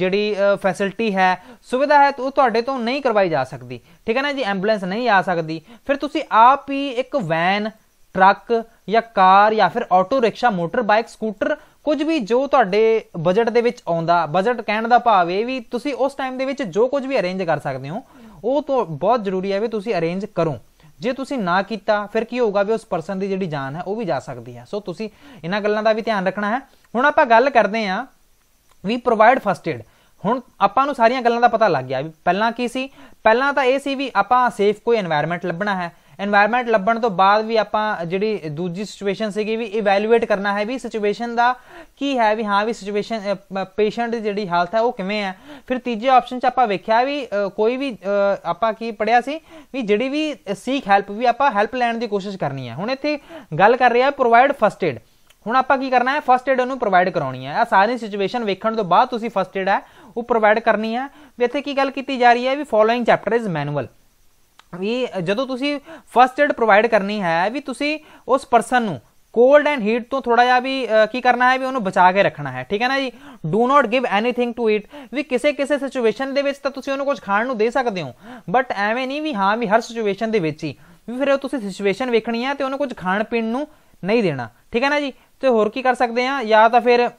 ਜਿਹੜੀ ਫੈਸਿਲਿਟੀ ਹੈ ਸੁਵਿਧਾ ਹੈ ਉਹ ਤੁਹਾਡੇ ਤੋਂ ਨਹੀਂ ਕਰਵਾਈ ਜਾ ਸਕਦੀ ਠੀਕ ਹੈ ਨਾ ਜੀ ਐਂਬੂਲੈਂਸ ਨਹੀਂ ਆ ਸਕਦੀ ਫਿਰ ਤੁਸੀਂ ਆਪ ਹੀ ਇੱਕ ਵੈਨ ਟਰੱਕ ਜਾਂ ਕਾਰ ਜਾਂ ਫਿਰ auto rickshaw motor bike scooter ਕੁਝ ਵੀ ਜੋ ਤੁਹਾਡੇ ਬਜਟ ਦੇ ਵਿੱਚ ਆਉਂਦਾ ਬਜਟ ਕਹਿਣ ਦਾ ਭਾਵ ਇਹ ਵੀ ਤੁਸੀਂ ਉਸ ਟਾਈਮ ਦੇ ਵਿੱਚ ਜੋ ਕੁਝ ਵੀ ਅਰੇਂਜ ਕਰ ਸਕਦੇ ਹੋ ਉਹ ਤੋਂ ਬਹੁਤ ਜ਼ਰੂਰੀ ਹੈ ਵੀ ਤੁਸੀਂ ਅਰੇਂਜ ਕਰੋ ਜੇ ਤੁਸੀਂ ਨਾ ਕੀਤਾ ਫਿਰ ਕੀ ਹੋਊਗਾ ਵੀ ਉਸ ਪਰਸਨ ਦੀ ਜਿਹੜੀ ਜਾਨ ਹੈ ਉਹ ਵੀ ਜਾ ਸਕਦੀ ਹੈ ਸੋ ਤੁਸੀਂ ਇਹਨਾਂ ਗੱਲਾਂ ਦਾ ਵੀ ਧਿਆਨ ਰੱਖਣਾ ਹੈ ਹੁਣ ਆਪਾਂ ਗੱਲ ਕਰਦੇ ਆਂ ਵੀ ਪ੍ਰੋਵਾਈਡ ਫਸਟ ਏਡ ਹੁਣ ਆਪਾਂ ਨੂੰ ਸਾਰੀਆਂ ਗੱਲਾਂ ਦਾ ਪਤਾ ਲੱਗ ਗਿਆ ਵੀ ਪਹਿਲਾਂ ਕੀ ਸੀ ਪਹਿਲਾਂ ਤਾਂ ਇਹ ਸੀ ਵੀ ਆਪਾਂ ਸੇਫ ਕੋਈ এনवायरमेंट ਲੱਭਣਾ ਹੈ এনवायरमेंट ਲੱਭਣ ਤੋਂ ਬਾਅਦ ਵੀ ਆਪਾਂ ਜਿਹੜੀ ਦੂਜੀ ਸਿਚੁਏਸ਼ਨ ਸੀਗੀ ਵੀ ਇਵੈਲੂਏਟ ਕਰਨਾ ਹੈ ਵੀ ਸਿਚੁਏਸ਼ਨ ਦਾ ਕੀ ਹੈ ਵੀ ਹਾਂ ਵੀ ਸਿਚੁਏਸ਼ਨ ਪੇਸ਼ੈਂਟ ਦੀ ਜਿਹੜੀ ਹਾਲਤ ਹੈ ਉਹ ਕਿਵੇਂ ਹੈ ਫਿਰ ਤੀਜੇ ਆਪਸ਼ਨ 'ਚ ਆਪਾਂ ਵੇਖਿਆ ਵੀ ਕੋਈ ਵੀ ਆਪਾਂ ਕੀ ਪੜਿਆ ਸੀ ਵੀ ਜਿਹੜੀ ਵੀ ਸੀਕ ਹੈਲਪ ਵੀ ਆਪਾਂ ਹੈਲਪ ਲੈਣ ਦੀ ਕੋਸ਼ਿਸ਼ ਕਰਨੀ ਹੈ ਹੁਣ ਇੱਥੇ ਗੱਲ ਕਰ ਰਿਹਾ ਪ੍ਰੋਵਾਈਡ ਫਰਸਟ ਏਡ ਹੁਣ ਆਪਾਂ ਕੀ ਕਰਨਾ ਹੈ ਫਰਸਟ ਏਡ ਉਹਨੂੰ ਪ੍ਰੋਵਾਈਡ ਕਰਾਉਣੀ ਹੈ ਆ ਸਾਰੀ ਸਿਚੁਏਸ਼ਨ ਵੇਖਣ ਤੋਂ ਬਾਅਦ ਤੁਸੀਂ ਫਰਸਟ ਏਡ ਹੈ ਉਹ ਪ੍ਰੋਵਾਈਡ ਕਰਨੀ ਹੈ ਵੀ ਇੱਥੇ ਕੀ ਗੱਲ ਕੀਤੀ ਜਾ ਰਹੀ ਹੈ ਵੀ ਫੋਲੋਇੰਗ ਚੈਪਟਰ ਇਜ਼ ਮੈਨੂਅਲ ਵੀ ਜਦੋਂ ਤੁਸੀਂ ਫਰਸਟ ਏਡ ਪ੍ਰੋਵਾਈਡ ਕਰਨੀ ਹੈ ਵੀ ਤੁਸੀਂ ਉਸ ਪਰਸਨ ਨੂੰ ਕੋਲਡ ਐਂਡ ਹੀਟ ਤੋਂ ਥੋੜਾ ਜਿਹਾ ਵੀ ਕੀ ਕਰਨਾ ਹੈ ਵੀ ਉਹਨੂੰ ਬਚਾ ਕੇ ਰੱਖਣਾ ਹੈ ਠੀਕ ਹੈ ਨਾ ਜੀ do not give anything to it ਵੀ ਕਿਸੇ ਕਿਸੇ ਸਿਚੁਏਸ਼ਨ ਦੇ ਵਿੱਚ ਤਾਂ ਤੁਸੀਂ ਉਹਨੂੰ ਕੁਝ ਖਾਣ ਨੂੰ ਦੇ ਸਕਦੇ ਹੋ ਬਟ ਐਵੇਂ ਨਹੀਂ ਵੀ ਹਾਂ ਵੀ ਹਰ ਸਿਚੁਏਸ਼ਨ ਦੇ ਵਿੱਚ ਹੀ ਵੀ ਫਿਰ ਤੁਸੀਂ ਸਿਚੁਏਸ਼ਨ ਵੇਖਣੀ ਹੈ ਤੇ ਉਹਨੂੰ ਕੁਝ ਖਾਣ ਪੀਣ ਨੂੰ ਨਹੀਂ ਦੇਣਾ ਠੀਕ ਹੈ ਨਾ ਜੀ ਤੇ ਹੋਰ ਕੀ ਕਰ ਸਕਦੇ ਆ ਜਾਂ ਤਾਂ ਫਿਰ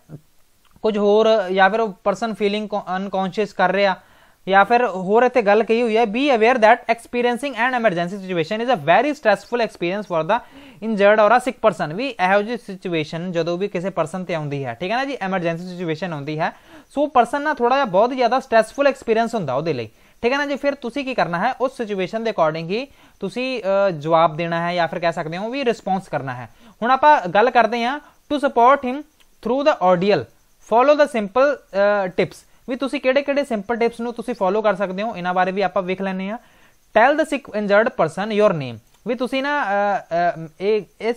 ਕੁਝ ਹੋਰ ਜਾਂ ਫਿਰ ਉਹ ਪਰਸਨ ਫੀਲਿੰਗ ਅਨਕੌਂਸ਼ੀਅਸ ਕਰ ਰਿਹਾ ਜਾਂ ਫਿਰ ਹੋਰ ਇੱਥੇ ਗੱਲ ਕਹੀ ਹੋਈ ਹੈ be aware that experiencing an emergency situation is a very stressful experience for the injured or a sick person ਵੀ ਇਹੋ ਜਿਹੀ ਸਿਚੁਏਸ਼ਨ ਜਦੋਂ ਵੀ ਕਿਸੇ ਪਰਸਨ ਤੇ ਆਉਂਦੀ ਹੈ ਠੀਕ ਹੈ ਨਾ ਜੀ ਐਮਰਜੈਂਸੀ ਸਿਚੁਏਸ਼ਨ ਆਉਂਦੀ ਹੈ ਸੋ ਪਰਸਨ ਨਾਲ ਥੋੜਾ ਜਿਹਾ ਬਹੁਤ ਜ਼ਿਆਦਾ ਸਟ੍ਰੈਸਫੁਲ ਐਕਸਪੀਰੀਐਂਸ ਹੁੰਦਾ ਉਹਦੇ ਲਈ ਠੀਕ ਹੈ ਨਾ ਜੀ ਫਿਰ ਤੁਸੀਂ ਕੀ ਕਰਨਾ ਹੈ ਉਸ ਸਿਚੁਏਸ਼ਨ ਦੇ ਅਕੋਰਡਿੰਗ ਹੀ ਤੁਸੀਂ ਜਵਾਬ ਦੇਣਾ ਹੈ ਜਾਂ ਫਿਰ ਕਹਿ ਸਕਦੇ ਹੋ ਵੀ ਰਿਸਪੌਂਸ ਕਰਨਾ ਹੈ ਹੁਣ ਆਪਾਂ ਗੱਲ ਕਰਦੇ ਹਾਂ to support him through the ordeal follow the simple tips ਵੀ ਤੁਸੀਂ ਕਿਹੜੇ-ਕਿਹੜੇ ਸਿੰਪਲ ਟਿਪਸ ਨੂੰ ਤੁਸੀਂ ਫੋਲੋ ਕਰ ਸਕਦੇ ਹੋ ਇਹਨਾਂ ਬਾਰੇ ਵੀ ਆਪਾਂ ਵੇਖ ਲੈਣੇ ਆ ਟੈਲ ਦ ਸਿਕ ਇੰਜਰਡ ਪਰਸਨ ਯੋਰ ਨੇਮ ਵੀ ਤੁਸੀਂ ਨਾ ਇਹ ਇਸ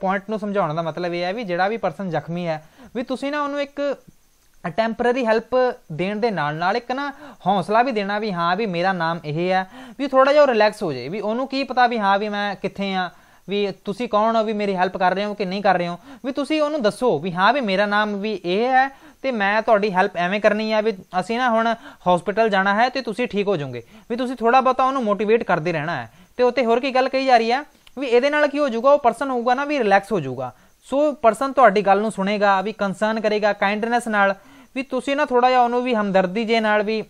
ਪੁਆਇੰਟ ਨੂੰ ਸਮਝਾਉਣ ਦਾ ਮਤਲਬ ਇਹ ਹੈ ਵੀ ਜਿਹੜਾ ਵੀ ਪਰਸਨ ਜ਼ਖਮੀ ਹੈ ਵੀ ਤੁਸੀਂ ਨਾ ਉਹਨੂੰ ਇੱਕ ਟੈਂਪਰੇਰੀ ਹੈਲਪ ਦੇਣ ਦੇ ਨਾਲ ਨਾਲ ਇੱਕ ਨਾ ਹੌਸਲਾ ਵੀ ਦੇਣਾ ਵੀ ਹਾਂ ਵੀ ਮੇਰਾ ਨਾਮ ਇਹ ਹੈ ਵੀ ਥੋੜਾ ਜਿਹਾ ਰਿਲੈਕਸ ਹੋ ਜਾਏ ਵੀ ਉਹਨੂੰ ਕੀ ਪਤਾ ਵੀ ਹਾਂ ਵੀ ਮੈਂ ਕਿੱਥੇ ਆ ਵੀ ਤੁਸੀਂ ਕੌਣ ਹੋ ਵੀ ਮੇਰੀ ਹੈਲਪ ਕਰ ਰਹੇ ਹੋ ਕਿ ਨਹੀਂ ਕਰ ਰਹੇ ਹੋ ਵੀ ਤੁਸੀਂ ਉਹਨੂੰ ਦੱਸੋ ਵੀ ਹਾਂ ਵੀ ਮੇਰਾ ਨਾਮ ਵੀ ਇਹ ਹੈ ਤੇ ਮੈਂ ਤੁਹਾਡੀ ਹੈਲਪ ਐਵੇਂ ਕਰਨੀ ਆ ਵੀ ਅਸੀਂ ਨਾ ਹੁਣ ਹਸਪੀਟਲ ਜਾਣਾ ਹੈ ਤੇ ਤੁਸੀਂ ਠੀਕ ਹੋ ਜਾਓਗੇ ਵੀ ਤੁਸੀਂ ਥੋੜਾ ਬਤਾ ਉਹਨੂੰ ਮੋਟੀਵੇਟ ਕਰਦੇ ਰਹਿਣਾ ਹੈ ਤੇ ਉੱਤੇ ਹੋਰ ਕੀ ਗੱਲ ਕਹੀ ਜਾ ਰਹੀ ਆ ਵੀ ਇਹਦੇ ਨਾਲ ਕੀ ਹੋ ਜਾਊਗਾ ਉਹ ਪਰਸਨ ਹੋਊਗਾ ਨਾ ਵੀ ਰਿਲੈਕਸ ਹੋ ਜਾਊਗਾ ਸੋ ਪਰਸਨ ਤੁਹਾਡੀ ਗੱਲ ਨੂੰ ਸੁਣੇਗਾ ਵੀ ਕੰਸਰਨ ਕਰੇਗਾ ਕਾਈਂਡਨੈਸ ਨਾਲ ਵੀ ਤੁਸੀਂ ਨਾ ਥੋੜਾ ਜਿਹਾ ਉਹਨੂੰ ਵੀ ਹਮਦਰਦੀ ਜੇ ਨਾਲ ਵੀ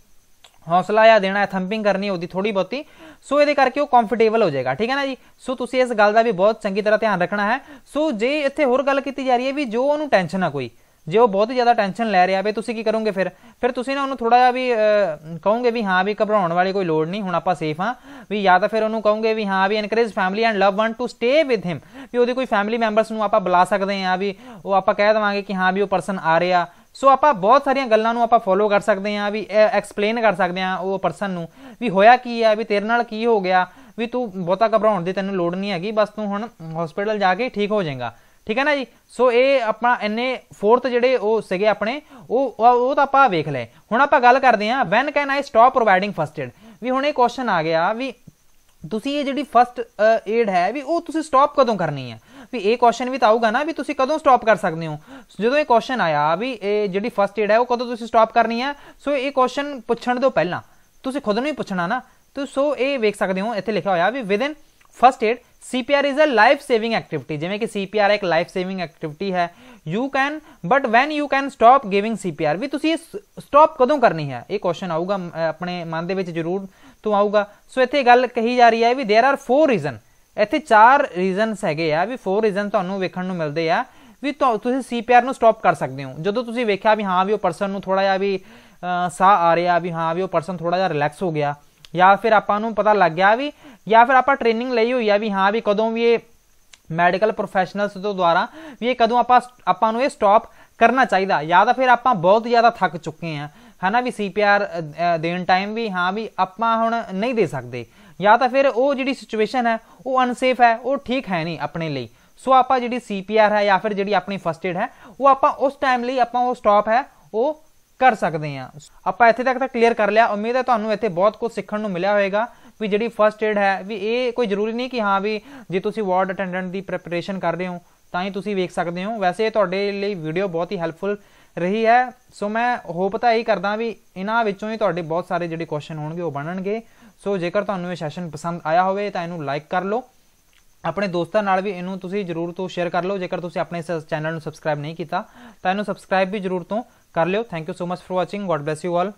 ਹੌਸਲਾ ਆ ਦੇਣਾ ਹੈ ਥੰਪਿੰਗ ਕਰਨੀ ਉਹਦੀ ਥੋੜੀ ਬਹੁਤੀ ਸੋ ਇਹਦੇ ਕਰਕੇ ਉਹ ਕੰਫਰਟੇਬਲ ਹੋ ਜਾਏਗਾ ਠੀਕ ਹੈ ਨਾ ਜੀ ਸੋ ਤੁਸੀਂ ਇਸ ਗੱਲ ਦਾ ਵੀ ਬਹੁਤ ਚੰਗੀ ਤਰ੍ਹਾਂ ਧਿਆਨ ਰੱਖਣਾ ਹੈ ਸੋ ਜੇ ਇੱਥੇ ਹੋਰ ਗੱਲ ਕੀਤੀ ਜਾ ਰਹੀ ਹੈ ਵੀ ਜੋ ਉਹਨੂੰ ਟੈਨਸ਼ਨ ਆ ਕੋਈ ਜੇ ਉਹ ਬਹੁਤ ਜ਼ਿਆਦਾ ਟੈਨਸ਼ਨ ਲੈ ਰਿਹਾ ਵੇ ਤੁਸੀਂ ਕੀ ਕਰੋਗੇ ਫਿਰ ਫਿਰ ਤੁਸੀਂ ਨਾ ਉਹਨੂੰ ਥੋੜਾ ਜਿਹਾ ਵੀ ਕਹੋਗੇ ਵੀ ਹਾਂ ਵੀ ਘਬਰਾਉਣ ਵਾਲੀ ਕੋਈ ਲੋੜ ਨਹੀਂ ਹੁਣ ਆਪਾਂ ਸੇਫ ਆ ਵੀ ਜਾਂ ਤਾਂ ਫਿਰ ਉਹਨੂੰ ਕਹੋਗੇ ਵੀ ਹਾਂ ਵੀ encourage family and love one to stay with him ਵੀ ਉਹਦੇ ਕੋਈ ਫੈਮਿਲੀ ਮੈਂਬਰਸ ਨੂੰ ਆਪਾਂ ਬੁਲਾ ਸਕਦੇ ਆ ਵੀ ਉਹ ਆਪਾਂ ਕਹਿ ਦਵਾਂਗੇ ਕਿ ਹਾਂ ਵੀ ਉਹ ਪਰਸਨ ਆ ਰਿਹਾ ਸੋ ਆਪਾਂ ਬਹੁਤ ਸਾਰੀਆਂ ਗੱਲਾਂ ਨੂੰ ਆਪਾਂ ਫੋਲੋ ਕਰ ਸਕਦੇ ਆ ਵੀ ਐਕਸਪਲੇਨ ਕਰ ਸਕਦੇ ਆ ਉਹ ਪਰਸਨ ਨੂੰ ਵੀ ਹੋਇਆ ਕੀ ਆ ਵੀ ਤੇਰੇ ਨਾਲ ਕੀ ਹੋ ਗਿਆ ਵੀ ਤੂੰ ਬਹੁਤਾ ਘਬਰਾਉਣ ਦੀ ਤੈਨੂੰ ਲੋੜ ਨਹੀਂ ਹੈਗੀ ਬਸ ਤੂੰ ਹੁਣ ਹਸਪੀਟਲ ਜਾ ਕੇ ਠੀਕ ਹੋ ਜਾਏਗਾ ਠੀਕ ਹੈ ਨਾ ਜੀ ਸੋ ਇਹ ਆਪਣਾ ਐਨੇ ਫੋਰਥ ਜਿਹੜੇ ਉਹ ਸੀਗੇ ਆਪਣੇ ਉਹ ਉਹ ਤਾਂ ਆਪਾਂ ਵੇਖ ਲਏ ਹੁਣ ਆਪਾਂ ਗੱਲ ਕਰਦੇ ਹਾਂ when can I stop providing first aid ਵੀ ਹੁਣ ਇਹ ਕੁਐਸਚਨ ਆ ਗਿਆ ਵੀ ਤੁਸੀਂ ਇਹ ਜਿਹੜੀ ਫਰਸਟ ਏਡ ਹੈ ਵੀ ਉਹ ਤੁਸੀਂ ਸਟਾਪ ਕਦੋਂ ਕਰਨੀ ਹੈ ਵੀ ਇਹ ਕੁਐਸਚਨ ਵੀ ਤਾਂ ਆਊਗਾ ਨਾ ਵੀ ਤੁਸੀਂ ਕਦੋਂ ਸਟਾਪ ਕਰ ਸਕਦੇ ਹੋ ਜਦੋਂ ਇਹ ਕੁਐਸਚਨ ਆਇਆ ਵੀ ਇਹ ਜਿਹੜੀ ਫਰਸਟ ਏਡ ਹੈ ਉਹ ਕਦੋਂ ਤੁਸੀਂ ਸਟਾਪ ਕਰਨੀ ਹੈ ਸੋ ਇਹ ਕੁਐਸਚਨ ਪੁੱਛਣ ਤੋਂ ਪਹਿਲਾਂ ਤੁਸੀਂ ਖੁਦ ਨੂੰ ਹੀ ਪੁੱਛਣਾ ਨਾ ਤੁਸੀਂ ਸੋ ਇਹ ਵੇਖ ਸਕਦੇ ਹੋ ਇੱਥੇ ਲਿਖਿਆ ਹੋਇਆ ਵੀ within first first aid are is a life saving activity ਜਿਵੇਂ ਕਿ ਆਰ ਇੱਕ ਲਾਈਫ ਸੇਵਿੰਗ ਐਕਟੀਵਿਟੀ ਹੈ you can but when you can stop giving or ਵੀ ਤੁਸੀਂ ਸਟਾਪ ਕਦੋਂ ਕਰਨੀ ਹੈ ਇਹ ਕੁਐਸਚਨ ਆਊਗਾ ਆਪਣੇ ਮਨ ਦੇ ਵਿੱਚ ਜ਼ਰੂਰ ਤੋਂ ਆਊਗਾ ਸੋ ਇੱਥੇ ਗੱਲ ਕਹੀ ਜਾ ਰਹੀ ਹੈ ਵੀ देयर ਆਰ 4 ਰੀਜ਼ਨ ਇੱਥੇ 4 ਰੀਜ਼ਨਸ ਹੈਗੇ ਆ ਵੀ 4 ਰੀਜ਼ਨ ਤੁਹਾਨੂੰ ਵੇਖਣ ਨੂੰ ਮਿਲਦੇ ਆ ਵੀ ਤੁਸੀਂ ਸੀਪੀਆਰ ਨੂੰ ਸਟਾਪ ਕਰ ਸਕਦੇ ਹੋ ਜਦੋਂ ਤੁਸੀਂ ਵੇਖਿਆ ਵੀ ਹਾਂ ਵੀ ਉਹ ਪਰਸਨ ਨੂੰ ਥੋੜਾ ਜਿਹਾ ਵੀ ਸਾਹ ਆ ਰਿਹਾ ਵੀ ਹਾਂ ਵੀ ਉਹ ਪਰਸਨ ਥੋੜਾ ਜਿਹਾ ਰਿਲੈਕਸ ਹੋ ਗਿਆ ਜਾਂ ਫਿਰ ਆਪਾਂ ਨੂੰ ਪਤਾ ਲੱਗ ਗਿਆ ਵੀ ਜਾਂ ਫਿਰ ਆਪਾਂ ਟ੍ਰੇਨਿੰਗ ਲਈ ਹੋਈ ਆ ਵੀ ਹਾਂ ਵੀ ਕਦੋਂ ਵੀ ਇਹ ਮੈਡੀਕਲ ਪ੍ਰੋਫੈਸ਼ਨਲਸ ਤੋਂ ਦੁਆਰਾ ਵੀ ਇਹ ਕਦੋਂ ਆਪਾਂ ਆਪਾਂ ਨੂੰ ਇਹ ਸਟਾਪ ਕਰਨਾ ਚਾਹੀਦਾ ਜਾਂ ਤਾਂ ਫਿਰ ਆਪਾਂ ਬਹੁਤ ਜ਼ਿਆਦਾ ਥੱਕ ਚੁੱਕੇ ਆ ਹਨਾ ਵੀ ਸੀਪੀਆਰ ਦੇਣ ਟਾਈਮ ਵੀ ਹਾਂ ਵੀ ਆਪਾਂ ਹੁਣ ਨਹੀਂ ਦੇ ਸਕਦੇ ਜਾਂ ਤਾਂ ਫਿਰ ਉਹ ਜਿਹੜੀ ਸਿਚੁਏਸ਼ਨ ਹੈ ਉਹ ਅਨਸੇਫ ਹੈ ਉਹ ਠੀਕ ਹੈ ਨਹੀਂ ਆਪਣੇ ਲਈ ਸੋ ਆਪਾਂ ਜਿਹੜੀ ਸੀਪੀਆਰ ਹੈ ਜਾਂ ਫਿਰ ਜਿਹੜੀ ਆਪਣੀ ਫਰਸਟ ਏਡ ਹੈ ਉਹ ਆਪਾਂ ਉਸ ਟਾਈਮ ਲਈ ਆਪਾਂ ਉਹ ਸਟਾਪ ਹੈ ਉਹ ਕਰ ਸਕਦੇ ਹਾਂ ਆਪਾਂ ਇੱਥੇ ਤੱਕ ਤਾਂ ਕਲੀਅਰ ਕਰ ਲਿਆ ਉਮੀਦ ਹੈ ਤੁਹਾਨੂੰ ਇੱਥੇ ਬਹੁਤ ਕੁਝ ਸਿੱਖਣ ਨੂੰ ਮਿਲਿਆ ਹੋਵੇਗਾ ਵੀ ਜਿਹੜੀ ਫਰਸਟ ਏਡ ਹੈ ਵੀ ਇਹ ਕੋਈ ਜ਼ਰੂਰੀ ਨਹੀਂ ਕਿ ਹਾਂ ਵੀ ਜੇ ਤੁਸੀਂ ਵਾਰਡ ਅਟੈਂਡੈਂਟ ਦੀ ਪ੍ਰੈਪਰੇਸ਼ਨ ਕਰ ਰਹੇ ਹੋ ਤਾਂ ਹੀ ਤੁਸੀਂ ਵੇਖ ਸਕਦੇ ਹੋ ਵੈਸੇ ਇਹ ਤੁਹਾਡੇ ਲਈ ਵੀਡੀਓ ਬਹੁਤ ਹੀ ਹੈਲਪਫੁਲ ਰਹੀ ਹੈ ਸੋ ਮੈਂ ਹੋਪ ਤਾਂ ਇਹੀ ਕਰਦਾ ਵੀ ਇਹਨਾਂ ਵਿੱਚੋਂ ਹੀ ਤੁਹਾਡੇ ਬਹੁਤ ਸਾਰੇ ਜਿਹੜੇ ਕੁਐਸਚਨ ਹੋਣਗੇ ਉਹ ਬਣਨਗੇ ਸੋ ਜੇਕਰ ਤੁਹਾਨੂੰ ਇਹ ਸੈਸ਼ਨ ਪਸੰਦ ਆਇਆ ਹੋਵੇ ਤਾਂ ਇਹਨੂੰ ਲਾਈਕ ਕਰ ਲਓ ਆਪਣੇ ਦੋਸਤਾਂ ਨਾਲ ਵੀ ਇਹਨੂੰ ਤੁਸੀਂ ਜਰੂਰ ਤੋਂ ਸ਼ੇਅਰ ਕਰ ਲਓ ਜੇਕਰ ਤੁਸੀਂ ਆਪਣੇ ਇਸ ਚੈਨਲ ਨੂੰ ਸਬਸਕ੍ਰਾਈਬ ਨਹੀਂ ਕੀਤਾ ਤਾਂ ਇਹਨੂੰ ਸਬਸਕ੍ਰਾਈਬ ਵੀ ਜਰੂਰ ਤੋਂ Carlo, thank you so much for watching. God bless you all.